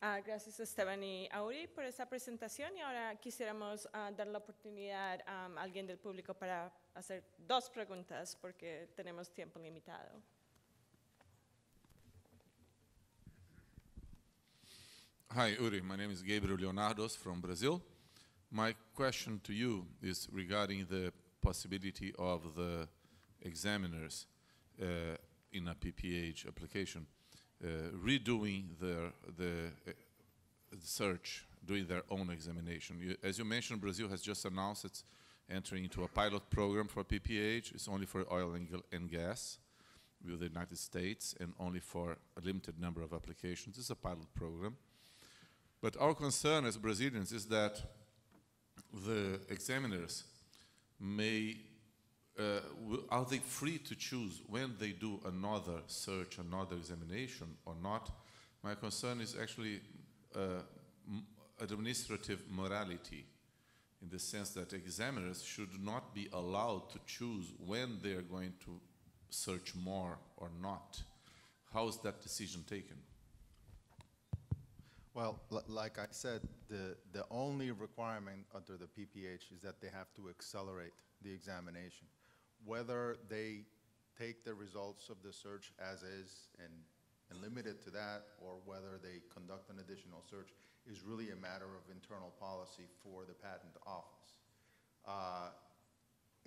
Uh, gracias a Stephanie Auri por esa presentación y ahora quisiéramos uh, dar la oportunidad um, a alguien del público para hacer dos preguntas porque tenemos tiempo limitado. Hi, Uri. My name is Gabriel Leonardos from Brazil. My question to you is regarding the possibility of the examiners uh, in a PPH application. Uh, redoing their the uh, search, doing their own examination. You, as you mentioned, Brazil has just announced it's entering into a pilot program for PPH. It's only for oil and, and gas with the United States and only for a limited number of applications. It's a pilot program. But our concern as Brazilians is that the examiners may uh, are they free to choose when they do another search, another examination or not? My concern is actually uh, administrative morality in the sense that examiners should not be allowed to choose when they are going to search more or not. How is that decision taken? Well, like I said, the, the only requirement under the PPH is that they have to accelerate the examination whether they take the results of the search as is and, and limit it to that, or whether they conduct an additional search, is really a matter of internal policy for the patent office. Uh,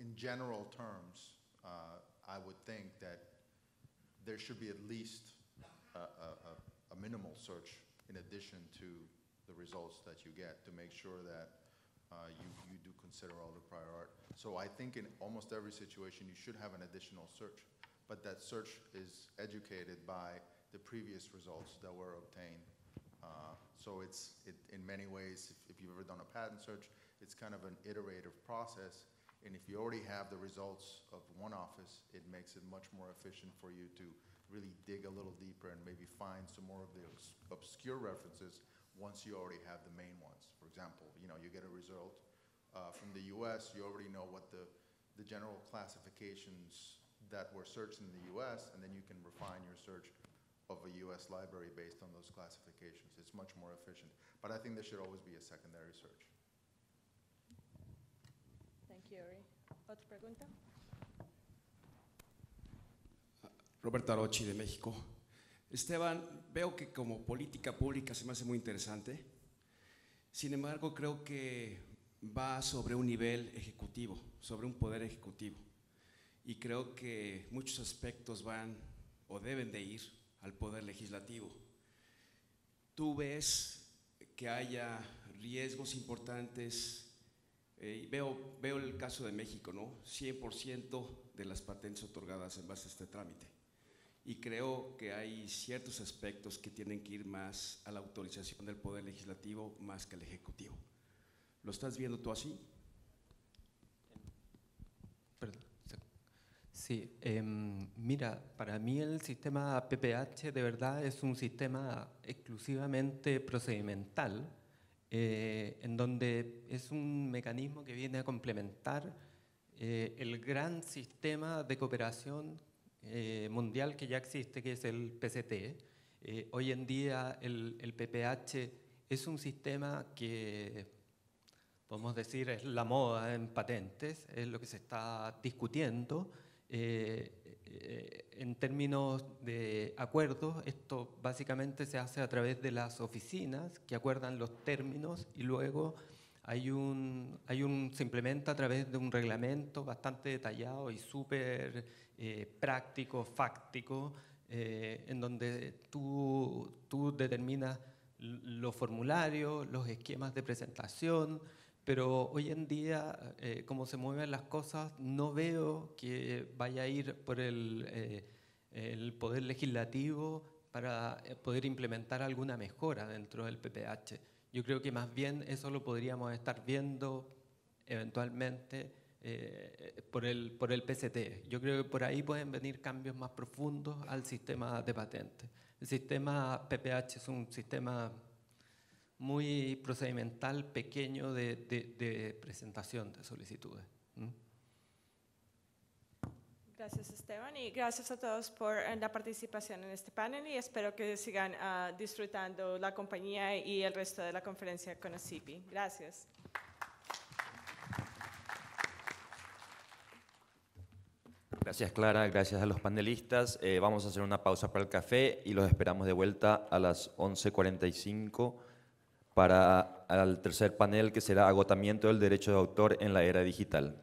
in general terms, uh, I would think that there should be at least a, a, a minimal search in addition to the results that you get to make sure that uh, you, you do consider all the prior art. So I think in almost every situation, you should have an additional search, but that search is educated by the previous results that were obtained. Uh, so it's, it, in many ways, if, if, you've ever done a patent search, it's kind of an iterative process. And if you already have the results of one office, it makes it much more efficient for you to really dig a little deeper and maybe find some more of the obscure references once you already have the main ones. For example, you know, you get a result uh, from the US, you already know what the, the general classifications that were searched in the US, and then you can refine your search of a US library based on those classifications. It's much more efficient. But I think there should always be a secondary search. Thank you, Ori. Otra pregunta? Roberto Arochi de México. Esteban, veo que como política pública se me hace muy interesante, sin embargo creo que va sobre un nivel ejecutivo, sobre un poder ejecutivo, y creo que muchos aspectos van o deben de ir al poder legislativo. Tú ves que haya riesgos importantes, eh, veo, veo el caso de México, ¿no? 100% de las patentes otorgadas en base a este trámite y creo que hay ciertos aspectos que tienen que ir más a la autorización del Poder Legislativo más que al Ejecutivo. ¿Lo estás viendo tú así? Sí, em, mira, para mí el sistema PPH de verdad es un sistema exclusivamente procedimental, eh, en donde es un mecanismo que viene a complementar eh, el gran sistema de cooperación eh, mundial que ya existe, que es el PCT. Eh, hoy en día el, PPH es un sistema que, podemos decir, es la moda en patentes, es lo que se está discutiendo. Eh, en términos de acuerdos, esto básicamente se hace a través de las oficinas que acuerdan los términos y luego hay un, hay un, se implementa a través de un reglamento bastante detallado y súper eh, práctico, fáctico, eh, en donde tú, tú determinas los formularios, los esquemas de presentación, pero hoy en día, eh, como se mueven las cosas, no veo que vaya a ir por el, el, poder legislativo para poder implementar alguna mejora dentro del PPH. Yo creo que más bien eso lo podríamos estar viendo eventualmente eh, por, el, por el PCT. Yo creo que por ahí pueden venir cambios más profundos al sistema de patentes. El sistema PPH es un sistema muy procedimental, pequeño de, presentación de solicitudes. Gracias Esteban y gracias a todos por eh, la participación en este panel y espero que sigan ah, disfrutando la compañía y el resto de la conferencia con Gracias. Gracias Clara, gracias a los panelistas. Eh, vamos a hacer una pausa para el café y los esperamos de vuelta a las 11.45 para el tercer panel que será agotamiento del derecho de autor en la era digital.